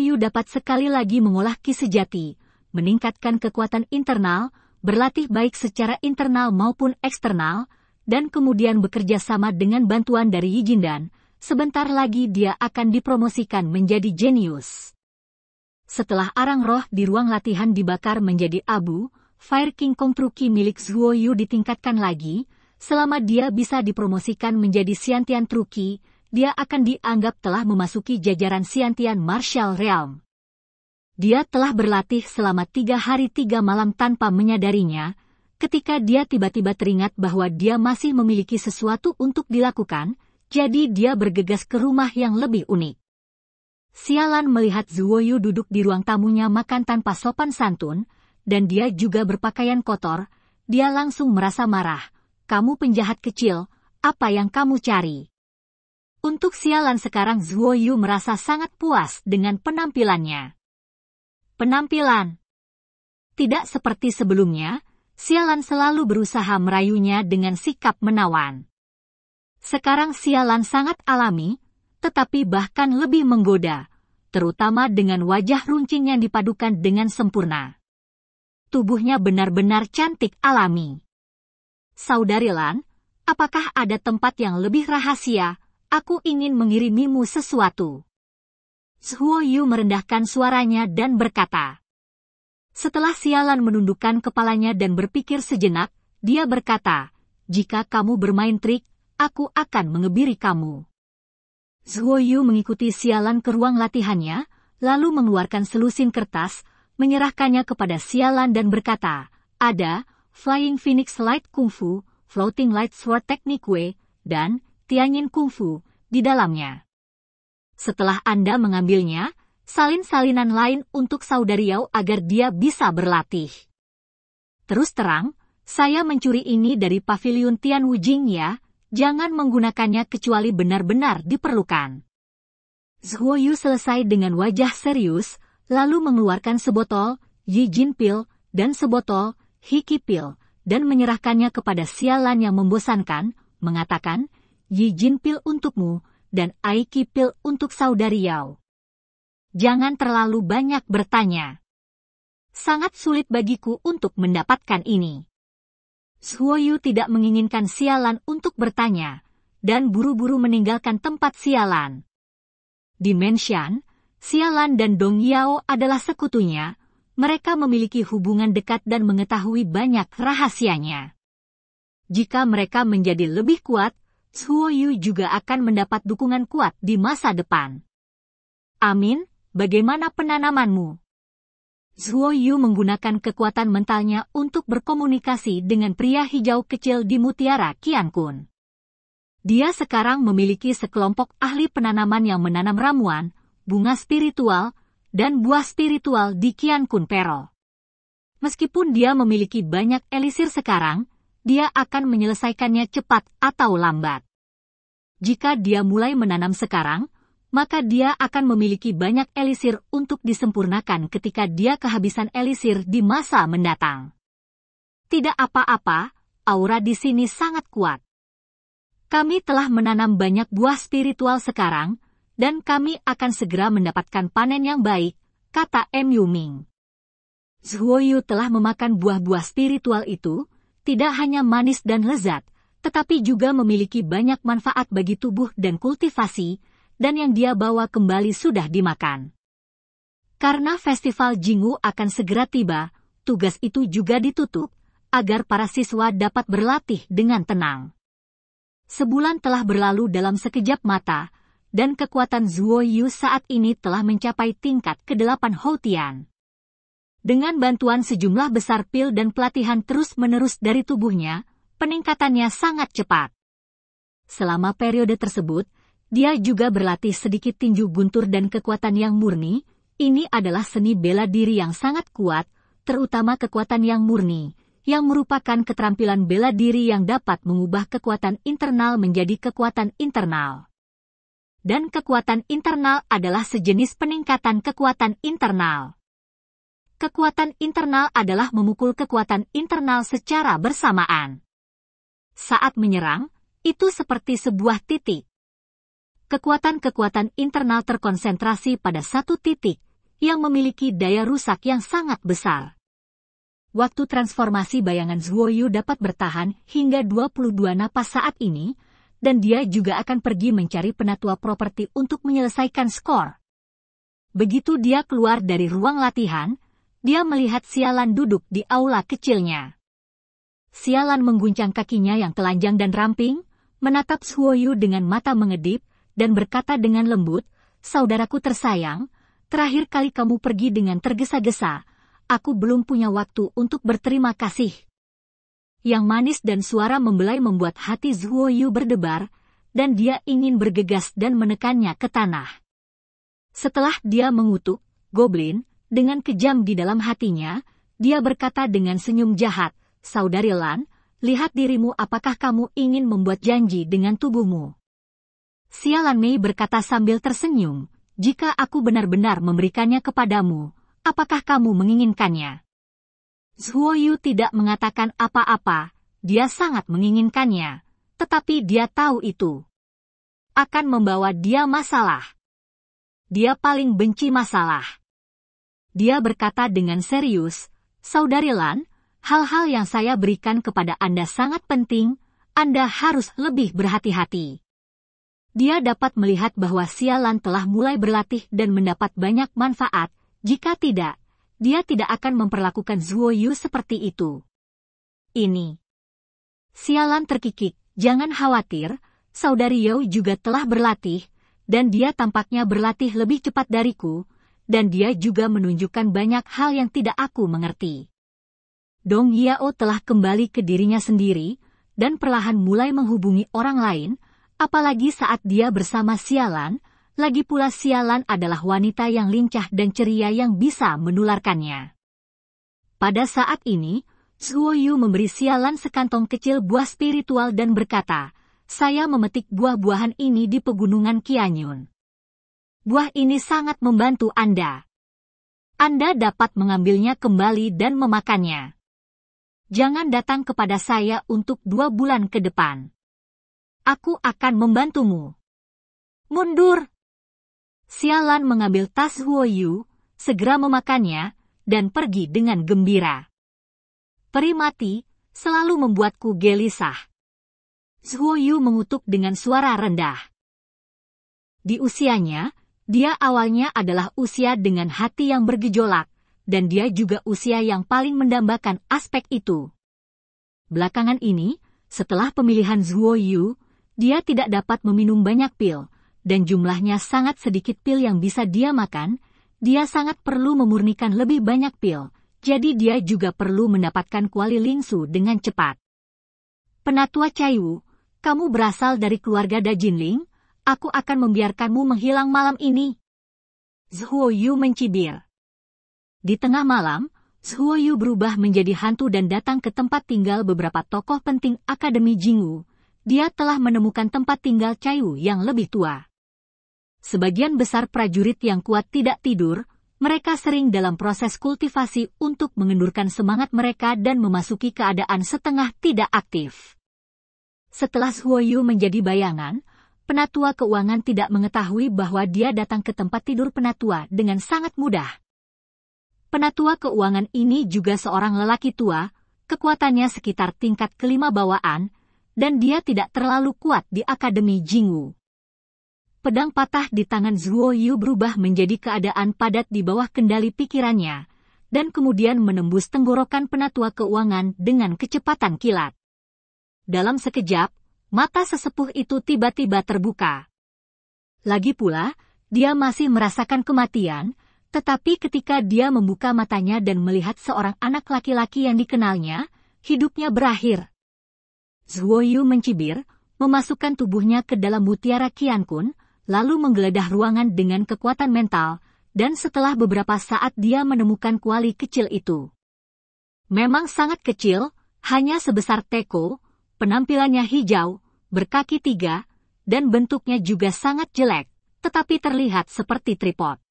Speaker 1: Yu dapat sekali lagi mengolah ki sejati, meningkatkan kekuatan internal, berlatih baik secara internal maupun eksternal, dan kemudian bekerja sama dengan bantuan dari Yijindan, sebentar lagi dia akan dipromosikan menjadi jenius. Setelah arang roh di ruang latihan dibakar menjadi abu, Fire King Kong Truki milik Zhuo Yu ditingkatkan lagi, selama dia bisa dipromosikan menjadi Siantian Truki, dia akan dianggap telah memasuki jajaran Siantian Martial Realm. Dia telah berlatih selama tiga hari tiga malam tanpa menyadarinya, ketika dia tiba-tiba teringat bahwa dia masih memiliki sesuatu untuk dilakukan, jadi dia bergegas ke rumah yang lebih unik. Sialan melihat Zuo Yu duduk di ruang tamunya makan tanpa sopan santun, dan dia juga berpakaian kotor, dia langsung merasa marah. Kamu penjahat kecil, apa yang kamu cari? Untuk sialan sekarang Zuo Yu merasa sangat puas dengan penampilannya. Penampilan Tidak seperti sebelumnya, sialan selalu berusaha merayunya dengan sikap menawan. Sekarang sialan sangat alami, tetapi bahkan lebih menggoda, terutama dengan wajah runcing yang dipadukan dengan sempurna. Tubuhnya benar-benar cantik alami. Saudari Lan, apakah ada tempat yang lebih rahasia? Aku ingin mengirimimu sesuatu. Zhuo Yu merendahkan suaranya dan berkata. Setelah sialan menundukkan kepalanya dan berpikir sejenak, dia berkata, jika kamu bermain trik, aku akan mengebiri kamu. Zhuo Yu mengikuti sialan ke ruang latihannya, lalu mengeluarkan selusin kertas, menyerahkannya kepada sialan dan berkata, ada Flying Phoenix Light Kung Fu, Floating Light Sword Technique Wei, dan Tianyin Kung Fu di dalamnya. Setelah Anda mengambilnya, salin-salinan lain untuk saudari Yao agar dia bisa berlatih. Terus terang, saya mencuri ini dari pavilion Tian Wujing ya, jangan menggunakannya kecuali benar-benar diperlukan. Yu selesai dengan wajah serius, lalu mengeluarkan sebotol Jin Pil dan sebotol Hiki Pil dan menyerahkannya kepada sialan yang membosankan, mengatakan, Jin Pil untukmu dan Aiki Pil untuk saudari Yao. Jangan terlalu banyak bertanya. Sangat sulit bagiku untuk mendapatkan ini. Suoyu tidak menginginkan sialan untuk bertanya, dan buru-buru meninggalkan tempat sialan. Di Menshan, sialan dan Dong Yao adalah sekutunya, mereka memiliki hubungan dekat dan mengetahui banyak rahasianya. Jika mereka menjadi lebih kuat, Suoyu juga akan mendapat dukungan kuat di masa depan. Amin, bagaimana penanamanmu? Zhuo Yu menggunakan kekuatan mentalnya untuk berkomunikasi dengan pria hijau kecil di Mutiara Qiankun. Dia sekarang memiliki sekelompok ahli penanaman yang menanam ramuan, bunga spiritual, dan buah spiritual di Qiankun Perol. Meskipun dia memiliki banyak elisir sekarang, dia akan menyelesaikannya cepat atau lambat. Jika dia mulai menanam sekarang, maka dia akan memiliki banyak elisir untuk disempurnakan ketika dia kehabisan elisir di masa mendatang. Tidak apa-apa, aura di sini sangat kuat. Kami telah menanam banyak buah spiritual sekarang, dan kami akan segera mendapatkan panen yang baik, kata M. Yuming. Zhuoyu telah memakan buah-buah spiritual itu, tidak hanya manis dan lezat, tetapi juga memiliki banyak manfaat bagi tubuh dan kultivasi, dan yang dia bawa kembali sudah dimakan. Karena festival Jingu akan segera tiba, tugas itu juga ditutup agar para siswa dapat berlatih dengan tenang. Sebulan telah berlalu dalam sekejap mata, dan kekuatan Zuo Yu saat ini telah mencapai tingkat ke-8 Houtian. Dengan bantuan sejumlah besar pil dan pelatihan terus-menerus dari tubuhnya, peningkatannya sangat cepat. Selama periode tersebut, dia juga berlatih sedikit tinju guntur dan kekuatan yang murni. Ini adalah seni bela diri yang sangat kuat, terutama kekuatan yang murni, yang merupakan keterampilan bela diri yang dapat mengubah kekuatan internal menjadi kekuatan internal. Dan kekuatan internal adalah sejenis peningkatan kekuatan internal. Kekuatan internal adalah memukul kekuatan internal secara bersamaan. Saat menyerang, itu seperti sebuah titik kekuatan-kekuatan internal terkonsentrasi pada satu titik yang memiliki daya rusak yang sangat besar. Waktu transformasi bayangan Zhuoyu dapat bertahan hingga 22 napas saat ini, dan dia juga akan pergi mencari penatua properti untuk menyelesaikan skor. Begitu dia keluar dari ruang latihan, dia melihat Sialan duduk di aula kecilnya. Sialan mengguncang kakinya yang telanjang dan ramping, menatap Zhuoyu dengan mata mengedip, dan berkata dengan lembut, Saudaraku tersayang, terakhir kali kamu pergi dengan tergesa-gesa, aku belum punya waktu untuk berterima kasih. Yang manis dan suara membelai membuat hati Zhuo Yu berdebar, dan dia ingin bergegas dan menekannya ke tanah. Setelah dia mengutuk, Goblin, dengan kejam di dalam hatinya, dia berkata dengan senyum jahat, Saudari Lan, lihat dirimu apakah kamu ingin membuat janji dengan tubuhmu. Sialan Mei berkata sambil tersenyum, jika aku benar-benar memberikannya kepadamu, apakah kamu menginginkannya? Zhuo Yu tidak mengatakan apa-apa, dia sangat menginginkannya, tetapi dia tahu itu. Akan membawa dia masalah. Dia paling benci masalah. Dia berkata dengan serius, Saudari Lan, hal-hal yang saya berikan kepada Anda sangat penting, Anda harus lebih berhati-hati dia dapat melihat bahwa sialan telah mulai berlatih dan mendapat banyak manfaat. Jika tidak, dia tidak akan memperlakukan Zuo Yu seperti itu. Ini. Sialan terkikik, jangan khawatir, saudari Yao juga telah berlatih, dan dia tampaknya berlatih lebih cepat dariku, dan dia juga menunjukkan banyak hal yang tidak aku mengerti. Dong Yao telah kembali ke dirinya sendiri, dan perlahan mulai menghubungi orang lain, Apalagi saat dia bersama sialan, lagi pula sialan adalah wanita yang lincah dan ceria yang bisa menularkannya. Pada saat ini, Zuo Yu memberi sialan sekantong kecil buah spiritual dan berkata, saya memetik buah-buahan ini di pegunungan Kianyun. Buah ini sangat membantu Anda. Anda dapat mengambilnya kembali dan memakannya. Jangan datang kepada saya untuk dua bulan ke depan. Aku akan membantumu. Mundur! Sialan mengambil tas Huoyu, segera memakannya, dan pergi dengan gembira. Peri mati selalu membuatku gelisah. Huoyu mengutuk dengan suara rendah. Di usianya, dia awalnya adalah usia dengan hati yang bergejolak, dan dia juga usia yang paling mendambakan aspek itu. Belakangan ini, setelah pemilihan Zhuo Yu, dia tidak dapat meminum banyak pil, dan jumlahnya sangat sedikit pil yang bisa dia makan, dia sangat perlu memurnikan lebih banyak pil, jadi dia juga perlu mendapatkan kuali lingsu dengan cepat. Penatua Caiwu, kamu berasal dari keluarga Dajinling, aku akan membiarkanmu menghilang malam ini. Zhuo Yu mencibir. Di tengah malam, Zhuo Yu berubah menjadi hantu dan datang ke tempat tinggal beberapa tokoh penting Akademi Jingwu, dia telah menemukan tempat tinggal Cayu yang lebih tua. Sebagian besar prajurit yang kuat tidak tidur, mereka sering dalam proses kultivasi untuk mengendurkan semangat mereka dan memasuki keadaan setengah tidak aktif. Setelah Huoyu menjadi bayangan, penatua keuangan tidak mengetahui bahwa dia datang ke tempat tidur penatua dengan sangat mudah. Penatua keuangan ini juga seorang lelaki tua, kekuatannya sekitar tingkat kelima bawaan, dan dia tidak terlalu kuat di Akademi Jingwu. Pedang patah di tangan Zhuo Yu berubah menjadi keadaan padat di bawah kendali pikirannya, dan kemudian menembus tenggorokan penatua keuangan dengan kecepatan kilat. Dalam sekejap, mata sesepuh itu tiba-tiba terbuka. Lagi pula, dia masih merasakan kematian, tetapi ketika dia membuka matanya dan melihat seorang anak laki-laki yang dikenalnya, hidupnya berakhir. Zhuoyu mencibir, memasukkan tubuhnya ke dalam mutiara Qian Kun, lalu menggeledah ruangan dengan kekuatan mental, dan setelah beberapa saat dia menemukan kuali kecil itu. Memang sangat kecil, hanya sebesar teko, penampilannya hijau, berkaki tiga, dan bentuknya juga sangat jelek, tetapi terlihat seperti tripod.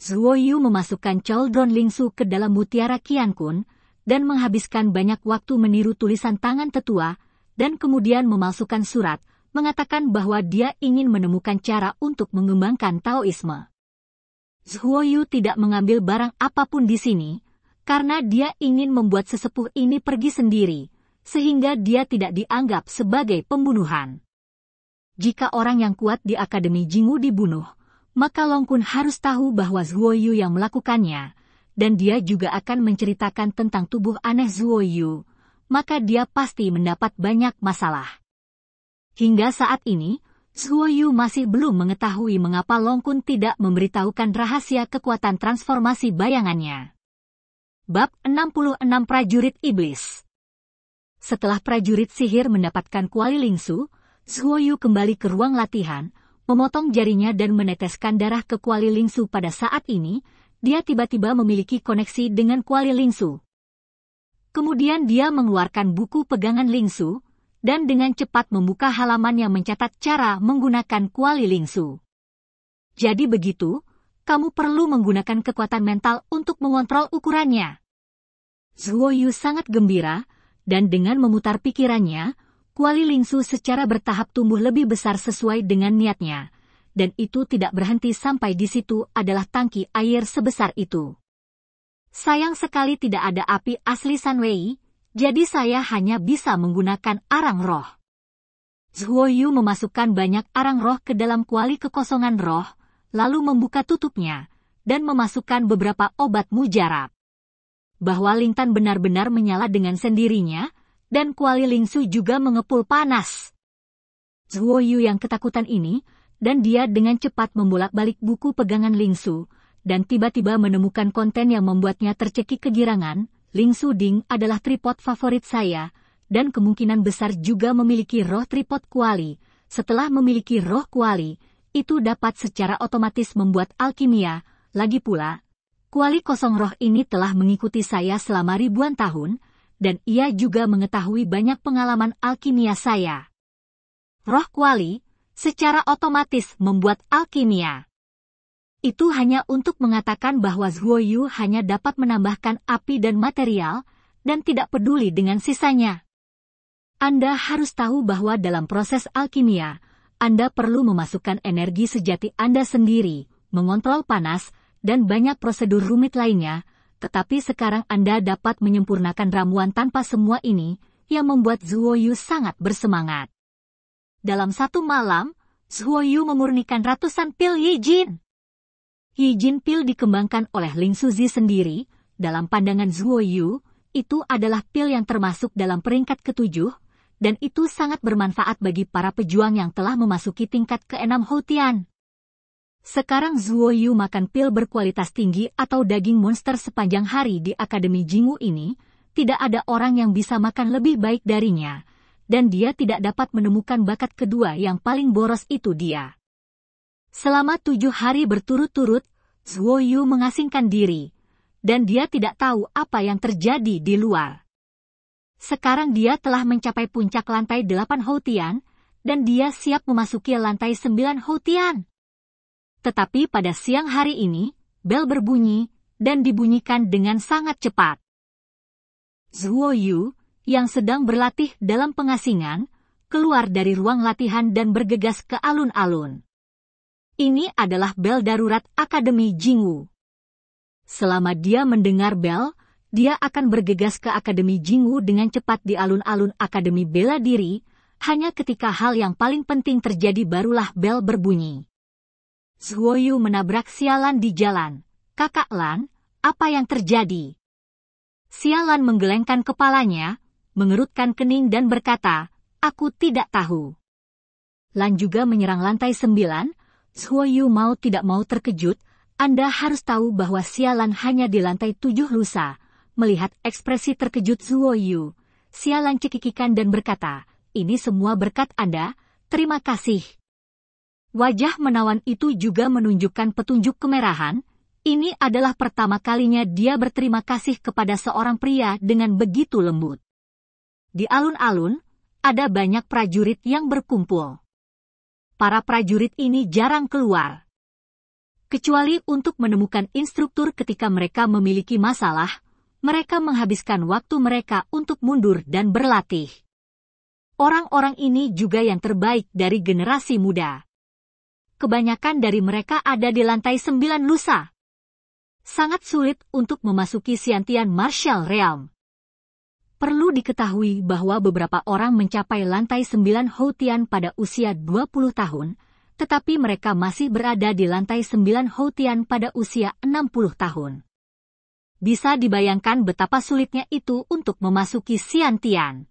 Speaker 1: Zhuo Yu memasukkan Choldron Lingsu ke dalam mutiara Qian Kun, dan menghabiskan banyak waktu meniru tulisan tangan tetua, dan kemudian memalsukan surat, mengatakan bahwa dia ingin menemukan cara untuk mengembangkan Taoisme. Zhuoyu tidak mengambil barang apapun di sini, karena dia ingin membuat sesepuh ini pergi sendiri, sehingga dia tidak dianggap sebagai pembunuhan. Jika orang yang kuat di Akademi Jingwu dibunuh, maka Long Kun harus tahu bahwa Zhuoyu yang melakukannya, dan dia juga akan menceritakan tentang tubuh aneh Zuo Yu, maka dia pasti mendapat banyak masalah. Hingga saat ini, Zuo Yu masih belum mengetahui mengapa Long Kun tidak memberitahukan rahasia kekuatan transformasi bayangannya. Bab 66 Prajurit Iblis Setelah prajurit sihir mendapatkan kuali lingsu, Yu kembali ke ruang latihan, memotong jarinya dan meneteskan darah ke kuali lingsu pada saat ini, dia tiba-tiba memiliki koneksi dengan kuali Lingsu. Kemudian dia mengeluarkan buku pegangan Lingsu, dan dengan cepat membuka halaman yang mencatat cara menggunakan kuali Lingsu. Jadi begitu, kamu perlu menggunakan kekuatan mental untuk mengontrol ukurannya. Zhuo Yu sangat gembira, dan dengan memutar pikirannya, kuali Lingsu secara bertahap tumbuh lebih besar sesuai dengan niatnya dan itu tidak berhenti sampai di situ adalah tangki air sebesar itu. Sayang sekali tidak ada api asli Sanwei, jadi saya hanya bisa menggunakan arang roh. Zhuoyu memasukkan banyak arang roh ke dalam kuali kekosongan roh, lalu membuka tutupnya, dan memasukkan beberapa obat mujarab. Bahwa Lintan benar-benar menyala dengan sendirinya, dan kuali Lingsu juga mengepul panas. Zhuoyu yang ketakutan ini dan dia dengan cepat membolak-balik buku pegangan Lingsu, dan tiba-tiba menemukan konten yang membuatnya tercekik kegirangan, Lingsu Ding adalah tripod favorit saya, dan kemungkinan besar juga memiliki roh tripod kuali. Setelah memiliki roh kuali, itu dapat secara otomatis membuat alkimia, lagi pula, kuali kosong roh ini telah mengikuti saya selama ribuan tahun, dan ia juga mengetahui banyak pengalaman alkimia saya. Roh kuali, secara otomatis membuat alkimia. Itu hanya untuk mengatakan bahwa Zuo Yu hanya dapat menambahkan api dan material, dan tidak peduli dengan sisanya. Anda harus tahu bahwa dalam proses alkimia, Anda perlu memasukkan energi sejati Anda sendiri, mengontrol panas, dan banyak prosedur rumit lainnya, tetapi sekarang Anda dapat menyempurnakan ramuan tanpa semua ini, yang membuat Zuo Yu sangat bersemangat. Dalam satu malam, Zhuoyu memurnikan ratusan pil Yi Jin. Yi Jin pil dikembangkan oleh Ling Suzi sendiri, dalam pandangan Zhuoyu, itu adalah pil yang termasuk dalam peringkat ketujuh, dan itu sangat bermanfaat bagi para pejuang yang telah memasuki tingkat keenam Houtian. Sekarang Zhuoyu makan pil berkualitas tinggi atau daging monster sepanjang hari di Akademi Jingwu ini, tidak ada orang yang bisa makan lebih baik darinya dan dia tidak dapat menemukan bakat kedua yang paling boros itu dia. Selama tujuh hari berturut-turut, Zuo Yu mengasingkan diri, dan dia tidak tahu apa yang terjadi di luar. Sekarang dia telah mencapai puncak lantai delapan Houtian, dan dia siap memasuki lantai sembilan Houtian. Tetapi pada siang hari ini, bel berbunyi, dan dibunyikan dengan sangat cepat. Zuo Yu, yang sedang berlatih dalam pengasingan keluar dari ruang latihan dan bergegas ke alun-alun. Ini adalah bel darurat Akademi Jingwu. Selama dia mendengar bel, dia akan bergegas ke Akademi Jingwu dengan cepat di alun-alun Akademi Bela Diri, hanya ketika hal yang paling penting terjadi barulah bel berbunyi. Zhuoyu menabrak sialan di jalan. Kakak Lan, apa yang terjadi? Sialan menggelengkan kepalanya, mengerutkan kening dan berkata, Aku tidak tahu. Lan juga menyerang lantai sembilan, Yu mau tidak mau terkejut, Anda harus tahu bahwa sialan hanya di lantai tujuh lusa. Melihat ekspresi terkejut Yu, sialan cekikikan dan berkata, ini semua berkat Anda, terima kasih. Wajah menawan itu juga menunjukkan petunjuk kemerahan, ini adalah pertama kalinya dia berterima kasih kepada seorang pria dengan begitu lembut. Di alun-alun, ada banyak prajurit yang berkumpul. Para prajurit ini jarang keluar. Kecuali untuk menemukan instruktur ketika mereka memiliki masalah, mereka menghabiskan waktu mereka untuk mundur dan berlatih. Orang-orang ini juga yang terbaik dari generasi muda. Kebanyakan dari mereka ada di lantai sembilan lusa. Sangat sulit untuk memasuki Siantian Martial Realm Perlu diketahui bahwa beberapa orang mencapai lantai 9 Houtian pada usia 20 tahun, tetapi mereka masih berada di lantai 9 Houtian pada usia 60 tahun. Bisa dibayangkan betapa sulitnya itu untuk memasuki Siantian.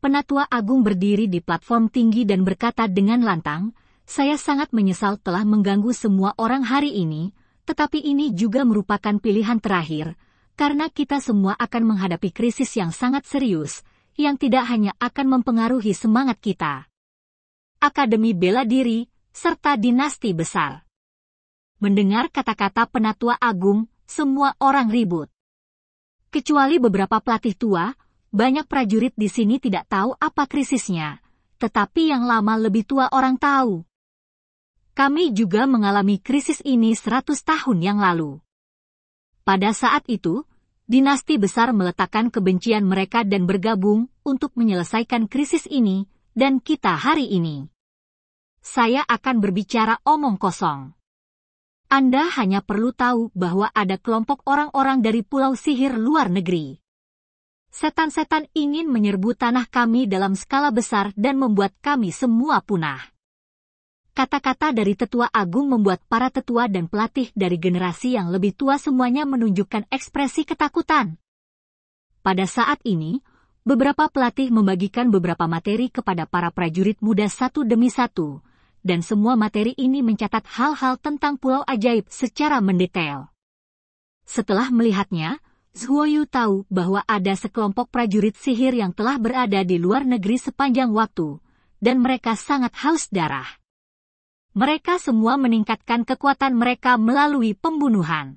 Speaker 1: Penatua Agung berdiri di platform tinggi dan berkata dengan lantang, saya sangat menyesal telah mengganggu semua orang hari ini, tetapi ini juga merupakan pilihan terakhir, karena kita semua akan menghadapi krisis yang sangat serius, yang tidak hanya akan mempengaruhi semangat kita. Akademi Bela Diri, serta dinasti besar. Mendengar kata-kata penatua agung, semua orang ribut. Kecuali beberapa pelatih tua, banyak prajurit di sini tidak tahu apa krisisnya, tetapi yang lama lebih tua orang tahu. Kami juga mengalami krisis ini 100 tahun yang lalu. Pada saat itu, dinasti besar meletakkan kebencian mereka dan bergabung untuk menyelesaikan krisis ini dan kita hari ini. Saya akan berbicara omong kosong. Anda hanya perlu tahu bahwa ada kelompok orang-orang dari pulau sihir luar negeri. Setan-setan ingin menyerbu tanah kami dalam skala besar dan membuat kami semua punah. Kata-kata dari tetua agung membuat para tetua dan pelatih dari generasi yang lebih tua semuanya menunjukkan ekspresi ketakutan. Pada saat ini, beberapa pelatih membagikan beberapa materi kepada para prajurit muda satu demi satu, dan semua materi ini mencatat hal-hal tentang pulau ajaib secara mendetail. Setelah melihatnya, Zhuoyu tahu bahwa ada sekelompok prajurit sihir yang telah berada di luar negeri sepanjang waktu, dan mereka sangat haus darah mereka semua meningkatkan kekuatan mereka melalui pembunuhan.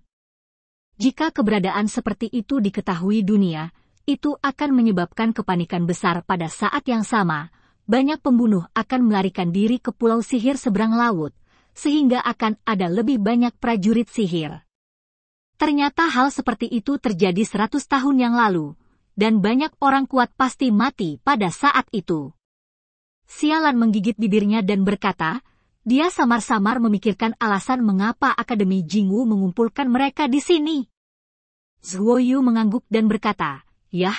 Speaker 1: Jika keberadaan seperti itu diketahui dunia, itu akan menyebabkan kepanikan besar pada saat yang sama. Banyak pembunuh akan melarikan diri ke pulau sihir seberang laut, sehingga akan ada lebih banyak prajurit sihir. Ternyata hal seperti itu terjadi 100 tahun yang lalu, dan banyak orang kuat pasti mati pada saat itu. Sialan menggigit bibirnya dan berkata, dia samar-samar memikirkan alasan mengapa Akademi Jingwu mengumpulkan mereka di sini. Zhuo Yu mengangguk dan berkata, Yah,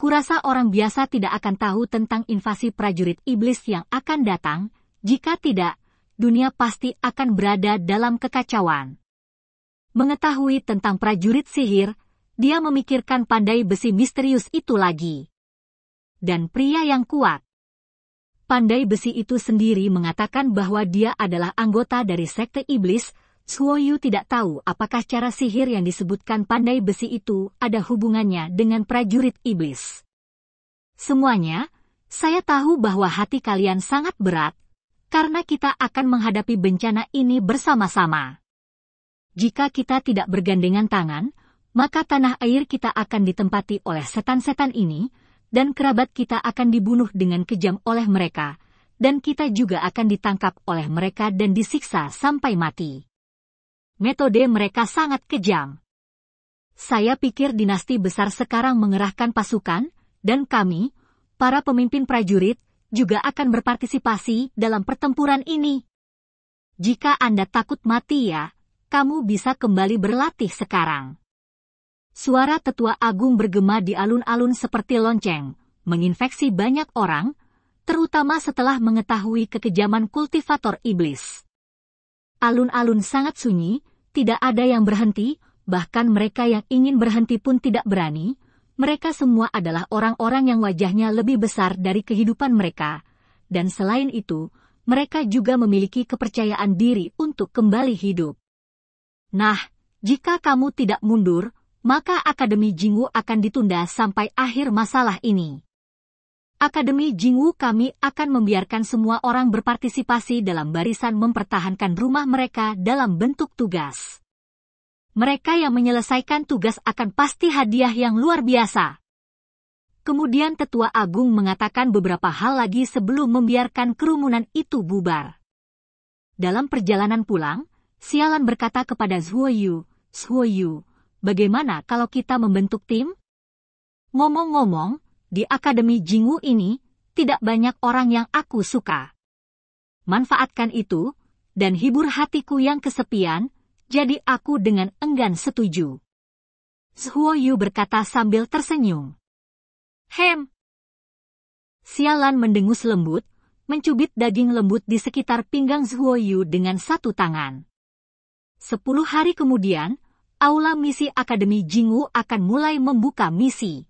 Speaker 1: kurasa orang biasa tidak akan tahu tentang invasi prajurit iblis yang akan datang, jika tidak, dunia pasti akan berada dalam kekacauan. Mengetahui tentang prajurit sihir, dia memikirkan pandai besi misterius itu lagi. Dan pria yang kuat, pandai besi itu sendiri mengatakan bahwa dia adalah anggota dari sekte iblis, Suoyu tidak tahu apakah cara sihir yang disebutkan pandai besi itu ada hubungannya dengan prajurit iblis. Semuanya, saya tahu bahwa hati kalian sangat berat, karena kita akan menghadapi bencana ini bersama-sama. Jika kita tidak bergandengan tangan, maka tanah air kita akan ditempati oleh setan-setan ini, dan kerabat kita akan dibunuh dengan kejam oleh mereka, dan kita juga akan ditangkap oleh mereka dan disiksa sampai mati. Metode mereka sangat kejam. Saya pikir dinasti besar sekarang mengerahkan pasukan, dan kami, para pemimpin prajurit, juga akan berpartisipasi dalam pertempuran ini. Jika Anda takut mati ya, kamu bisa kembali berlatih sekarang. Suara tetua agung bergema di alun-alun seperti lonceng, menginfeksi banyak orang, terutama setelah mengetahui kekejaman kultivator iblis. Alun-alun sangat sunyi, tidak ada yang berhenti, bahkan mereka yang ingin berhenti pun tidak berani. Mereka semua adalah orang-orang yang wajahnya lebih besar dari kehidupan mereka, dan selain itu, mereka juga memiliki kepercayaan diri untuk kembali hidup. Nah, jika kamu tidak mundur, maka Akademi Jingwu akan ditunda sampai akhir masalah ini. Akademi Jingwu kami akan membiarkan semua orang berpartisipasi dalam barisan mempertahankan rumah mereka dalam bentuk tugas. Mereka yang menyelesaikan tugas akan pasti hadiah yang luar biasa. Kemudian Tetua Agung mengatakan beberapa hal lagi sebelum membiarkan kerumunan itu bubar. Dalam perjalanan pulang, Sialan berkata kepada Zhuoyu, Zhuoyu, bagaimana kalau kita membentuk tim? Ngomong-ngomong, di Akademi Jingu ini, tidak banyak orang yang aku suka. Manfaatkan itu, dan hibur hatiku yang kesepian, jadi aku dengan enggan setuju. Zhuoyu berkata sambil tersenyum. Hem! Sialan mendengus lembut, mencubit daging lembut di sekitar pinggang Zhuoyu dengan satu tangan. Sepuluh hari kemudian, Aula Misi Akademi Jingu akan mulai membuka misi.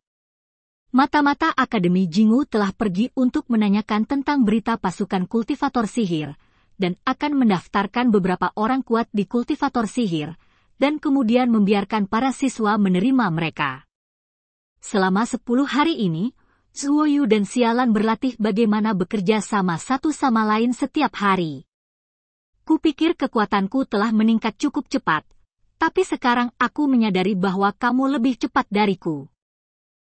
Speaker 1: Mata-mata Akademi Jingu telah pergi untuk menanyakan tentang berita pasukan kultivator sihir, dan akan mendaftarkan beberapa orang kuat di kultivator sihir, dan kemudian membiarkan para siswa menerima mereka. Selama 10 hari ini, Zuoyu dan Sialan berlatih bagaimana bekerja sama satu sama lain setiap hari. Kupikir kekuatanku telah meningkat cukup cepat, tapi sekarang aku menyadari bahwa kamu lebih cepat dariku.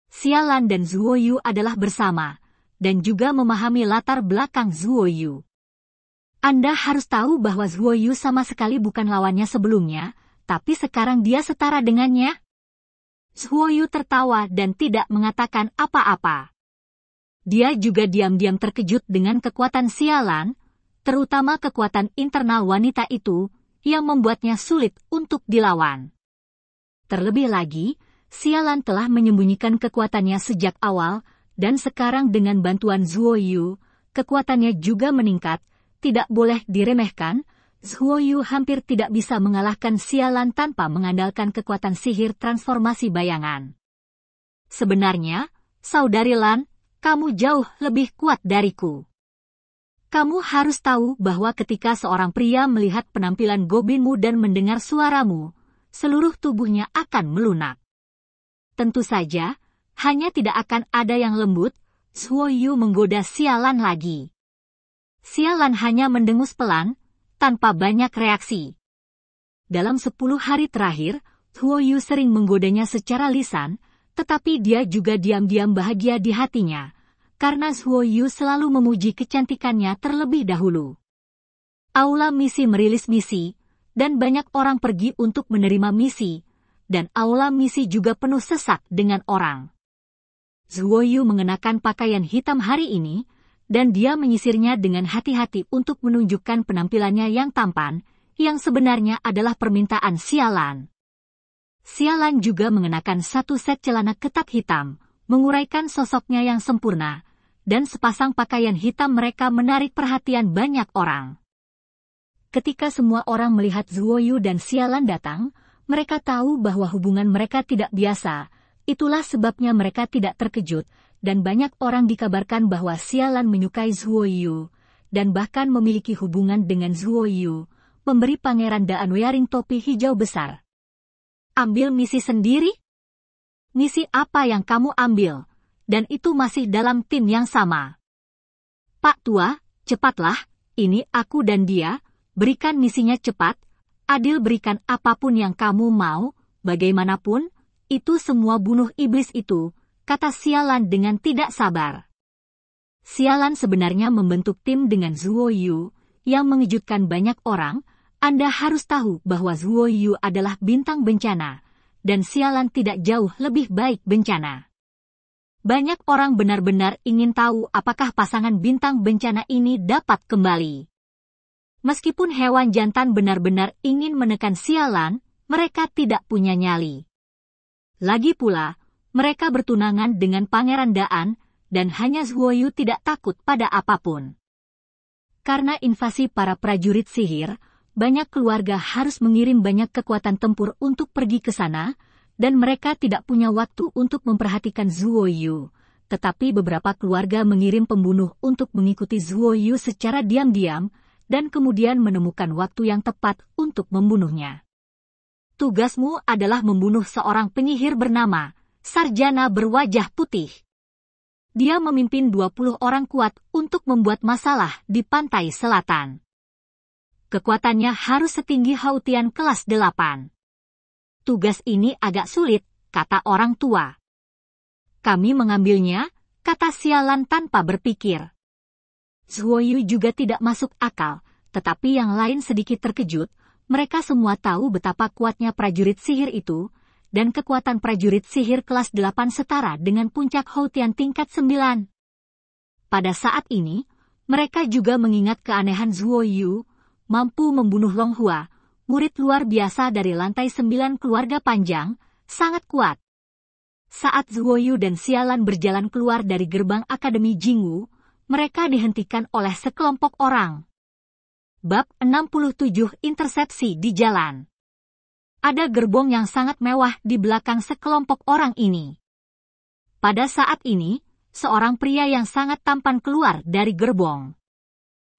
Speaker 1: Sialan dan Zuoyu adalah bersama, dan juga memahami latar belakang Zuoyu. Anda harus tahu bahwa Zuoyu sama sekali bukan lawannya sebelumnya, tapi sekarang dia setara dengannya. Zuoyu tertawa dan tidak mengatakan apa-apa. Dia juga diam-diam terkejut dengan kekuatan sialan, terutama kekuatan internal wanita itu, yang membuatnya sulit untuk dilawan. Terlebih lagi, Sialan telah menyembunyikan kekuatannya sejak awal, dan sekarang dengan bantuan Zhuo Yu, kekuatannya juga meningkat, tidak boleh diremehkan, Zhuo Yu hampir tidak bisa mengalahkan Sialan tanpa mengandalkan kekuatan sihir transformasi bayangan. Sebenarnya, saudari Lan, kamu jauh lebih kuat dariku. Kamu harus tahu bahwa ketika seorang pria melihat penampilan goblinmu dan mendengar suaramu, seluruh tubuhnya akan melunak. Tentu saja, hanya tidak akan ada yang lembut, Yu menggoda sialan lagi. Sialan hanya mendengus pelan, tanpa banyak reaksi. Dalam sepuluh hari terakhir, Yu sering menggodanya secara lisan, tetapi dia juga diam-diam bahagia di hatinya karena Zhuo Yu selalu memuji kecantikannya terlebih dahulu. Aula misi merilis misi, dan banyak orang pergi untuk menerima misi, dan aula misi juga penuh sesak dengan orang. Zhuo Yu mengenakan pakaian hitam hari ini, dan dia menyisirnya dengan hati-hati untuk menunjukkan penampilannya yang tampan, yang sebenarnya adalah permintaan sialan. Sialan juga mengenakan satu set celana ketat hitam, menguraikan sosoknya yang sempurna, dan sepasang pakaian hitam mereka menarik perhatian banyak orang. Ketika semua orang melihat Zuoyu dan Sialan datang, mereka tahu bahwa hubungan mereka tidak biasa. Itulah sebabnya mereka tidak terkejut, dan banyak orang dikabarkan bahwa Sialan menyukai Zuoyu, dan bahkan memiliki hubungan dengan Zuoyu, memberi Pangeran Daan Wearing topi hijau besar. Ambil misi sendiri? Misi apa yang kamu ambil? dan itu masih dalam tim yang sama. Pak Tua, cepatlah, ini aku dan dia, berikan misinya cepat, adil berikan apapun yang kamu mau, bagaimanapun, itu semua bunuh iblis itu, kata Sialan dengan tidak sabar. Sialan sebenarnya membentuk tim dengan Zuo Yu, yang mengejutkan banyak orang, Anda harus tahu bahwa Zuo Yu adalah bintang bencana, dan Sialan tidak jauh lebih baik bencana. Banyak orang benar-benar ingin tahu apakah pasangan bintang bencana ini dapat kembali. Meskipun hewan jantan benar-benar ingin menekan sialan, mereka tidak punya nyali. Lagi pula, mereka bertunangan dengan Pangeran Daan, dan hanya Zhuoyu tidak takut pada apapun. Karena invasi para prajurit sihir, banyak keluarga harus mengirim banyak kekuatan tempur untuk pergi ke sana, dan mereka tidak punya waktu untuk memperhatikan Zuo Yu. Tetapi beberapa keluarga mengirim pembunuh untuk mengikuti Zuo Yu secara diam-diam dan kemudian menemukan waktu yang tepat untuk membunuhnya. Tugasmu adalah membunuh seorang penyihir bernama Sarjana berwajah putih. Dia memimpin 20 orang kuat untuk membuat masalah di pantai selatan. Kekuatannya harus setinggi Hautian kelas 8 tugas ini agak sulit, kata orang tua. Kami mengambilnya, kata sialan tanpa berpikir. Zhuoyu juga tidak masuk akal, tetapi yang lain sedikit terkejut, mereka semua tahu betapa kuatnya prajurit sihir itu, dan kekuatan prajurit sihir kelas 8 setara dengan puncak Houtian tingkat 9. Pada saat ini, mereka juga mengingat keanehan Zuo Yu, mampu membunuh Longhua. Hua, murid luar biasa dari lantai sembilan keluarga panjang, sangat kuat. Saat Zuoyu dan Sialan berjalan keluar dari gerbang Akademi Jingwu, mereka dihentikan oleh sekelompok orang. Bab 67 Intersepsi di Jalan Ada gerbong yang sangat mewah di belakang sekelompok orang ini. Pada saat ini, seorang pria yang sangat tampan keluar dari gerbong.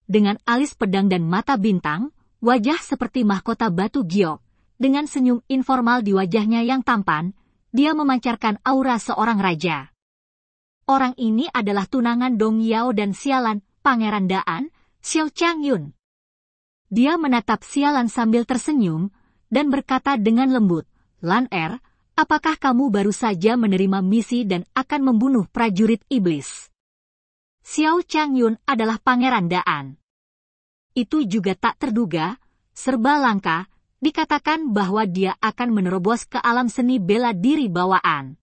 Speaker 1: Dengan alis pedang dan mata bintang, wajah seperti mahkota batu giok, dengan senyum informal di wajahnya yang tampan, dia memancarkan aura seorang raja. Orang ini adalah tunangan Dong Yao dan Sialan, Pangeran Daan, Xiao Chang Yun. Dia menatap Sialan sambil tersenyum, dan berkata dengan lembut, Lan Er, apakah kamu baru saja menerima misi dan akan membunuh prajurit iblis? Xiao Chang Yun adalah Pangeran Daan itu juga tak terduga, serba langka, dikatakan bahwa dia akan menerobos ke alam seni bela diri bawaan.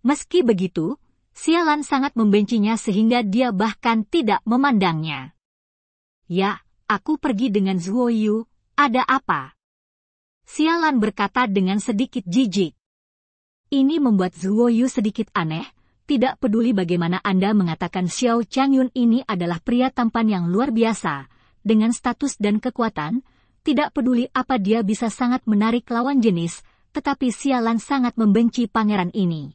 Speaker 1: Meski begitu, sialan sangat membencinya sehingga dia bahkan tidak memandangnya. Ya, aku pergi dengan Zuo Yu, ada apa? Sialan berkata dengan sedikit jijik. Ini membuat Zuo Yu sedikit aneh, tidak peduli bagaimana Anda mengatakan Xiao Changyun ini adalah pria tampan yang luar biasa, dengan status dan kekuatan, tidak peduli apa dia bisa sangat menarik lawan jenis, tetapi sialan sangat membenci pangeran ini.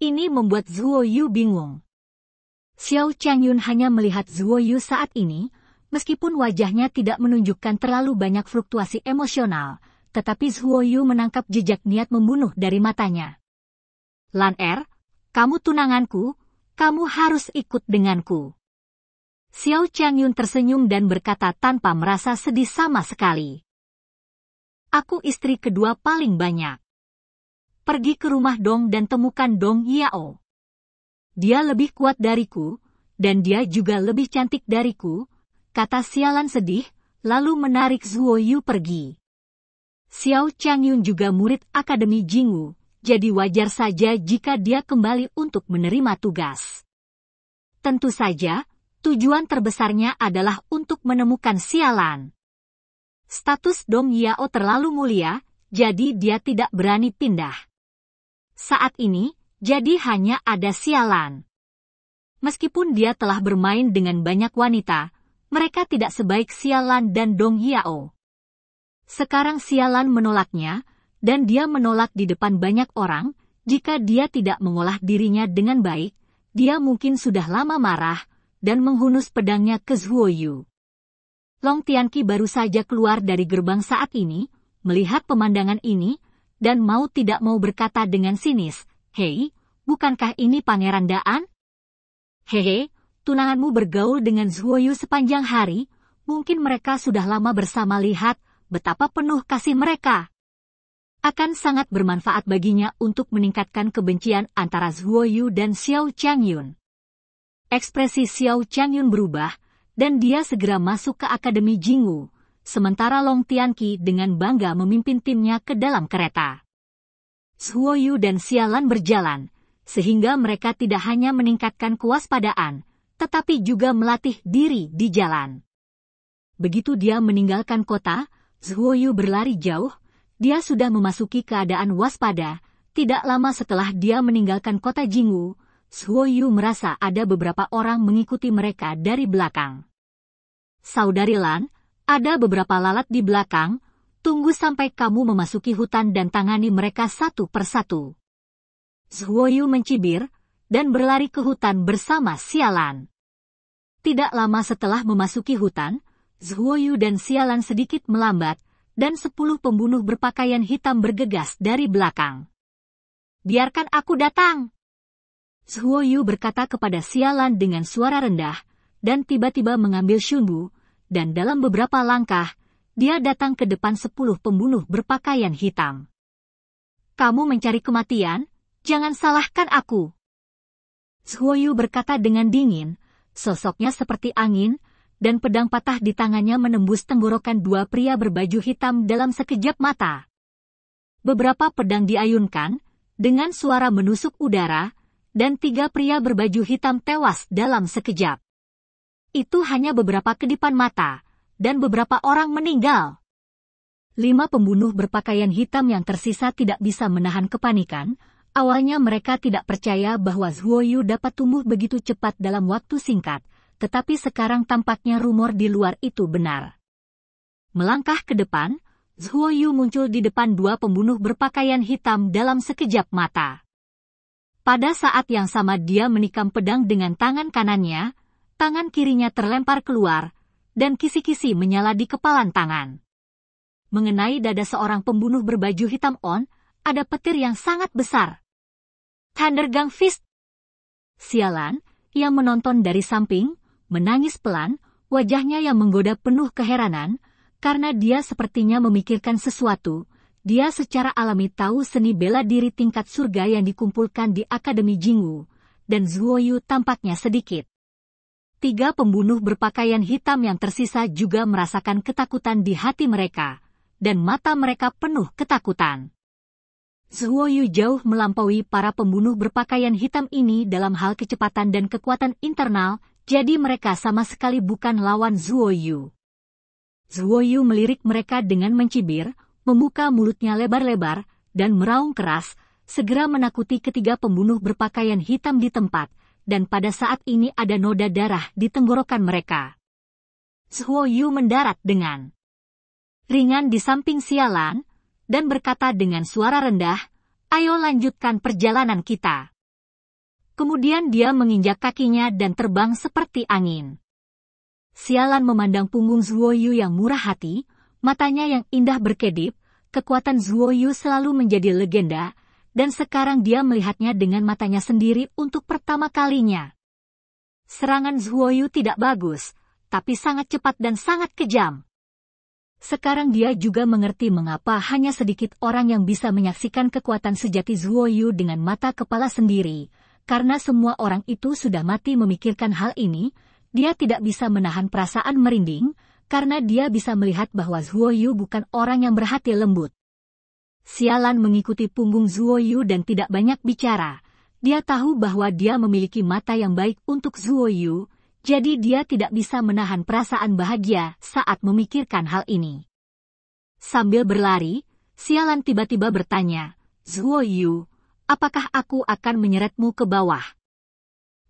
Speaker 1: Ini membuat Zuo Yu bingung. Xiao Changyun hanya melihat Zuo Yu saat ini, meskipun wajahnya tidak menunjukkan terlalu banyak fluktuasi emosional, tetapi Zuo Yu menangkap jejak niat membunuh dari matanya. Lan Er, kamu tunanganku, kamu harus ikut denganku. Xiao Changyun tersenyum dan berkata tanpa merasa sedih sama sekali. Aku istri kedua paling banyak. Pergi ke rumah Dong dan temukan Dong Yao. Dia lebih kuat dariku, dan dia juga lebih cantik dariku, kata sialan sedih, lalu menarik Zuo Yu pergi. Xiao Changyun juga murid Akademi Jingwu, jadi wajar saja jika dia kembali untuk menerima tugas. Tentu saja, tujuan terbesarnya adalah untuk menemukan sialan. Status Dong Yao terlalu mulia, jadi dia tidak berani pindah. Saat ini, jadi hanya ada sialan. Meskipun dia telah bermain dengan banyak wanita, mereka tidak sebaik sialan dan Dong Yao. Sekarang sialan menolaknya, dan dia menolak di depan banyak orang, jika dia tidak mengolah dirinya dengan baik, dia mungkin sudah lama marah, dan menghunus pedangnya ke Zhuoyu. Long Tianqi baru saja keluar dari gerbang saat ini, melihat pemandangan ini, dan mau tidak mau berkata dengan sinis, Hei, bukankah ini pangeran Daan? Hehe, tunanganmu bergaul dengan Zhuoyu sepanjang hari, mungkin mereka sudah lama bersama lihat betapa penuh kasih mereka. Akan sangat bermanfaat baginya untuk meningkatkan kebencian antara Zhuoyu dan Xiao Changyun. Ekspresi Xiao Changyun berubah, dan dia segera masuk ke Akademi Jingwu, sementara Long Tianqi dengan bangga memimpin timnya ke dalam kereta. Suoyu dan Xialan berjalan, sehingga mereka tidak hanya meningkatkan kewaspadaan, tetapi juga melatih diri di jalan. Begitu dia meninggalkan kota, Zhuoyu berlari jauh, dia sudah memasuki keadaan waspada, tidak lama setelah dia meninggalkan kota Jingwu, Suo merasa ada beberapa orang mengikuti mereka dari belakang. Saudari Lan, ada beberapa lalat di belakang, tunggu sampai kamu memasuki hutan dan tangani mereka satu persatu. Zhuoyu mencibir, dan berlari ke hutan bersama Sialan. Tidak lama setelah memasuki hutan, Zhuoyu dan Sialan sedikit melambat, dan sepuluh pembunuh berpakaian hitam bergegas dari belakang. Biarkan aku datang! Zhuo Yu berkata kepada Sialan dengan suara rendah, dan tiba-tiba mengambil Shunbu, dan dalam beberapa langkah, dia datang ke depan sepuluh pembunuh berpakaian hitam. Kamu mencari kematian? Jangan salahkan aku. Zhuoyu berkata dengan dingin, sosoknya seperti angin, dan pedang patah di tangannya menembus tenggorokan dua pria berbaju hitam dalam sekejap mata. Beberapa pedang diayunkan, dengan suara menusuk udara, dan tiga pria berbaju hitam tewas dalam sekejap. Itu hanya beberapa kedipan mata, dan beberapa orang meninggal. Lima pembunuh berpakaian hitam yang tersisa tidak bisa menahan kepanikan. Awalnya mereka tidak percaya bahwa Zhuoyu dapat tumbuh begitu cepat dalam waktu singkat, tetapi sekarang tampaknya rumor di luar itu benar. Melangkah ke depan, Zhuoyu muncul di depan dua pembunuh berpakaian hitam dalam sekejap mata. Pada saat yang sama dia menikam pedang dengan tangan kanannya, tangan kirinya terlempar keluar, dan kisi-kisi menyala di kepalan tangan. Mengenai dada seorang pembunuh berbaju hitam On, ada petir yang sangat besar. Thundergang Fist! Sialan, yang menonton dari samping, menangis pelan, wajahnya yang menggoda penuh keheranan, karena dia sepertinya memikirkan sesuatu, dia secara alami tahu seni bela diri tingkat surga yang dikumpulkan di Akademi Jingwu, dan Zhuoyu tampaknya sedikit. Tiga pembunuh berpakaian hitam yang tersisa juga merasakan ketakutan di hati mereka, dan mata mereka penuh ketakutan. Zhuoyu jauh melampaui para pembunuh berpakaian hitam ini dalam hal kecepatan dan kekuatan internal, jadi mereka sama sekali bukan lawan Zhuoyu. Zhuoyu melirik mereka dengan mencibir, membuka mulutnya lebar-lebar dan meraung keras, segera menakuti ketiga pembunuh berpakaian hitam di tempat, dan pada saat ini ada noda darah di tenggorokan mereka. Suo Yu mendarat dengan ringan di samping sialan, dan berkata dengan suara rendah, ayo lanjutkan perjalanan kita. Kemudian dia menginjak kakinya dan terbang seperti angin. Sialan memandang punggung Zuo yang murah hati, matanya yang indah berkedip, kekuatan Zuo Yu selalu menjadi legenda, dan sekarang dia melihatnya dengan matanya sendiri untuk pertama kalinya. Serangan Zuo Yu tidak bagus, tapi sangat cepat dan sangat kejam. Sekarang dia juga mengerti mengapa hanya sedikit orang yang bisa menyaksikan kekuatan sejati Yu dengan mata kepala sendiri. Karena semua orang itu sudah mati memikirkan hal ini, dia tidak bisa menahan perasaan merinding, karena dia bisa melihat bahwa Zhuo Yu bukan orang yang berhati lembut. Sialan mengikuti punggung Zhuo Yu dan tidak banyak bicara. Dia tahu bahwa dia memiliki mata yang baik untuk Zhuo Yu, jadi dia tidak bisa menahan perasaan bahagia saat memikirkan hal ini. Sambil berlari, Sialan tiba-tiba bertanya, Zhuo Yu, apakah aku akan menyeretmu ke bawah?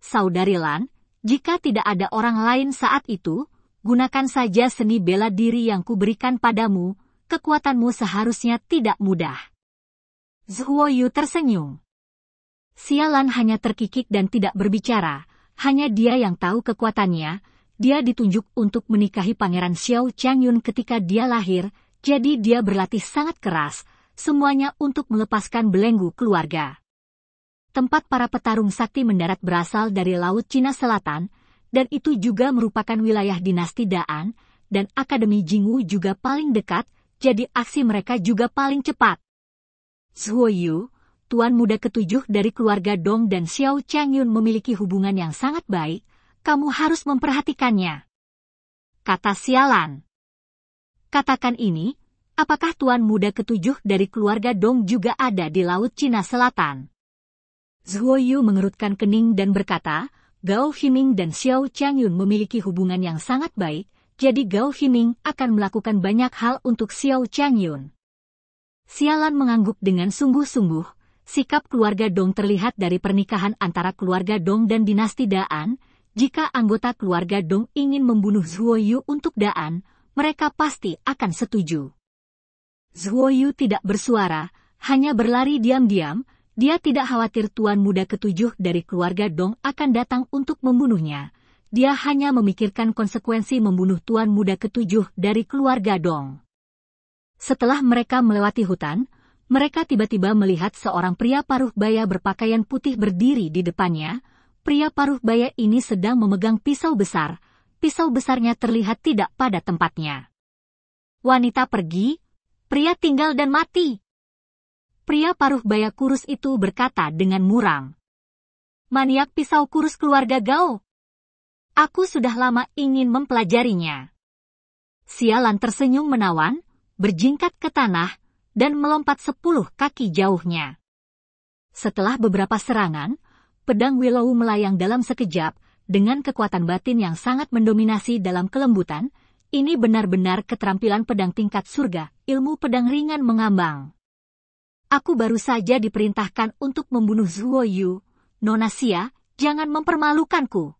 Speaker 1: Saudari Lan, jika tidak ada orang lain saat itu, gunakan saja seni bela diri yang kuberikan padamu, kekuatanmu seharusnya tidak mudah. Zhuo Yu tersenyum. Sialan hanya terkikik dan tidak berbicara, hanya dia yang tahu kekuatannya, dia ditunjuk untuk menikahi Pangeran Xiao Changyun ketika dia lahir, jadi dia berlatih sangat keras, semuanya untuk melepaskan belenggu keluarga tempat para petarung sakti mendarat berasal dari Laut Cina Selatan, dan itu juga merupakan wilayah dinasti Daan, dan Akademi Jingwu juga paling dekat, jadi aksi mereka juga paling cepat. Yu, tuan muda ketujuh dari keluarga Dong dan Xiao Changyun memiliki hubungan yang sangat baik, kamu harus memperhatikannya. Kata sialan. Katakan ini, apakah tuan muda ketujuh dari keluarga Dong juga ada di Laut Cina Selatan? Yu mengerutkan kening dan berkata, Gao Himing dan Xiao Changyun memiliki hubungan yang sangat baik, jadi Gao Himing akan melakukan banyak hal untuk Xiao Changyun. Sialan mengangguk dengan sungguh-sungguh, sikap keluarga Dong terlihat dari pernikahan antara keluarga Dong dan dinasti Daan, jika anggota keluarga Dong ingin membunuh Zhuo Yu untuk Daan, mereka pasti akan setuju. Zhuo Yu tidak bersuara, hanya berlari diam-diam, dia tidak khawatir tuan muda ketujuh dari keluarga Dong akan datang untuk membunuhnya. Dia hanya memikirkan konsekuensi membunuh tuan muda ketujuh dari keluarga Dong. Setelah mereka melewati hutan, mereka tiba-tiba melihat seorang pria paruh baya berpakaian putih berdiri di depannya. Pria paruh baya ini sedang memegang pisau besar. Pisau besarnya terlihat tidak pada tempatnya. Wanita pergi, pria tinggal dan mati pria paruh baya kurus itu berkata dengan muram. Maniak pisau kurus keluarga Gao. Aku sudah lama ingin mempelajarinya. Sialan tersenyum menawan, berjingkat ke tanah, dan melompat sepuluh kaki jauhnya. Setelah beberapa serangan, pedang Willow melayang dalam sekejap dengan kekuatan batin yang sangat mendominasi dalam kelembutan, ini benar-benar keterampilan pedang tingkat surga, ilmu pedang ringan mengambang. Aku baru saja diperintahkan untuk membunuh Zuo Yu. Nona Nonasia, jangan mempermalukanku.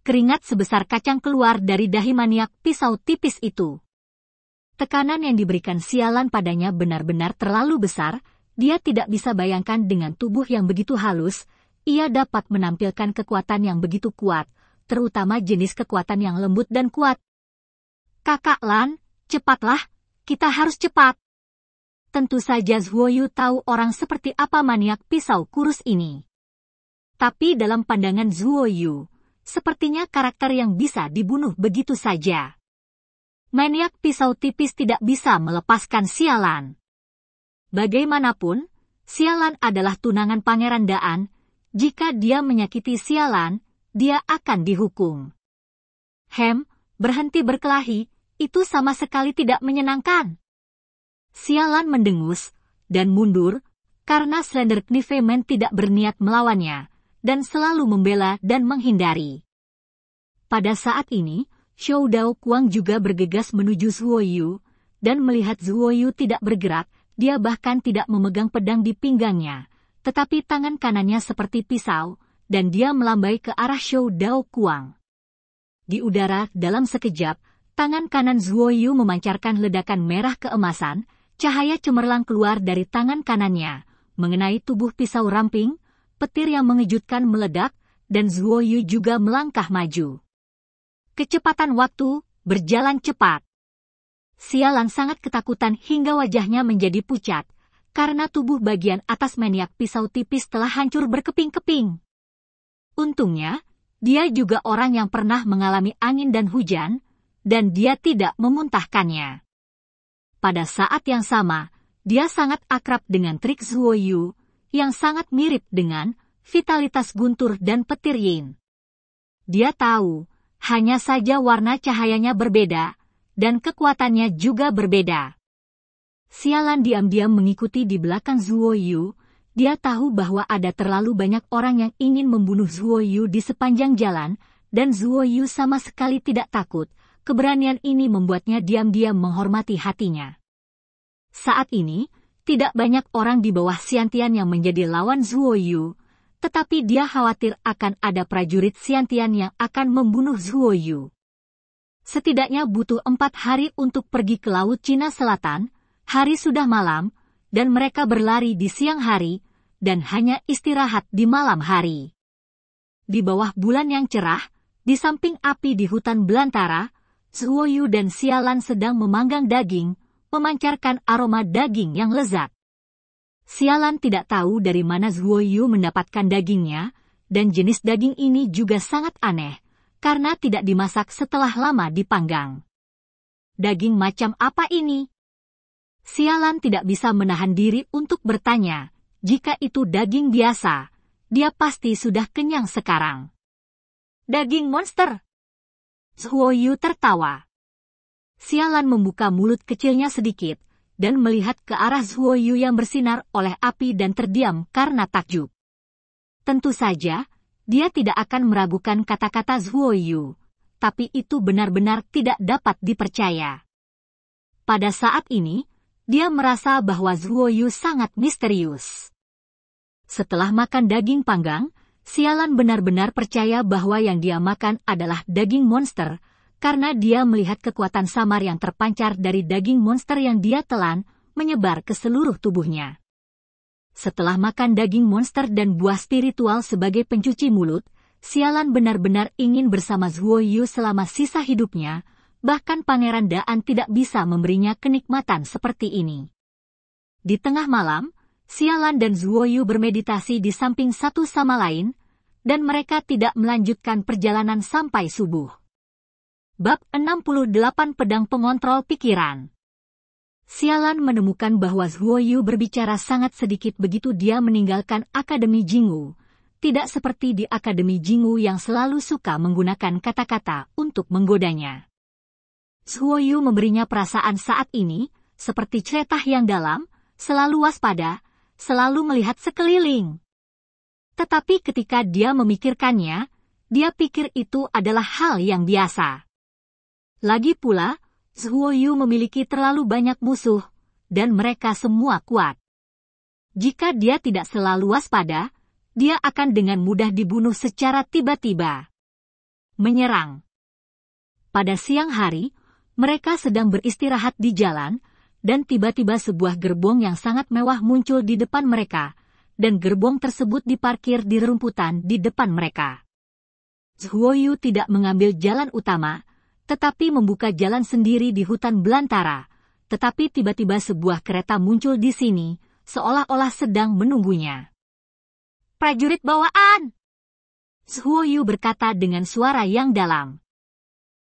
Speaker 1: Keringat sebesar kacang keluar dari dahi maniak pisau tipis itu. Tekanan yang diberikan sialan padanya benar-benar terlalu besar, dia tidak bisa bayangkan dengan tubuh yang begitu halus, ia dapat menampilkan kekuatan yang begitu kuat, terutama jenis kekuatan yang lembut dan kuat. Kakak Lan, cepatlah, kita harus cepat. Tentu saja Zhuoyu tahu orang seperti apa maniak pisau kurus ini. Tapi dalam pandangan Zhuoyu, sepertinya karakter yang bisa dibunuh begitu saja. Maniak pisau tipis tidak bisa melepaskan sialan. Bagaimanapun, sialan adalah tunangan pangeran Daan. Jika dia menyakiti sialan, dia akan dihukum. Hem, berhenti berkelahi, itu sama sekali tidak menyenangkan. Sialan mendengus dan mundur karena Slender Knifemen tidak berniat melawannya dan selalu membela dan menghindari. Pada saat ini, Xiao Dao Kuang juga bergegas menuju Zuo Yu dan melihat Zuo Yu tidak bergerak, dia bahkan tidak memegang pedang di pinggangnya, tetapi tangan kanannya seperti pisau dan dia melambai ke arah Xiao Dao Kuang. Di udara, dalam sekejap, tangan kanan Zuo Yu memancarkan ledakan merah keemasan Cahaya cemerlang keluar dari tangan kanannya, mengenai tubuh pisau ramping, petir yang mengejutkan meledak, dan Zuo Yu juga melangkah maju. Kecepatan waktu berjalan cepat. Sialan sangat ketakutan hingga wajahnya menjadi pucat, karena tubuh bagian atas maniak pisau tipis telah hancur berkeping-keping. Untungnya, dia juga orang yang pernah mengalami angin dan hujan, dan dia tidak memuntahkannya. Pada saat yang sama, dia sangat akrab dengan Trik Zuo Yu, yang sangat mirip dengan vitalitas guntur dan petir yin. Dia tahu, hanya saja warna cahayanya berbeda, dan kekuatannya juga berbeda. Sialan diam-diam mengikuti di belakang Zuo Yu, dia tahu bahwa ada terlalu banyak orang yang ingin membunuh Zuo Yu di sepanjang jalan, dan Zuo Yu sama sekali tidak takut, keberanian ini membuatnya diam-diam menghormati hatinya. Saat ini, tidak banyak orang di bawah Siantian yang menjadi lawan Zhuo Yu, tetapi dia khawatir akan ada prajurit Siantian yang akan membunuh Zhuo Yu. Setidaknya butuh empat hari untuk pergi ke Laut Cina Selatan, hari sudah malam, dan mereka berlari di siang hari, dan hanya istirahat di malam hari. Di bawah bulan yang cerah, di samping api di hutan belantara, Zuoyu dan Sialan sedang memanggang daging, memancarkan aroma daging yang lezat. Sialan tidak tahu dari mana Zuoyu mendapatkan dagingnya, dan jenis daging ini juga sangat aneh, karena tidak dimasak setelah lama dipanggang. Daging macam apa ini? Sialan tidak bisa menahan diri untuk bertanya, jika itu daging biasa, dia pasti sudah kenyang sekarang. Daging monster, Yu tertawa. Sialan membuka mulut kecilnya sedikit dan melihat ke arah Yu yang bersinar oleh api dan terdiam karena takjub. Tentu saja, dia tidak akan meragukan kata-kata Yu, tapi itu benar-benar tidak dapat dipercaya. Pada saat ini, dia merasa bahwa Yu sangat misterius. Setelah makan daging panggang, Sialan benar-benar percaya bahwa yang dia makan adalah daging monster, karena dia melihat kekuatan samar yang terpancar dari daging monster yang dia telan, menyebar ke seluruh tubuhnya. Setelah makan daging monster dan buah spiritual sebagai pencuci mulut, Sialan benar-benar ingin bersama Zhuo Yu selama sisa hidupnya, bahkan Pangeran Daan tidak bisa memberinya kenikmatan seperti ini. Di tengah malam, Sialan dan Zuoyu bermeditasi di samping satu sama lain, dan mereka tidak melanjutkan perjalanan sampai subuh. Bab 68 Pedang Pengontrol Pikiran Sialan menemukan bahwa Zuoyu berbicara sangat sedikit begitu dia meninggalkan Akademi Jingu, tidak seperti di Akademi Jingu yang selalu suka menggunakan kata-kata untuk menggodanya. Zuoyu memberinya perasaan saat ini, seperti cetah yang dalam, selalu waspada, selalu melihat sekeliling. Tetapi ketika dia memikirkannya, dia pikir itu adalah hal yang biasa. Lagi pula, Zhuoyu memiliki terlalu banyak musuh, dan mereka semua kuat. Jika dia tidak selalu waspada, dia akan dengan mudah dibunuh secara tiba-tiba. Menyerang. Pada siang hari, mereka sedang beristirahat di jalan, dan tiba-tiba sebuah gerbong yang sangat mewah muncul di depan mereka, dan gerbong tersebut diparkir di rumputan di depan mereka. Zhuoyu tidak mengambil jalan utama, tetapi membuka jalan sendiri di hutan belantara. Tetapi tiba-tiba sebuah kereta muncul di sini, seolah-olah sedang menunggunya. Prajurit bawaan! Zhuoyu berkata dengan suara yang dalam.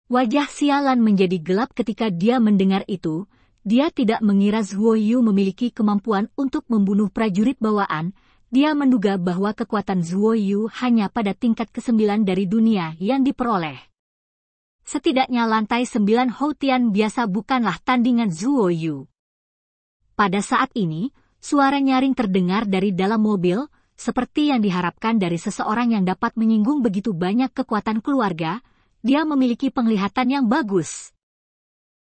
Speaker 1: Wajah sialan menjadi gelap ketika dia mendengar itu, dia tidak mengira Zhuo Yu memiliki kemampuan untuk membunuh prajurit bawaan, dia menduga bahwa kekuatan Zhuo Yu hanya pada tingkat ke-9 dari dunia yang diperoleh. Setidaknya lantai 9 Houtian biasa bukanlah tandingan Zhuo Yu. Pada saat ini, suara nyaring terdengar dari dalam mobil, seperti yang diharapkan dari seseorang yang dapat menyinggung begitu banyak kekuatan keluarga, dia memiliki penglihatan yang bagus.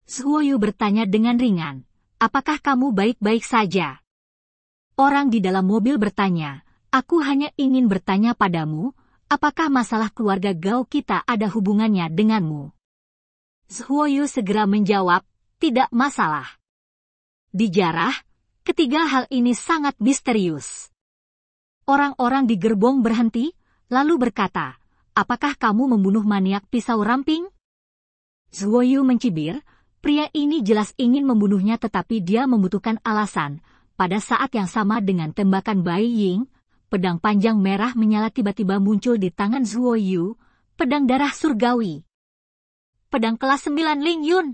Speaker 1: Suoyu bertanya dengan ringan, apakah kamu baik-baik saja? Orang di dalam mobil bertanya, aku hanya ingin bertanya padamu, apakah masalah keluarga Gao kita ada hubungannya denganmu? Suoyu segera menjawab, tidak masalah. Dijarah, ketiga hal ini sangat misterius. Orang-orang di gerbong berhenti, lalu berkata, apakah kamu membunuh maniak pisau ramping? Zuoyu mencibir, Pria ini jelas ingin membunuhnya tetapi dia membutuhkan alasan. Pada saat yang sama dengan tembakan Bai Ying, pedang panjang merah menyala tiba-tiba muncul di tangan Zuo Yu, pedang darah surgawi. Pedang kelas 9 Ling Yun.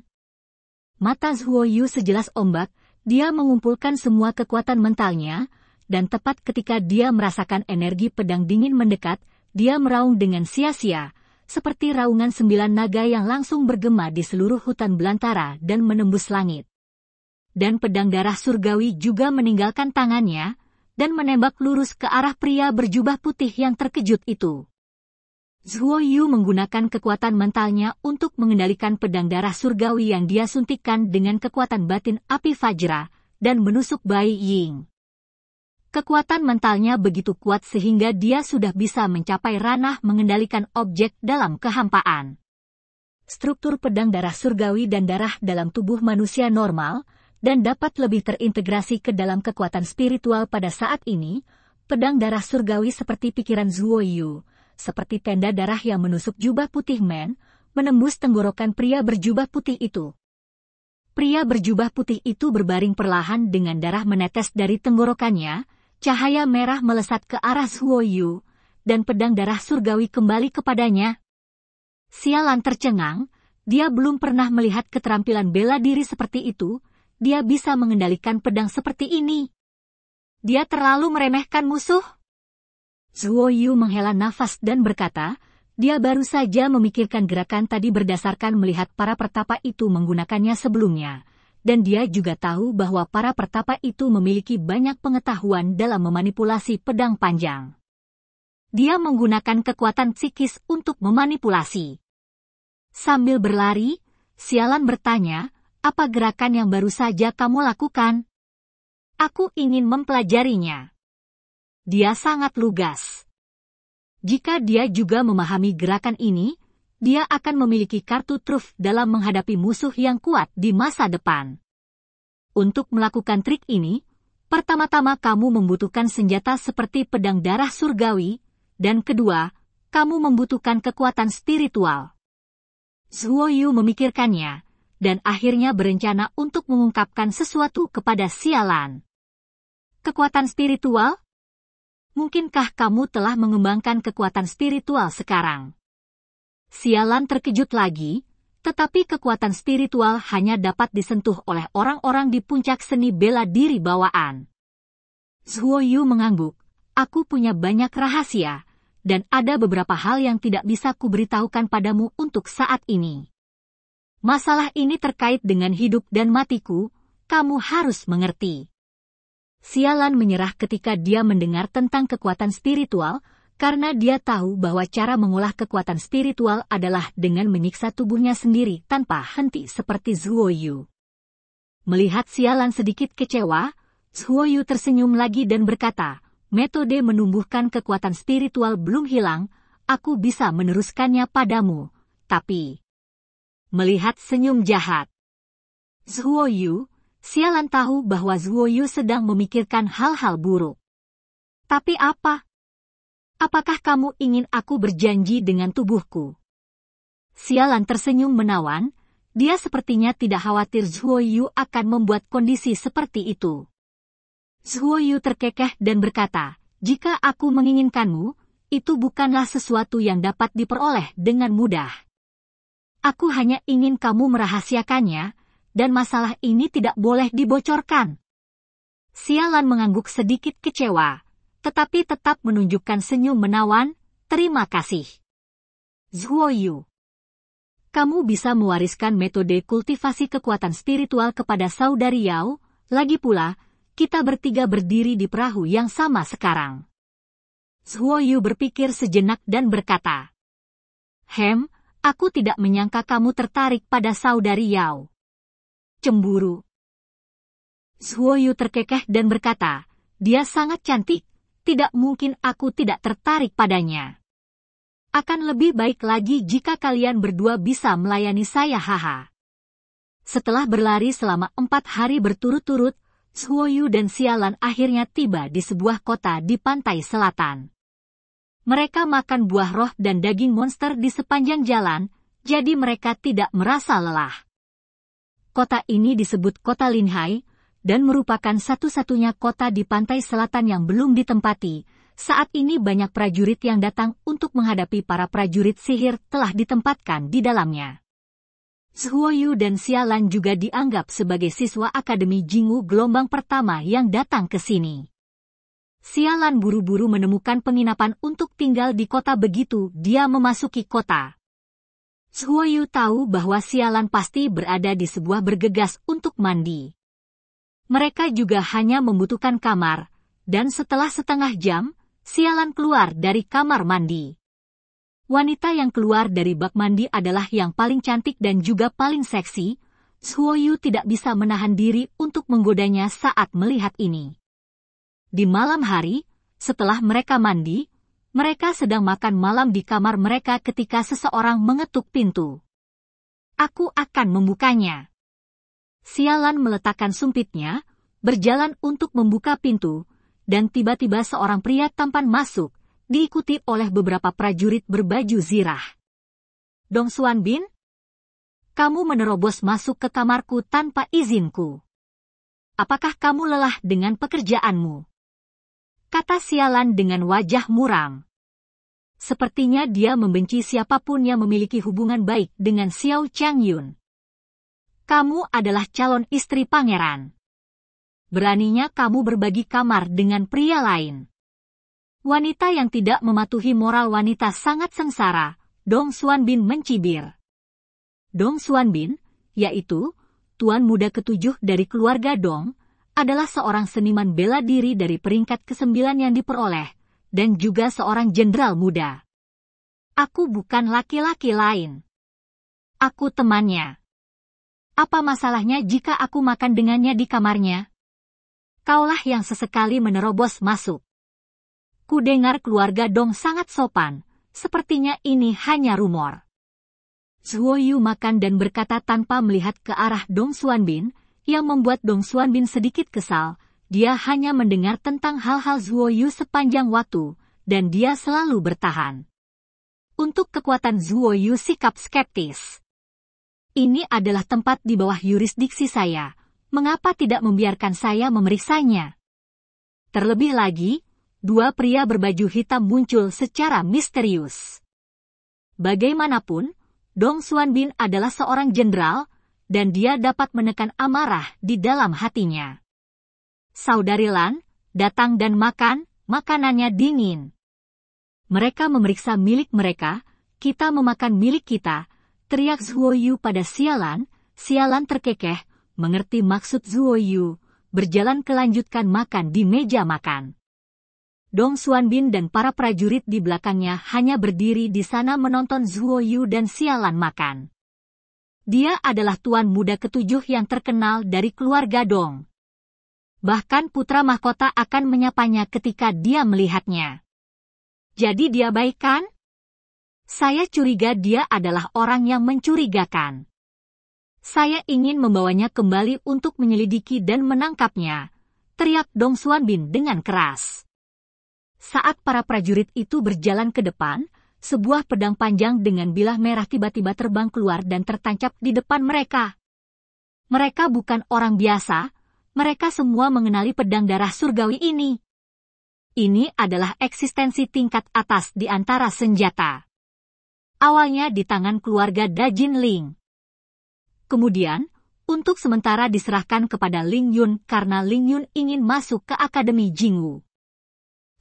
Speaker 1: Mata Zuo Yu sejelas ombak, dia mengumpulkan semua kekuatan mentalnya, dan tepat ketika dia merasakan energi pedang dingin mendekat, dia meraung dengan sia-sia, seperti raungan sembilan naga yang langsung bergema di seluruh hutan belantara dan menembus langit. Dan pedang darah surgawi juga meninggalkan tangannya dan menembak lurus ke arah pria berjubah putih yang terkejut itu. Zhuo Yu menggunakan kekuatan mentalnya untuk mengendalikan pedang darah surgawi yang dia suntikan dengan kekuatan batin api Fajra dan menusuk bayi Ying. Kekuatan mentalnya begitu kuat sehingga dia sudah bisa mencapai ranah mengendalikan objek dalam kehampaan. Struktur pedang darah surgawi dan darah dalam tubuh manusia normal, dan dapat lebih terintegrasi ke dalam kekuatan spiritual pada saat ini, pedang darah surgawi seperti pikiran Zuoyu, seperti tenda darah yang menusuk jubah putih men, menembus tenggorokan pria berjubah putih itu. Pria berjubah putih itu berbaring perlahan dengan darah menetes dari tenggorokannya, Cahaya merah melesat ke arah Yu, dan pedang darah surgawi kembali kepadanya. Sialan tercengang, dia belum pernah melihat keterampilan bela diri seperti itu, dia bisa mengendalikan pedang seperti ini. Dia terlalu meremehkan musuh. Zuo Yu menghela nafas dan berkata, dia baru saja memikirkan gerakan tadi berdasarkan melihat para pertapa itu menggunakannya sebelumnya dan dia juga tahu bahwa para pertapa itu memiliki banyak pengetahuan dalam memanipulasi pedang panjang. Dia menggunakan kekuatan psikis untuk memanipulasi. Sambil berlari, Sialan bertanya, apa gerakan yang baru saja kamu lakukan? Aku ingin mempelajarinya. Dia sangat lugas. Jika dia juga memahami gerakan ini, dia akan memiliki kartu truf dalam menghadapi musuh yang kuat di masa depan. Untuk melakukan trik ini, pertama-tama kamu membutuhkan senjata seperti pedang darah surgawi, dan kedua, kamu membutuhkan kekuatan spiritual. Zuo Yu memikirkannya, dan akhirnya berencana untuk mengungkapkan sesuatu kepada Sialan. Kekuatan spiritual? Mungkinkah kamu telah mengembangkan kekuatan spiritual sekarang? Sialan terkejut lagi, tetapi kekuatan spiritual hanya dapat disentuh oleh orang-orang di puncak seni bela diri bawaan. Yu mengangguk, aku punya banyak rahasia, dan ada beberapa hal yang tidak bisa kuberitahukan padamu untuk saat ini. Masalah ini terkait dengan hidup dan matiku, kamu harus mengerti. Sialan menyerah ketika dia mendengar tentang kekuatan spiritual, karena dia tahu bahwa cara mengolah kekuatan spiritual adalah dengan menyiksa tubuhnya sendiri tanpa henti seperti Zhuoyu. Melihat sialan sedikit kecewa, Zhuoyu tersenyum lagi dan berkata, metode menumbuhkan kekuatan spiritual belum hilang, aku bisa meneruskannya padamu, tapi... Melihat senyum jahat, Zhuoyu, sialan tahu bahwa Zhuoyu sedang memikirkan hal-hal buruk. Tapi apa? Apakah kamu ingin aku berjanji dengan tubuhku? Sialan tersenyum menawan, dia sepertinya tidak khawatir Zhuo Yu akan membuat kondisi seperti itu. Zhuo Yu terkekeh dan berkata, jika aku menginginkanmu, itu bukanlah sesuatu yang dapat diperoleh dengan mudah. Aku hanya ingin kamu merahasiakannya, dan masalah ini tidak boleh dibocorkan. Sialan mengangguk sedikit kecewa, tetapi tetap menunjukkan senyum menawan, terima kasih. Zhuo Yu Kamu bisa mewariskan metode kultivasi kekuatan spiritual kepada saudari Yao, lagi pula, kita bertiga berdiri di perahu yang sama sekarang. Zhuo Yu berpikir sejenak dan berkata, Hem, aku tidak menyangka kamu tertarik pada saudari Yao. Cemburu. Zhuo Yu terkekeh dan berkata, dia sangat cantik tidak mungkin aku tidak tertarik padanya. Akan lebih baik lagi jika kalian berdua bisa melayani saya haha. Setelah berlari selama empat hari berturut-turut, Suoyu dan Sialan akhirnya tiba di sebuah kota di pantai selatan. Mereka makan buah roh dan daging monster di sepanjang jalan, jadi mereka tidak merasa lelah. Kota ini disebut Kota Linhai, dan merupakan satu-satunya kota di pantai selatan yang belum ditempati. Saat ini banyak prajurit yang datang untuk menghadapi para prajurit sihir telah ditempatkan di dalamnya. Zhuoyu dan Xialan juga dianggap sebagai siswa Akademi Jingwu gelombang pertama yang datang ke sini. Xialan buru-buru menemukan penginapan untuk tinggal di kota begitu dia memasuki kota. Zhuoyu tahu bahwa Sialan pasti berada di sebuah bergegas untuk mandi. Mereka juga hanya membutuhkan kamar, dan setelah setengah jam, sialan keluar dari kamar mandi. Wanita yang keluar dari bak mandi adalah yang paling cantik dan juga paling seksi. Suoyu tidak bisa menahan diri untuk menggodanya saat melihat ini. Di malam hari, setelah mereka mandi, mereka sedang makan malam di kamar mereka ketika seseorang mengetuk pintu. Aku akan membukanya. Sialan meletakkan sumpitnya, berjalan untuk membuka pintu, dan tiba-tiba seorang pria tampan masuk, diikuti oleh beberapa prajurit berbaju zirah. Dong Suan Bin, kamu menerobos masuk ke kamarku tanpa izinku. Apakah kamu lelah dengan pekerjaanmu? Kata sialan dengan wajah muram. Sepertinya dia membenci siapapun yang memiliki hubungan baik dengan Xiao Changyun kamu adalah calon istri pangeran. Beraninya kamu berbagi kamar dengan pria lain. Wanita yang tidak mematuhi moral wanita sangat sengsara, Dong Suan Bin mencibir. Dong Suan Bin, yaitu tuan muda ketujuh dari keluarga Dong, adalah seorang seniman bela diri dari peringkat kesembilan yang diperoleh, dan juga seorang jenderal muda. Aku bukan laki-laki lain. Aku temannya. Apa masalahnya jika aku makan dengannya di kamarnya? Kaulah yang sesekali menerobos masuk. Kudengar keluarga Dong sangat sopan, sepertinya ini hanya rumor. Zhuo Yu makan dan berkata tanpa melihat ke arah Dong Xuanbin, yang membuat Dong Xuanbin sedikit kesal. Dia hanya mendengar tentang hal-hal Zhuo Yu sepanjang waktu, dan dia selalu bertahan. Untuk kekuatan Zhuo Yu sikap skeptis ini adalah tempat di bawah yurisdiksi saya. Mengapa tidak membiarkan saya memeriksanya? Terlebih lagi, dua pria berbaju hitam muncul secara misterius. Bagaimanapun, Dong Suan Bin adalah seorang jenderal, dan dia dapat menekan amarah di dalam hatinya. Saudari Lan, datang dan makan, makanannya dingin. Mereka memeriksa milik mereka, kita memakan milik kita, Teriak Zhuoyu pada Sialan, Sialan terkekeh, mengerti maksud Zhuoyu, berjalan kelanjutkan makan di meja makan. Dong Suanbin dan para prajurit di belakangnya hanya berdiri di sana menonton Zhuoyu dan Sialan makan. Dia adalah tuan muda ketujuh yang terkenal dari keluarga Dong. Bahkan putra mahkota akan menyapanya ketika dia melihatnya. Jadi dia baik kan? Saya curiga dia adalah orang yang mencurigakan. Saya ingin membawanya kembali untuk menyelidiki dan menangkapnya, teriak Dong Suan Bin dengan keras. Saat para prajurit itu berjalan ke depan, sebuah pedang panjang dengan bilah merah tiba-tiba terbang keluar dan tertancap di depan mereka. Mereka bukan orang biasa, mereka semua mengenali pedang darah surgawi ini. Ini adalah eksistensi tingkat atas di antara senjata awalnya di tangan keluarga Dajin Ling. Kemudian, untuk sementara diserahkan kepada Ling Yun karena Ling Yun ingin masuk ke Akademi Jingwu.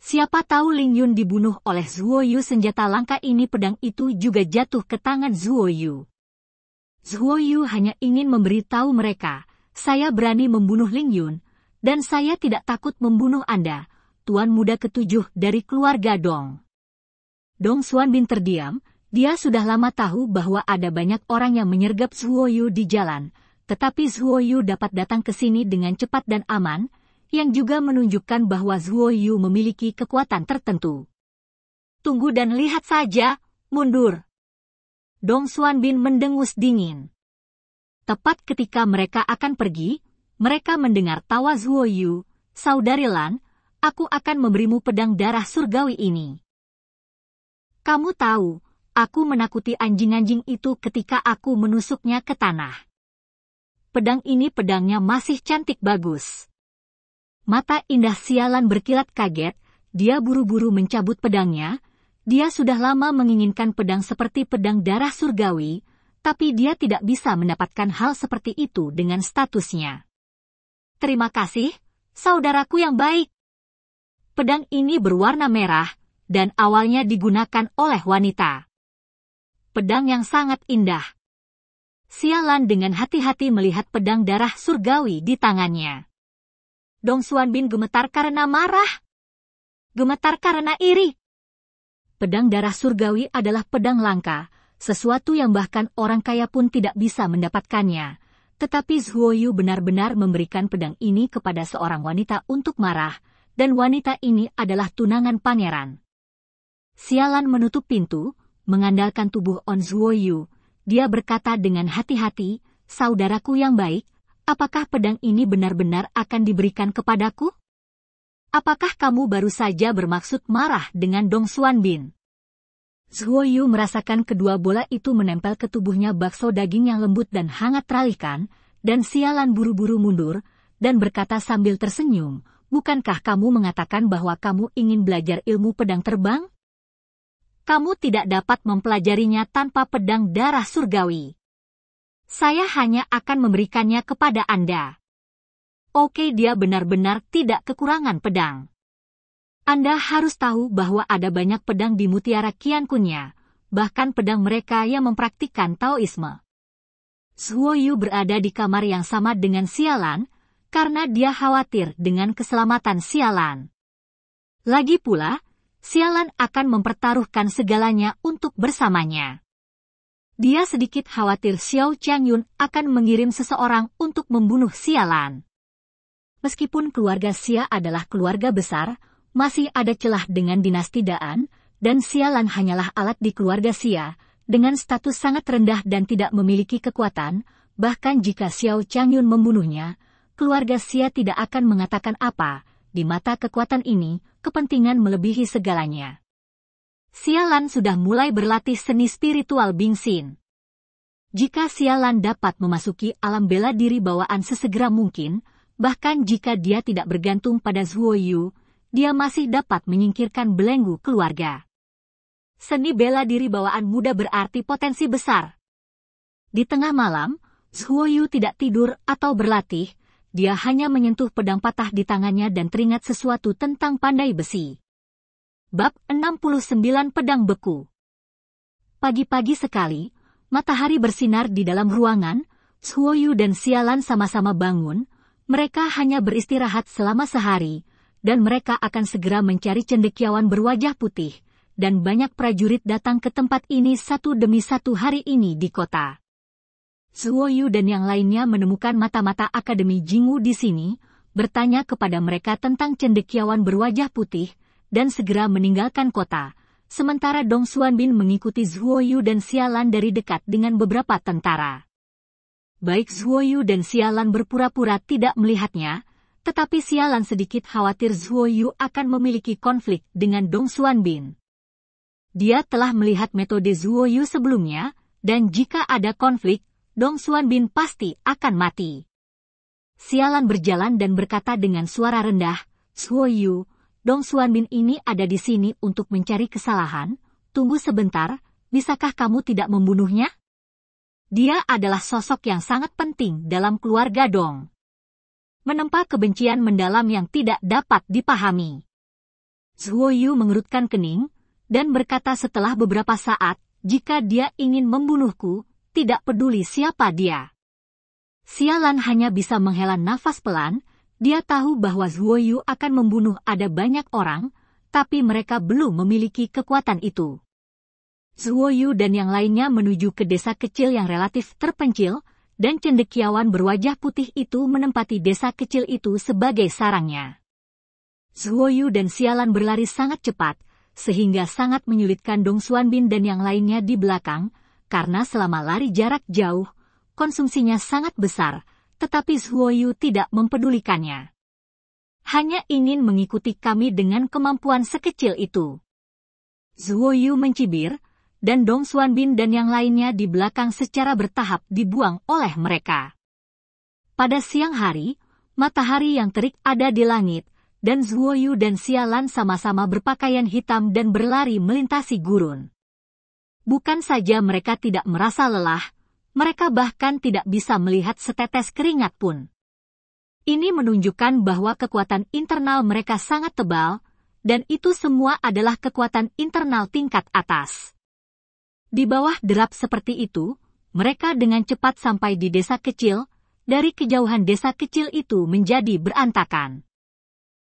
Speaker 1: Siapa tahu Ling Yun dibunuh oleh Zuo Yu senjata langka ini pedang itu juga jatuh ke tangan Zuo Yu. Zuo Yu hanya ingin memberitahu mereka, saya berani membunuh Ling Yun, dan saya tidak takut membunuh Anda, tuan muda ketujuh dari keluarga Dong. Dong Xuan Bin terdiam, dia sudah lama tahu bahwa ada banyak orang yang menyergap Zhuoyu di jalan, tetapi Zhuoyu dapat datang ke sini dengan cepat dan aman, yang juga menunjukkan bahwa Zhuoyu memiliki kekuatan tertentu. Tunggu dan lihat saja, mundur. Dong Xuan Bin mendengus dingin. Tepat ketika mereka akan pergi, mereka mendengar tawa Zhuoyu, Saudari Lan, aku akan memberimu pedang darah surgawi ini. Kamu tahu, Aku menakuti anjing-anjing itu ketika aku menusuknya ke tanah. Pedang ini pedangnya masih cantik bagus. Mata indah sialan berkilat kaget, dia buru-buru mencabut pedangnya. Dia sudah lama menginginkan pedang seperti pedang darah surgawi, tapi dia tidak bisa mendapatkan hal seperti itu dengan statusnya. Terima kasih, saudaraku yang baik. Pedang ini berwarna merah dan awalnya digunakan oleh wanita pedang yang sangat indah. Sialan dengan hati-hati melihat pedang darah surgawi di tangannya. Dong Suan Bin gemetar karena marah. Gemetar karena iri. Pedang darah surgawi adalah pedang langka, sesuatu yang bahkan orang kaya pun tidak bisa mendapatkannya. Tetapi Zhuoyu benar-benar memberikan pedang ini kepada seorang wanita untuk marah, dan wanita ini adalah tunangan pangeran. Sialan menutup pintu, mengandalkan tubuh On Yu. dia berkata dengan hati-hati, saudaraku yang baik, apakah pedang ini benar-benar akan diberikan kepadaku? Apakah kamu baru saja bermaksud marah dengan Dong Xuan Bin? Yu merasakan kedua bola itu menempel ke tubuhnya bakso daging yang lembut dan hangat teralihkan, dan sialan buru-buru mundur, dan berkata sambil tersenyum, Bukankah kamu mengatakan bahwa kamu ingin belajar ilmu pedang terbang? kamu tidak dapat mempelajarinya tanpa pedang darah surgawi. Saya hanya akan memberikannya kepada Anda. Oke, dia benar-benar tidak kekurangan pedang. Anda harus tahu bahwa ada banyak pedang di mutiara Kian Kunya, bahkan pedang mereka yang mempraktikkan Taoisme. Suoyu berada di kamar yang sama dengan Sialan, karena dia khawatir dengan keselamatan Sialan. Lagi pula, sialan akan mempertaruhkan segalanya untuk bersamanya. Dia sedikit khawatir Xiao Changyun akan mengirim seseorang untuk membunuh sialan. Meskipun keluarga Xia adalah keluarga besar, masih ada celah dengan dinasti Daan, dan sialan hanyalah alat di keluarga Xia, dengan status sangat rendah dan tidak memiliki kekuatan, bahkan jika Xiao Changyun membunuhnya, keluarga Xia tidak akan mengatakan apa, di mata kekuatan ini, kepentingan melebihi segalanya. Sialan sudah mulai berlatih seni spiritual Bingsin. Jika Sialan dapat memasuki alam bela diri bawaan sesegera mungkin, bahkan jika dia tidak bergantung pada Zhuo Yu, dia masih dapat menyingkirkan belenggu keluarga. Seni bela diri bawaan muda berarti potensi besar. Di tengah malam, Zhuo Yu tidak tidur atau berlatih, dia hanya menyentuh pedang patah di tangannya dan teringat sesuatu tentang pandai besi. Bab 69 Pedang Beku Pagi-pagi sekali, matahari bersinar di dalam ruangan, Suoyu dan Sialan sama-sama bangun, mereka hanya beristirahat selama sehari, dan mereka akan segera mencari cendekiawan berwajah putih, dan banyak prajurit datang ke tempat ini satu demi satu hari ini di kota. Zuo Yu dan yang lainnya menemukan mata-mata Akademi Jingwu di sini, bertanya kepada mereka tentang cendekiawan berwajah putih, dan segera meninggalkan kota. Sementara Dong Xuanbin mengikuti Zuo Yu dan Xialan dari dekat dengan beberapa tentara. Baik Zuo Yu dan Xialan berpura-pura tidak melihatnya, tetapi Xialan sedikit khawatir Zuo Yu akan memiliki konflik dengan Dong Xuanbin. Dia telah melihat metode Zuo Yu sebelumnya, dan jika ada konflik, Dong Xuan Bin pasti akan mati. Sialan berjalan dan berkata dengan suara rendah, Suo Yu, Dong Xuan Bin ini ada di sini untuk mencari kesalahan, tunggu sebentar, bisakah kamu tidak membunuhnya? Dia adalah sosok yang sangat penting dalam keluarga Dong. Menempa kebencian mendalam yang tidak dapat dipahami. Zhuo Yu mengerutkan kening dan berkata setelah beberapa saat, jika dia ingin membunuhku, tidak peduli siapa dia. Sialan hanya bisa menghela nafas pelan, dia tahu bahwa Zhuoyu akan membunuh ada banyak orang, tapi mereka belum memiliki kekuatan itu. Zhuoyu dan yang lainnya menuju ke desa kecil yang relatif terpencil, dan cendekiawan berwajah putih itu menempati desa kecil itu sebagai sarangnya. Zhuoyu dan Sialan berlari sangat cepat, sehingga sangat menyulitkan Dong Xuanbin dan yang lainnya di belakang, karena selama lari jarak jauh, konsumsinya sangat besar, tetapi Zhuoyu tidak mempedulikannya. Hanya ingin mengikuti kami dengan kemampuan sekecil itu. Zhuoyu mencibir, dan Dong Xuanbin dan yang lainnya di belakang secara bertahap dibuang oleh mereka. Pada siang hari, matahari yang terik ada di langit, dan Zhuoyu dan Lan sama-sama berpakaian hitam dan berlari melintasi gurun. Bukan saja mereka tidak merasa lelah, mereka bahkan tidak bisa melihat setetes keringat pun. Ini menunjukkan bahwa kekuatan internal mereka sangat tebal, dan itu semua adalah kekuatan internal tingkat atas. Di bawah derap seperti itu, mereka dengan cepat sampai di desa kecil, dari kejauhan desa kecil itu menjadi berantakan.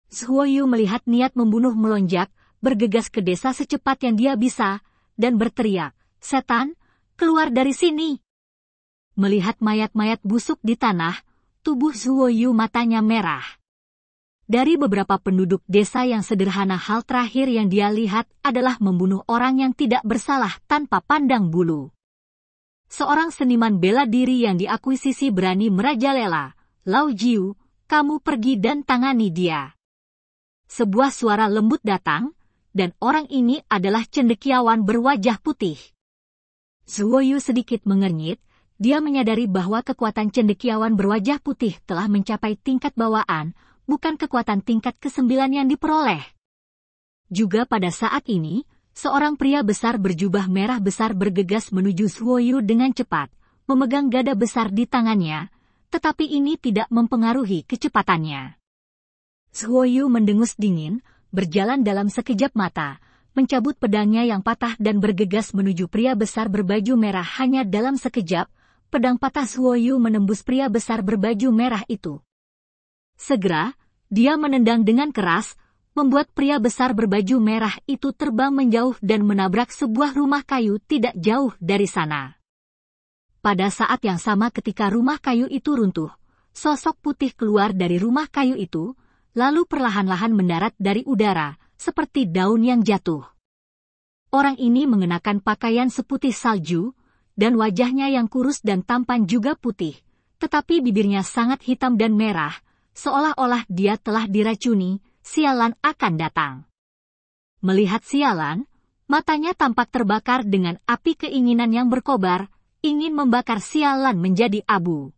Speaker 1: Zhuoyu melihat niat membunuh melonjak, bergegas ke desa secepat yang dia bisa, dan berteriak, "Setan, keluar dari sini!" Melihat mayat-mayat busuk di tanah, tubuh Zuoyu matanya merah. Dari beberapa penduduk desa yang sederhana hal terakhir yang dia lihat adalah membunuh orang yang tidak bersalah tanpa pandang bulu. Seorang seniman bela diri yang diakuisisi berani merajalela, Lau Jiu, kamu pergi dan tangani dia. Sebuah suara lembut datang, dan orang ini adalah cendekiawan berwajah putih. Zuoyu sedikit mengernyit, dia menyadari bahwa kekuatan cendekiawan berwajah putih telah mencapai tingkat bawaan, bukan kekuatan tingkat kesembilan yang diperoleh. Juga pada saat ini, seorang pria besar berjubah merah besar bergegas menuju Zuoyu dengan cepat, memegang gada besar di tangannya, tetapi ini tidak mempengaruhi kecepatannya. Zuoyu mendengus dingin, berjalan dalam sekejap mata, mencabut pedangnya yang patah dan bergegas menuju pria besar berbaju merah hanya dalam sekejap, pedang patah Suoyu menembus pria besar berbaju merah itu. Segera, dia menendang dengan keras, membuat pria besar berbaju merah itu terbang menjauh dan menabrak sebuah rumah kayu tidak jauh dari sana. Pada saat yang sama ketika rumah kayu itu runtuh, sosok putih keluar dari rumah kayu itu, lalu perlahan-lahan mendarat dari udara, seperti daun yang jatuh. Orang ini mengenakan pakaian seputih salju, dan wajahnya yang kurus dan tampan juga putih, tetapi bibirnya sangat hitam dan merah, seolah-olah dia telah diracuni, sialan akan datang. Melihat sialan, matanya tampak terbakar dengan api keinginan yang berkobar, ingin membakar sialan menjadi abu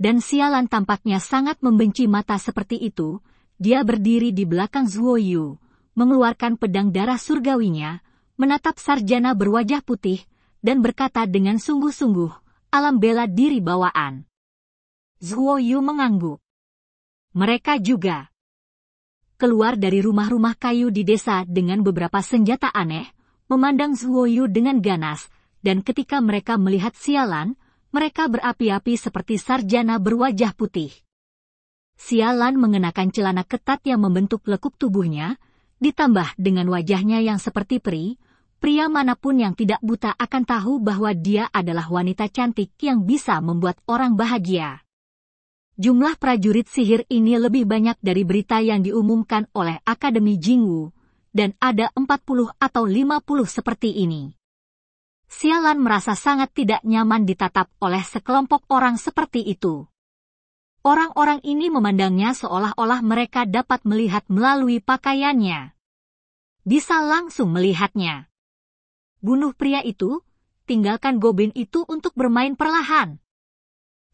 Speaker 1: dan sialan tampaknya sangat membenci mata seperti itu, dia berdiri di belakang Zuo Yu, mengeluarkan pedang darah surgawinya, menatap sarjana berwajah putih, dan berkata dengan sungguh-sungguh, alam bela diri bawaan. Zuo Yu mengangguk. Mereka juga keluar dari rumah-rumah kayu di desa dengan beberapa senjata aneh, memandang Zuo Yu dengan ganas, dan ketika mereka melihat sialan, mereka berapi-api seperti sarjana berwajah putih. Sialan mengenakan celana ketat yang membentuk lekuk tubuhnya, ditambah dengan wajahnya yang seperti peri, pria manapun yang tidak buta akan tahu bahwa dia adalah wanita cantik yang bisa membuat orang bahagia. Jumlah prajurit sihir ini lebih banyak dari berita yang diumumkan oleh Akademi Jingwu, dan ada 40 atau 50 seperti ini. Sialan merasa sangat tidak nyaman ditatap oleh sekelompok orang seperti itu. Orang-orang ini memandangnya seolah-olah mereka dapat melihat melalui pakaiannya. Bisa langsung melihatnya. Bunuh pria itu, tinggalkan Goblin itu untuk bermain perlahan.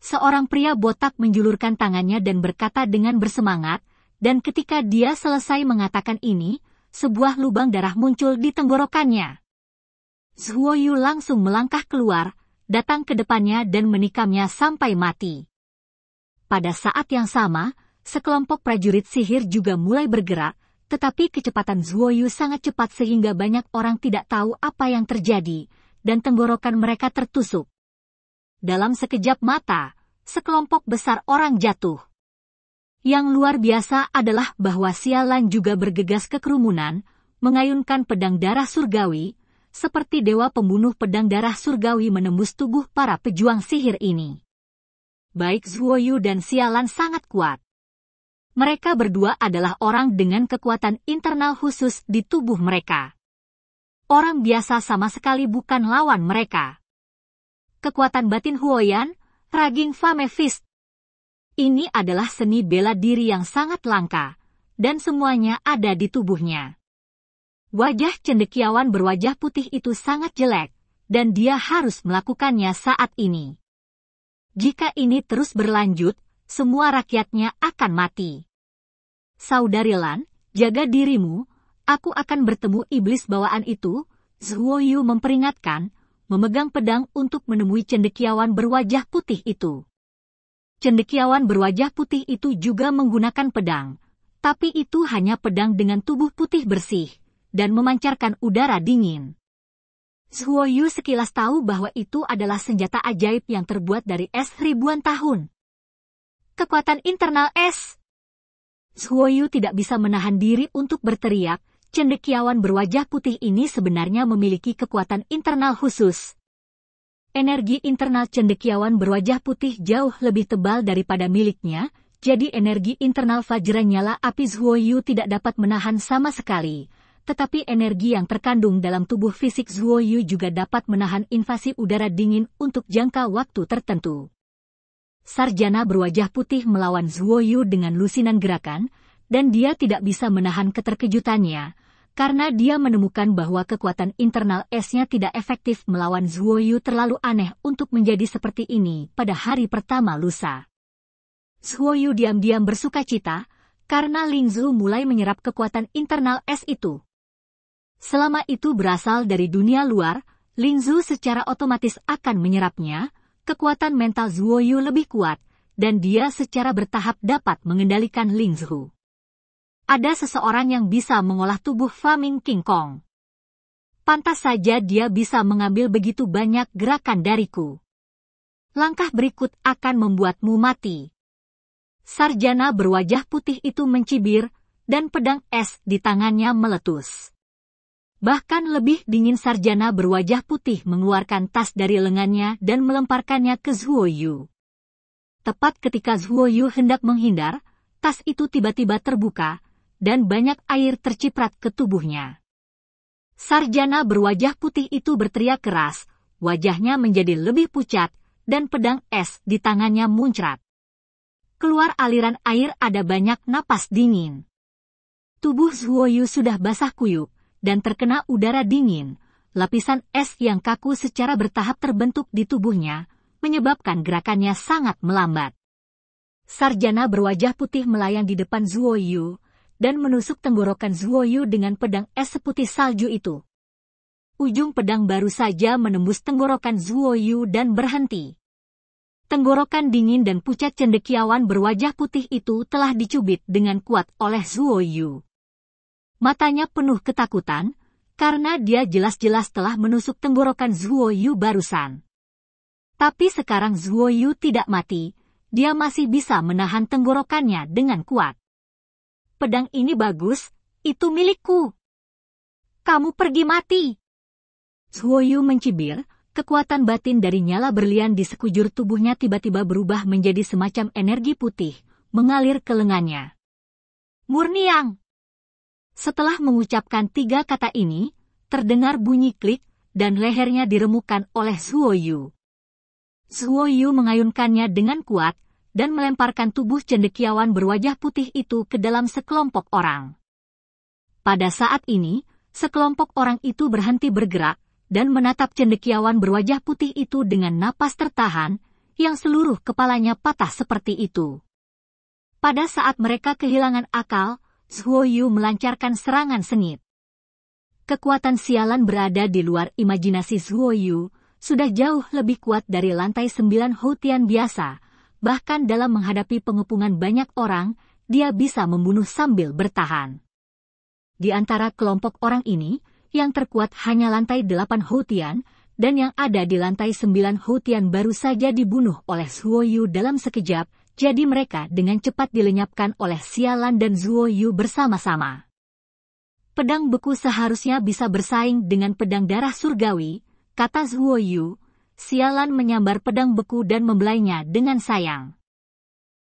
Speaker 1: Seorang pria botak menjulurkan tangannya dan berkata dengan bersemangat, dan ketika dia selesai mengatakan ini, sebuah lubang darah muncul di tenggorokannya. Zhuoyu langsung melangkah keluar, datang ke depannya dan menikamnya sampai mati. Pada saat yang sama, sekelompok prajurit sihir juga mulai bergerak, tetapi kecepatan Zhuoyu sangat cepat sehingga banyak orang tidak tahu apa yang terjadi, dan tenggorokan mereka tertusuk. Dalam sekejap mata, sekelompok besar orang jatuh. Yang luar biasa adalah bahwa Sialan juga bergegas ke kerumunan, mengayunkan pedang darah surgawi, seperti dewa pembunuh pedang darah surgawi menembus tubuh para pejuang sihir ini. Baik Zhuoyu dan Sialan sangat kuat. Mereka berdua adalah orang dengan kekuatan internal khusus di tubuh mereka. Orang biasa sama sekali bukan lawan mereka. Kekuatan batin Huoyan, Raging Fame Fist. Ini adalah seni bela diri yang sangat langka, dan semuanya ada di tubuhnya. Wajah cendekiawan berwajah putih itu sangat jelek, dan dia harus melakukannya saat ini. Jika ini terus berlanjut, semua rakyatnya akan mati. Saudari Lan, jaga dirimu, aku akan bertemu iblis bawaan itu, Zhuoyu memperingatkan, memegang pedang untuk menemui cendekiawan berwajah putih itu. Cendekiawan berwajah putih itu juga menggunakan pedang, tapi itu hanya pedang dengan tubuh putih bersih dan memancarkan udara dingin. Yu sekilas tahu bahwa itu adalah senjata ajaib yang terbuat dari es ribuan tahun. Kekuatan internal es. Yu tidak bisa menahan diri untuk berteriak, cendekiawan berwajah putih ini sebenarnya memiliki kekuatan internal khusus. Energi internal cendekiawan berwajah putih jauh lebih tebal daripada miliknya, jadi energi internal Fajra nyala api Yu tidak dapat menahan sama sekali, tetapi energi yang terkandung dalam tubuh fisik Zhuo Yu juga dapat menahan invasi udara dingin untuk jangka waktu tertentu. Sarjana berwajah putih melawan Zhuo Yu dengan lusinan gerakan, dan dia tidak bisa menahan keterkejutannya, karena dia menemukan bahwa kekuatan internal esnya tidak efektif melawan Zhuo Yu terlalu aneh untuk menjadi seperti ini pada hari pertama lusa. Zhuo Yu diam-diam bersuka cita, karena Ling Zhu mulai menyerap kekuatan internal es itu. Selama itu berasal dari dunia luar, Lin Zhu secara otomatis akan menyerapnya, kekuatan mental Zuo Yu lebih kuat, dan dia secara bertahap dapat mengendalikan Lin Zhu. Ada seseorang yang bisa mengolah tubuh Faming King Kong. Pantas saja dia bisa mengambil begitu banyak gerakan dariku. Langkah berikut akan membuatmu mati. Sarjana berwajah putih itu mencibir, dan pedang es di tangannya meletus. Bahkan lebih dingin sarjana berwajah putih mengeluarkan tas dari lengannya dan melemparkannya ke Zhuo Yu. Tepat ketika Zhuo Yu hendak menghindar, tas itu tiba-tiba terbuka, dan banyak air terciprat ke tubuhnya. Sarjana berwajah putih itu berteriak keras, wajahnya menjadi lebih pucat, dan pedang es di tangannya muncrat. Keluar aliran air ada banyak napas dingin. Tubuh Zhuo Yu sudah basah kuyuk dan terkena udara dingin, lapisan es yang kaku secara bertahap terbentuk di tubuhnya, menyebabkan gerakannya sangat melambat. Sarjana berwajah putih melayang di depan Zuo Yu dan menusuk tenggorokan Zuo Yu dengan pedang es seputih salju itu. Ujung pedang baru saja menembus tenggorokan Zuo Yu dan berhenti. Tenggorokan dingin dan pucat cendekiawan berwajah putih itu telah dicubit dengan kuat oleh Zuo Yu. Matanya penuh ketakutan, karena dia jelas-jelas telah menusuk tenggorokan Zhuo Yu barusan. Tapi sekarang Zhuo Yu tidak mati, dia masih bisa menahan tenggorokannya dengan kuat. Pedang ini bagus, itu milikku. Kamu pergi mati. Zhuo Yu mencibir, kekuatan batin dari nyala berlian di sekujur tubuhnya tiba-tiba berubah menjadi semacam energi putih, mengalir ke lengannya. Murniang! Setelah mengucapkan tiga kata ini, terdengar bunyi klik dan lehernya diremukan oleh Suoyu. Suoyu mengayunkannya dengan kuat dan melemparkan tubuh cendekiawan berwajah putih itu ke dalam sekelompok orang. Pada saat ini, sekelompok orang itu berhenti bergerak dan menatap cendekiawan berwajah putih itu dengan napas tertahan yang seluruh kepalanya patah seperti itu. Pada saat mereka kehilangan akal, Zhuoyu melancarkan serangan sengit. Kekuatan sialan berada di luar imajinasi Zhuoyu, sudah jauh lebih kuat dari lantai sembilan Houtian biasa. Bahkan dalam menghadapi pengepungan banyak orang, dia bisa membunuh sambil bertahan. Di antara kelompok orang ini, yang terkuat hanya lantai delapan Houtian, dan yang ada di lantai sembilan Houtian baru saja dibunuh oleh Zhuoyu dalam sekejap, jadi mereka dengan cepat dilenyapkan oleh Sialan dan Zuo Yu bersama-sama. Pedang beku seharusnya bisa bersaing dengan pedang darah surgawi, kata Zuo Yu. Xialan menyambar pedang beku dan membelainya dengan sayang.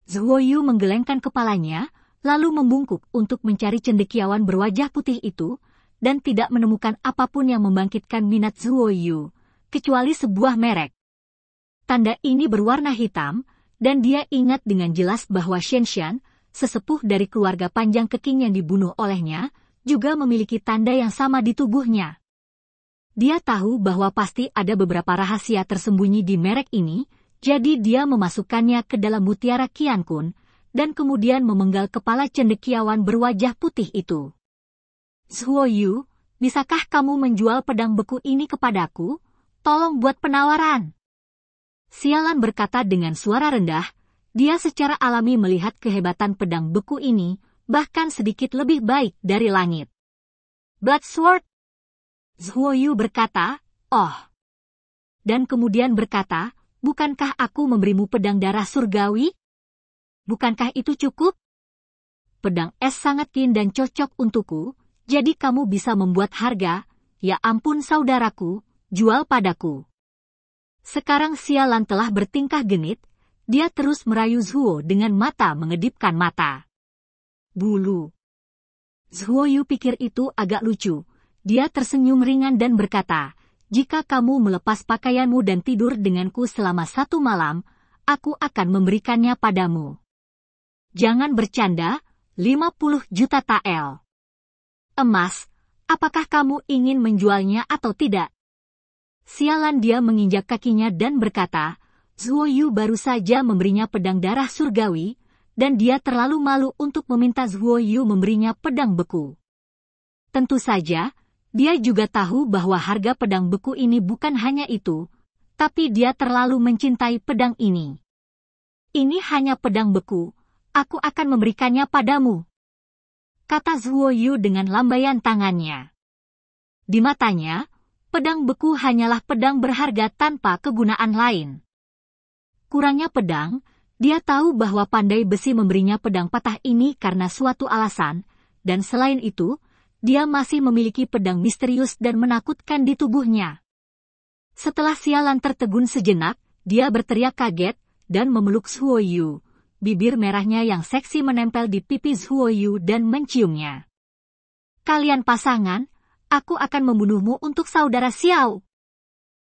Speaker 1: Zuo Yu menggelengkan kepalanya, lalu membungkuk untuk mencari cendekiawan berwajah putih itu, dan tidak menemukan apapun yang membangkitkan minat Zuo Yu, kecuali sebuah merek. Tanda ini berwarna hitam, dan dia ingat dengan jelas bahwa Shen Shen, sesepuh dari keluarga panjang keking yang dibunuh olehnya, juga memiliki tanda yang sama di tubuhnya. Dia tahu bahwa pasti ada beberapa rahasia tersembunyi di merek ini, jadi dia memasukkannya ke dalam mutiara Kun dan kemudian memenggal kepala cendekiawan berwajah putih itu. Zhuo Yu, bisakah kamu menjual pedang beku ini kepadaku? Tolong buat penawaran. Sialan berkata dengan suara rendah, dia secara alami melihat kehebatan pedang beku ini, bahkan sedikit lebih baik dari langit. Bloodsword! Zhuoyu berkata, Oh! Dan kemudian berkata, Bukankah aku memberimu pedang darah surgawi? Bukankah itu cukup? Pedang es sangat kin dan cocok untukku, jadi kamu bisa membuat harga, ya ampun saudaraku, jual padaku. Sekarang sialan telah bertingkah genit, dia terus merayu Zuo dengan mata mengedipkan mata. Bulu. Zuo Yu pikir itu agak lucu. Dia tersenyum ringan dan berkata, jika kamu melepas pakaianmu dan tidur denganku selama satu malam, aku akan memberikannya padamu. Jangan bercanda, 50 juta tael. Emas, apakah kamu ingin menjualnya atau tidak? Sialan dia menginjak kakinya dan berkata, Zuo Yu baru saja memberinya pedang darah surgawi, dan dia terlalu malu untuk meminta Zuo Yu memberinya pedang beku. Tentu saja, dia juga tahu bahwa harga pedang beku ini bukan hanya itu, tapi dia terlalu mencintai pedang ini. Ini hanya pedang beku, aku akan memberikannya padamu. Kata Zuo Yu dengan lambaian tangannya. Di matanya, pedang beku hanyalah pedang berharga tanpa kegunaan lain. Kurangnya pedang, dia tahu bahwa pandai besi memberinya pedang patah ini karena suatu alasan, dan selain itu, dia masih memiliki pedang misterius dan menakutkan di tubuhnya. Setelah sialan tertegun sejenak, dia berteriak kaget dan memeluk Yu. Bibir merahnya yang seksi menempel di pipi Yu dan menciumnya. Kalian pasangan, aku akan membunuhmu untuk saudara Xiao.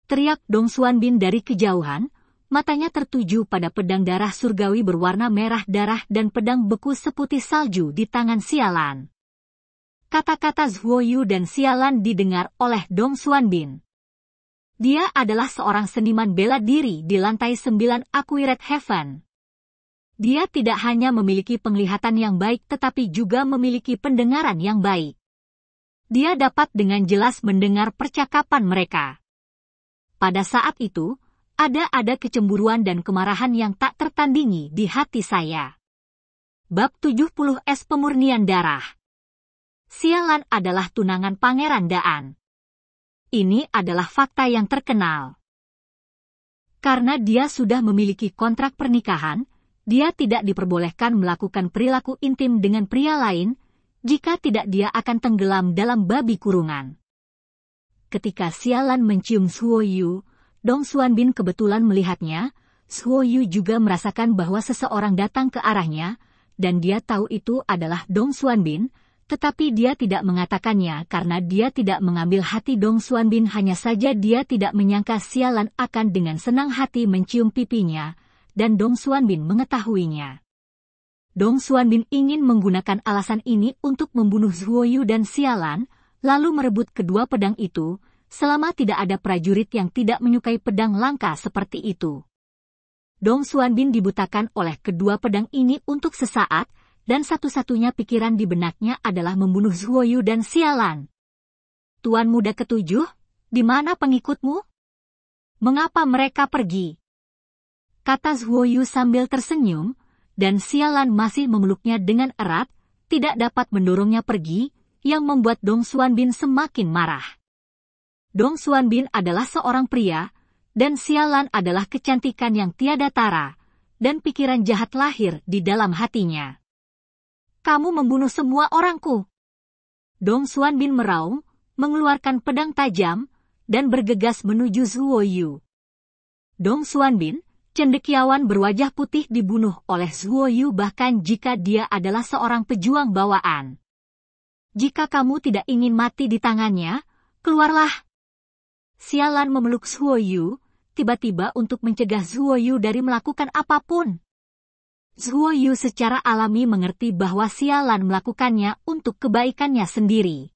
Speaker 1: Teriak Dong Xuan Bin dari kejauhan, matanya tertuju pada pedang darah surgawi berwarna merah darah dan pedang beku seputih salju di tangan Sialan. Kata-kata Zhuo Yu dan Sialan didengar oleh Dong Xuan Bin. Dia adalah seorang seniman bela diri di lantai 9 Aquiret Heaven. Dia tidak hanya memiliki penglihatan yang baik tetapi juga memiliki pendengaran yang baik dia dapat dengan jelas mendengar percakapan mereka. Pada saat itu, ada-ada kecemburuan dan kemarahan yang tak tertandingi di hati saya. Bab 70 S Pemurnian Darah Sialan adalah tunangan Pangeran Daan. Ini adalah fakta yang terkenal. Karena dia sudah memiliki kontrak pernikahan, dia tidak diperbolehkan melakukan perilaku intim dengan pria lain, jika tidak dia akan tenggelam dalam babi kurungan. Ketika Sialan mencium Suoyu, Dong Suan Bin kebetulan melihatnya, Suoyu juga merasakan bahwa seseorang datang ke arahnya, dan dia tahu itu adalah Dong Suan Bin, tetapi dia tidak mengatakannya karena dia tidak mengambil hati Dong Suan Bin hanya saja dia tidak menyangka Sialan akan dengan senang hati mencium pipinya, dan Dong Suan Bin mengetahuinya. Dong Bin ingin menggunakan alasan ini untuk membunuh Yu dan Sialan, lalu merebut kedua pedang itu, selama tidak ada prajurit yang tidak menyukai pedang langka seperti itu. Dong Bin dibutakan oleh kedua pedang ini untuk sesaat, dan satu-satunya pikiran di benaknya adalah membunuh Yu dan Sialan. Tuan muda ketujuh, di mana pengikutmu? Mengapa mereka pergi? Kata Yu sambil tersenyum, dan sialan masih memeluknya dengan erat, tidak dapat mendorongnya pergi, yang membuat Dong Suan Bin semakin marah. Dong Suan Bin adalah seorang pria, dan sialan adalah kecantikan yang tiada tara, dan pikiran jahat lahir di dalam hatinya. Kamu membunuh semua orangku. Dong Suan Bin meraung, mengeluarkan pedang tajam, dan bergegas menuju Zuo Yu. Dong Suan Bin Cendekiawan berwajah putih dibunuh oleh Zhuo Yu bahkan jika dia adalah seorang pejuang bawaan. Jika kamu tidak ingin mati di tangannya, keluarlah. Sialan memeluk Zhuo Yu, tiba-tiba untuk mencegah Zhuo Yu dari melakukan apapun. Zhuo Yu secara alami mengerti bahwa Sialan melakukannya untuk kebaikannya sendiri.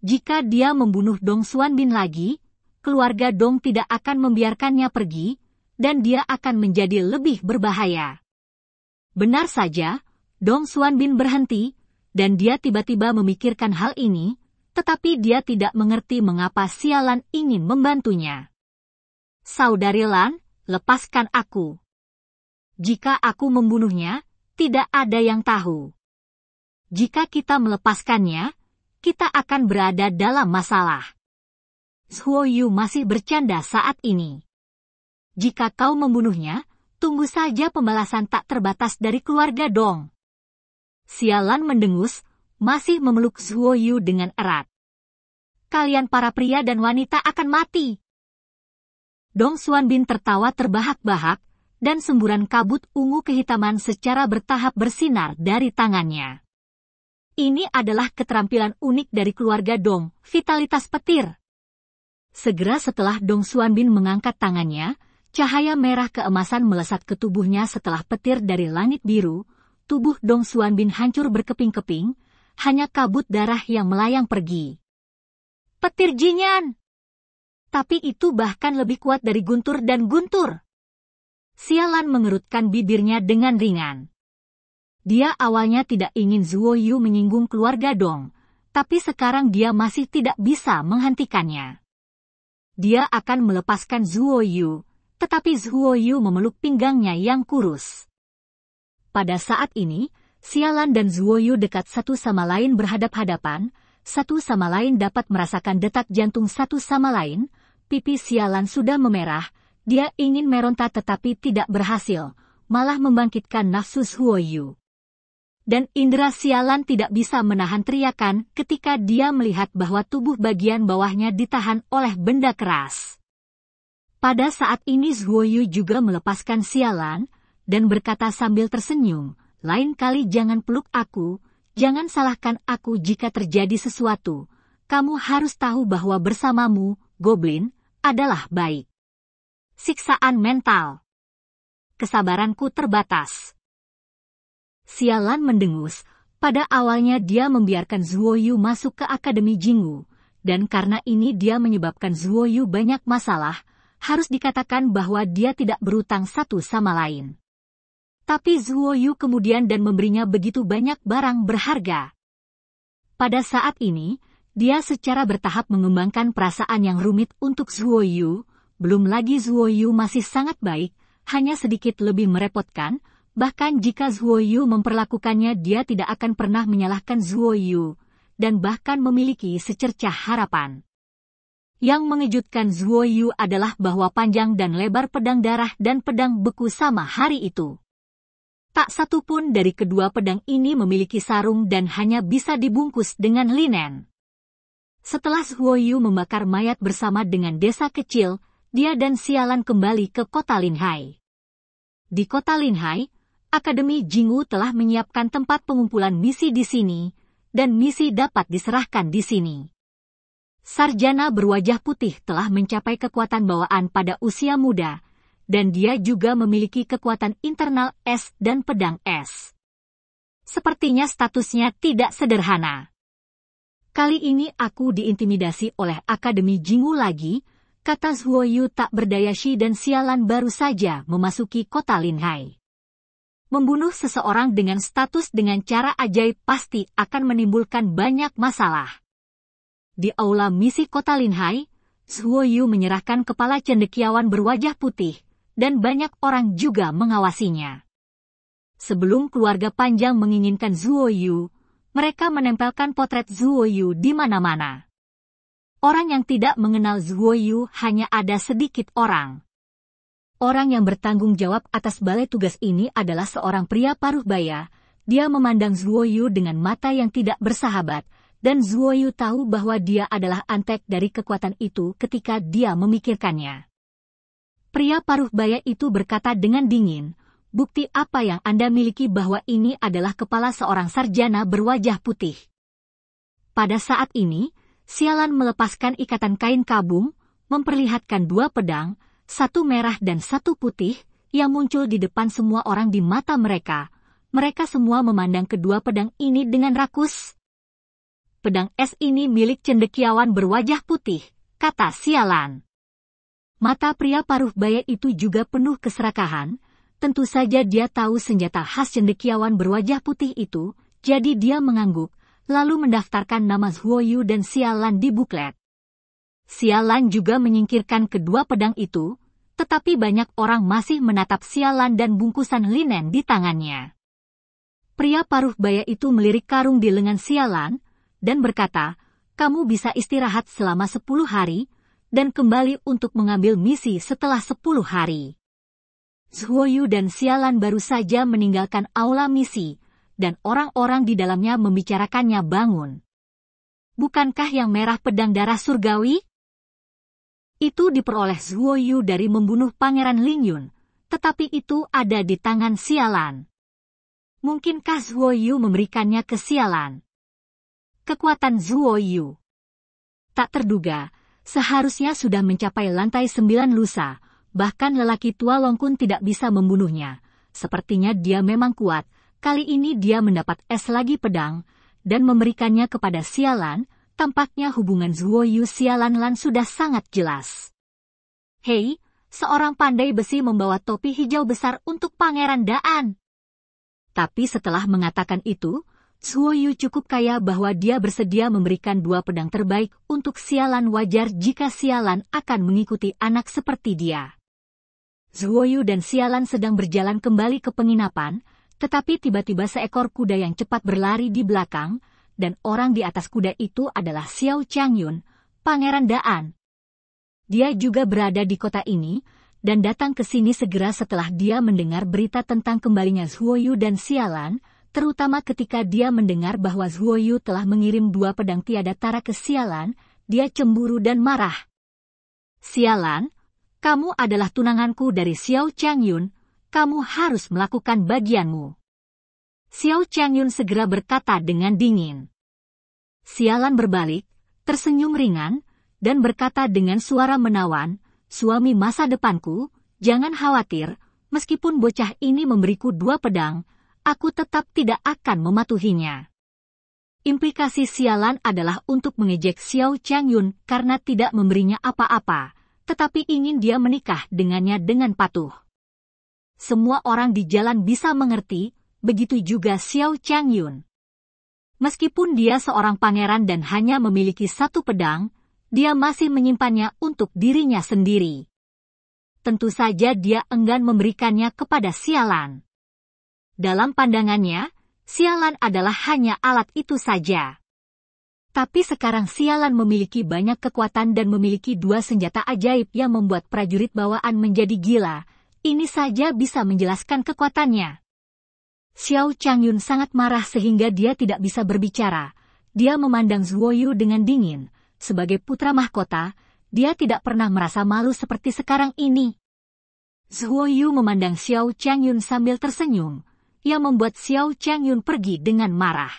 Speaker 1: Jika dia membunuh Dong Xuan Bin lagi, keluarga Dong tidak akan membiarkannya pergi, dan dia akan menjadi lebih berbahaya. Benar saja, Dong Suan Bin berhenti, dan dia tiba-tiba memikirkan hal ini, tetapi dia tidak mengerti mengapa sialan ingin membantunya. Saudari Lan, lepaskan aku. Jika aku membunuhnya, tidak ada yang tahu. Jika kita melepaskannya, kita akan berada dalam masalah. Suo masih bercanda saat ini. Jika kau membunuhnya, tunggu saja pembalasan tak terbatas dari keluarga Dong. Sialan mendengus, masih memeluk Zuo Yu dengan erat. Kalian para pria dan wanita akan mati. Dong Xuanbin Bin tertawa terbahak-bahak, dan semburan kabut ungu kehitaman secara bertahap bersinar dari tangannya. Ini adalah keterampilan unik dari keluarga Dong, vitalitas petir. Segera setelah Dong Xuanbin Bin mengangkat tangannya, Cahaya merah keemasan melesat ke tubuhnya setelah petir dari langit biru, tubuh Dong Suan Bin hancur berkeping-keping, hanya kabut darah yang melayang pergi. Petir Jinyan! Tapi itu bahkan lebih kuat dari guntur dan guntur. Sialan mengerutkan bibirnya dengan ringan. Dia awalnya tidak ingin Zuo Yu menyinggung keluarga Dong, tapi sekarang dia masih tidak bisa menghentikannya. Dia akan melepaskan Zuo Yu, tetapi Zhuoyu memeluk pinggangnya yang kurus. Pada saat ini, Sialan dan Zhuoyu dekat satu sama lain berhadap-hadapan, satu sama lain dapat merasakan detak jantung satu sama lain, pipi Sialan sudah memerah, dia ingin meronta tetapi tidak berhasil, malah membangkitkan nafsu Zhuoyu. Dan Indra Sialan tidak bisa menahan teriakan ketika dia melihat bahwa tubuh bagian bawahnya ditahan oleh benda keras. Pada saat ini Zhuoyu juga melepaskan sialan dan berkata sambil tersenyum, lain kali jangan peluk aku, jangan salahkan aku jika terjadi sesuatu. Kamu harus tahu bahwa bersamamu, Goblin, adalah baik. Siksaan mental. Kesabaranku terbatas. Sialan mendengus, pada awalnya dia membiarkan Zhuoyu masuk ke Akademi Jinggu, dan karena ini dia menyebabkan Zhuoyu banyak masalah, harus dikatakan bahwa dia tidak berutang satu sama lain. Tapi Zhuo Yu kemudian dan memberinya begitu banyak barang berharga. Pada saat ini, dia secara bertahap mengembangkan perasaan yang rumit untuk Zhuo Yu, belum lagi Zhuo Yu masih sangat baik, hanya sedikit lebih merepotkan, bahkan jika Zhuo Yu memperlakukannya dia tidak akan pernah menyalahkan Zhuo Yu, dan bahkan memiliki secercah harapan. Yang mengejutkan Zuo Yu adalah bahwa panjang dan lebar pedang darah dan pedang beku sama hari itu. Tak satu pun dari kedua pedang ini memiliki sarung dan hanya bisa dibungkus dengan linen. Setelah Zuo Yu membakar mayat bersama dengan desa kecil, dia dan Sialan kembali ke kota Linhai. Di kota Linhai, Akademi Jingwu telah menyiapkan tempat pengumpulan misi di sini, dan misi dapat diserahkan di sini. Sarjana berwajah putih telah mencapai kekuatan bawaan pada usia muda, dan dia juga memiliki kekuatan internal es dan pedang es. Sepertinya statusnya tidak sederhana. Kali ini aku diintimidasi oleh Akademi Jingwu lagi, kata Yu tak berdaya shi dan sialan baru saja memasuki kota Linhai. Membunuh seseorang dengan status dengan cara ajaib pasti akan menimbulkan banyak masalah. Di aula misi kota Linhai, Yu menyerahkan kepala cendekiawan berwajah putih, dan banyak orang juga mengawasinya. Sebelum keluarga panjang menginginkan Yu, mereka menempelkan potret Yu di mana-mana. Orang yang tidak mengenal Yu hanya ada sedikit orang. Orang yang bertanggung jawab atas balai tugas ini adalah seorang pria paruh baya. Dia memandang Yu dengan mata yang tidak bersahabat, dan Zuo Yu tahu bahwa dia adalah antek dari kekuatan itu ketika dia memikirkannya. Pria paruh baya itu berkata dengan dingin, bukti apa yang Anda miliki bahwa ini adalah kepala seorang sarjana berwajah putih. Pada saat ini, Sialan melepaskan ikatan kain kabung, memperlihatkan dua pedang, satu merah dan satu putih, yang muncul di depan semua orang di mata mereka. Mereka semua memandang kedua pedang ini dengan rakus pedang es ini milik cendekiawan berwajah putih, kata Sialan. Mata pria paruh baya itu juga penuh keserakahan, tentu saja dia tahu senjata khas cendekiawan berwajah putih itu, jadi dia mengangguk, lalu mendaftarkan nama Huoyu dan Sialan di buklet. Sialan juga menyingkirkan kedua pedang itu, tetapi banyak orang masih menatap Sialan dan bungkusan linen di tangannya. Pria paruh baya itu melirik karung di lengan Sialan, dan berkata, kamu bisa istirahat selama sepuluh hari dan kembali untuk mengambil misi setelah sepuluh hari. Zhuoyu dan Sialan baru saja meninggalkan aula misi dan orang-orang di dalamnya membicarakannya bangun. Bukankah yang merah pedang darah surgawi? Itu diperoleh Zhuoyu dari membunuh Pangeran Lingyun, tetapi itu ada di tangan Sialan. Mungkinkah Zhuoyu memberikannya ke Sialan? kekuatan Zuo Yu. Tak terduga, seharusnya sudah mencapai lantai sembilan lusa, bahkan lelaki tua Longkun tidak bisa membunuhnya. Sepertinya dia memang kuat, kali ini dia mendapat es lagi pedang, dan memberikannya kepada Sialan, tampaknya hubungan Zuo Yu Sialan Lan sudah sangat jelas. Hei, seorang pandai besi membawa topi hijau besar untuk Pangeran Daan. Tapi setelah mengatakan itu, Zhuoyu Yu cukup kaya bahwa dia bersedia memberikan dua pedang terbaik untuk sialan wajar jika sialan akan mengikuti anak seperti dia. Zhuoyu Yu dan sialan sedang berjalan kembali ke penginapan, tetapi tiba-tiba seekor kuda yang cepat berlari di belakang, dan orang di atas kuda itu adalah Xiao Changyun, Pangeran Daan. Dia juga berada di kota ini, dan datang ke sini segera setelah dia mendengar berita tentang kembalinya Zhuoyu dan Sialan terutama ketika dia mendengar bahwa Yu telah mengirim dua pedang tiada tara ke Sialan, dia cemburu dan marah. Sialan, kamu adalah tunanganku dari Xiao Changyun, kamu harus melakukan bagianmu. Xiao Changyun segera berkata dengan dingin. Sialan berbalik, tersenyum ringan, dan berkata dengan suara menawan, suami masa depanku, jangan khawatir, meskipun bocah ini memberiku dua pedang, aku tetap tidak akan mematuhinya. Implikasi sialan adalah untuk mengejek Xiao Changyun karena tidak memberinya apa-apa, tetapi ingin dia menikah dengannya dengan patuh. Semua orang di jalan bisa mengerti, begitu juga Xiao Changyun. Meskipun dia seorang pangeran dan hanya memiliki satu pedang, dia masih menyimpannya untuk dirinya sendiri. Tentu saja dia enggan memberikannya kepada sialan. Dalam pandangannya, sialan adalah hanya alat itu saja. Tapi sekarang sialan memiliki banyak kekuatan dan memiliki dua senjata ajaib yang membuat prajurit bawaan menjadi gila. Ini saja bisa menjelaskan kekuatannya. Xiao Changyun sangat marah sehingga dia tidak bisa berbicara. Dia memandang Yu dengan dingin. Sebagai putra mahkota, dia tidak pernah merasa malu seperti sekarang ini. Yu memandang Xiao Changyun sambil tersenyum yang membuat Xiao Changyun pergi dengan marah.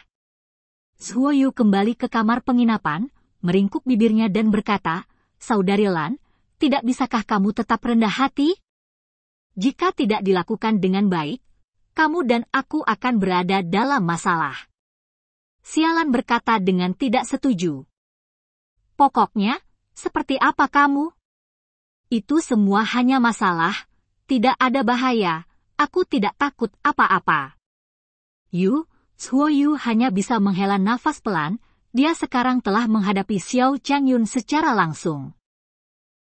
Speaker 1: Yu kembali ke kamar penginapan, meringkuk bibirnya dan berkata, Saudari Lan, tidak bisakah kamu tetap rendah hati? Jika tidak dilakukan dengan baik, kamu dan aku akan berada dalam masalah. Sialan berkata dengan tidak setuju. Pokoknya, seperti apa kamu? Itu semua hanya masalah, tidak ada bahaya, Aku tidak takut apa-apa. Yu, Suo Yu hanya bisa menghela nafas pelan, dia sekarang telah menghadapi Xiao Changyun secara langsung.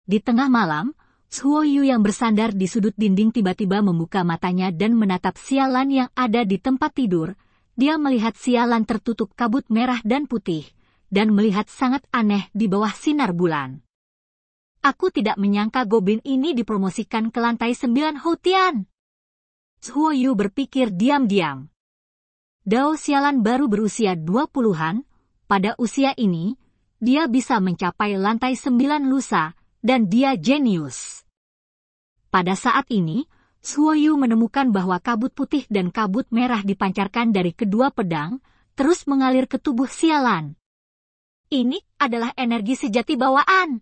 Speaker 1: Di tengah malam, Suo Yu yang bersandar di sudut dinding tiba-tiba membuka matanya dan menatap sialan yang ada di tempat tidur. Dia melihat sialan tertutup kabut merah dan putih, dan melihat sangat aneh di bawah sinar bulan. Aku tidak menyangka Gobin ini dipromosikan ke lantai sembilan Houtian. Huo Yu berpikir diam-diam. Dao Xialan baru berusia 20-an, pada usia ini, dia bisa mencapai lantai 9 lusa, dan dia jenius. Pada saat ini, Suoyu menemukan bahwa kabut putih dan kabut merah dipancarkan dari kedua pedang, terus mengalir ke tubuh sialan. Ini adalah energi sejati bawaan.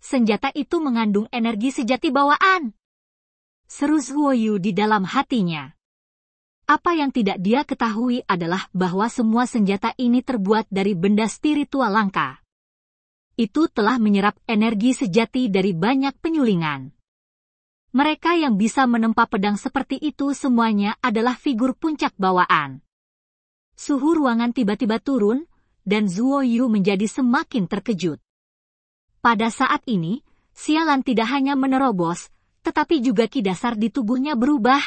Speaker 1: Senjata itu mengandung energi sejati bawaan seru Zhuoyu di dalam hatinya. Apa yang tidak dia ketahui adalah bahwa semua senjata ini terbuat dari benda spiritual langka. Itu telah menyerap energi sejati dari banyak penyulingan. Mereka yang bisa menempa pedang seperti itu semuanya adalah figur puncak bawaan. Suhu ruangan tiba-tiba turun, dan Zuo Yu menjadi semakin terkejut. Pada saat ini, sialan tidak hanya menerobos, tetapi juga ki dasar di tubuhnya berubah.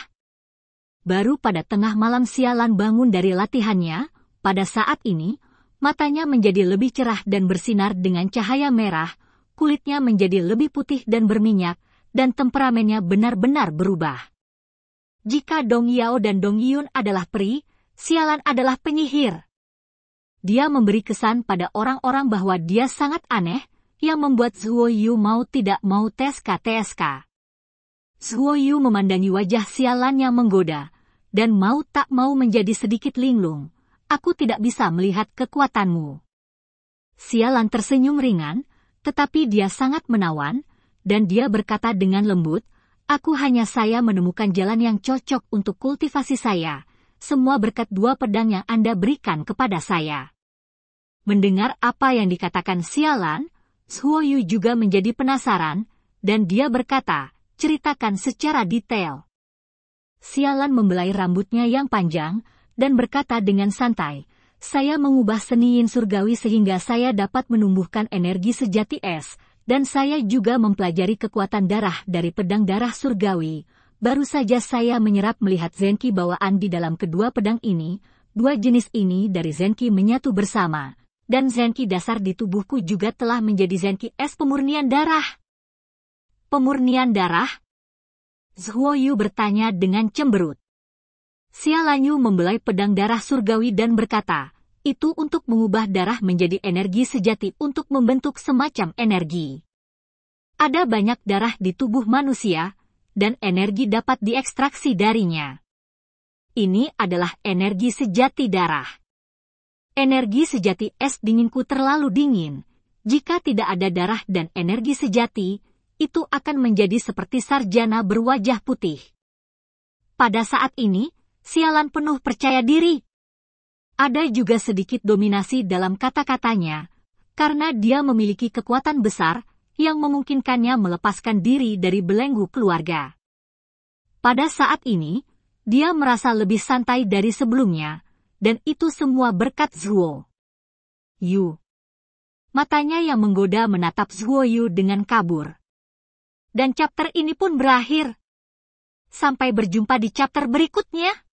Speaker 1: Baru pada tengah malam sialan bangun dari latihannya, pada saat ini, matanya menjadi lebih cerah dan bersinar dengan cahaya merah, kulitnya menjadi lebih putih dan berminyak, dan temperamennya benar-benar berubah. Jika Dong Yao dan Dong Yun adalah peri, sialan adalah penyihir. Dia memberi kesan pada orang-orang bahwa dia sangat aneh, yang membuat Zuo Yu mau tidak mau tes ktsk. Suo Yu memandangi wajah sialan yang menggoda, dan mau tak mau menjadi sedikit linglung. Aku tidak bisa melihat kekuatanmu. Sialan tersenyum ringan, tetapi dia sangat menawan, dan dia berkata dengan lembut, Aku hanya saya menemukan jalan yang cocok untuk kultivasi saya, semua berkat dua pedang yang Anda berikan kepada saya. Mendengar apa yang dikatakan sialan, Suoyu juga menjadi penasaran, dan dia berkata, ceritakan secara detail. Sialan membelai rambutnya yang panjang dan berkata dengan santai, saya mengubah seni yin surgawi sehingga saya dapat menumbuhkan energi sejati es, dan saya juga mempelajari kekuatan darah dari pedang darah surgawi. Baru saja saya menyerap melihat Zenki bawaan di dalam kedua pedang ini, dua jenis ini dari Zenki menyatu bersama. Dan Zenki dasar di tubuhku juga telah menjadi Zenki es pemurnian darah. Pemurnian darah? Zhuoyu bertanya dengan cemberut. Xialanyu membelai pedang darah surgawi dan berkata, itu untuk mengubah darah menjadi energi sejati untuk membentuk semacam energi. Ada banyak darah di tubuh manusia, dan energi dapat diekstraksi darinya. Ini adalah energi sejati darah. Energi sejati es dinginku terlalu dingin. Jika tidak ada darah dan energi sejati, itu akan menjadi seperti sarjana berwajah putih. Pada saat ini, sialan penuh percaya diri. Ada juga sedikit dominasi dalam kata-katanya, karena dia memiliki kekuatan besar yang memungkinkannya melepaskan diri dari belenggu keluarga. Pada saat ini, dia merasa lebih santai dari sebelumnya, dan itu semua berkat Zuo Yu. Matanya yang menggoda menatap Zuo Yu dengan kabur. Dan chapter ini pun berakhir. Sampai berjumpa di chapter berikutnya.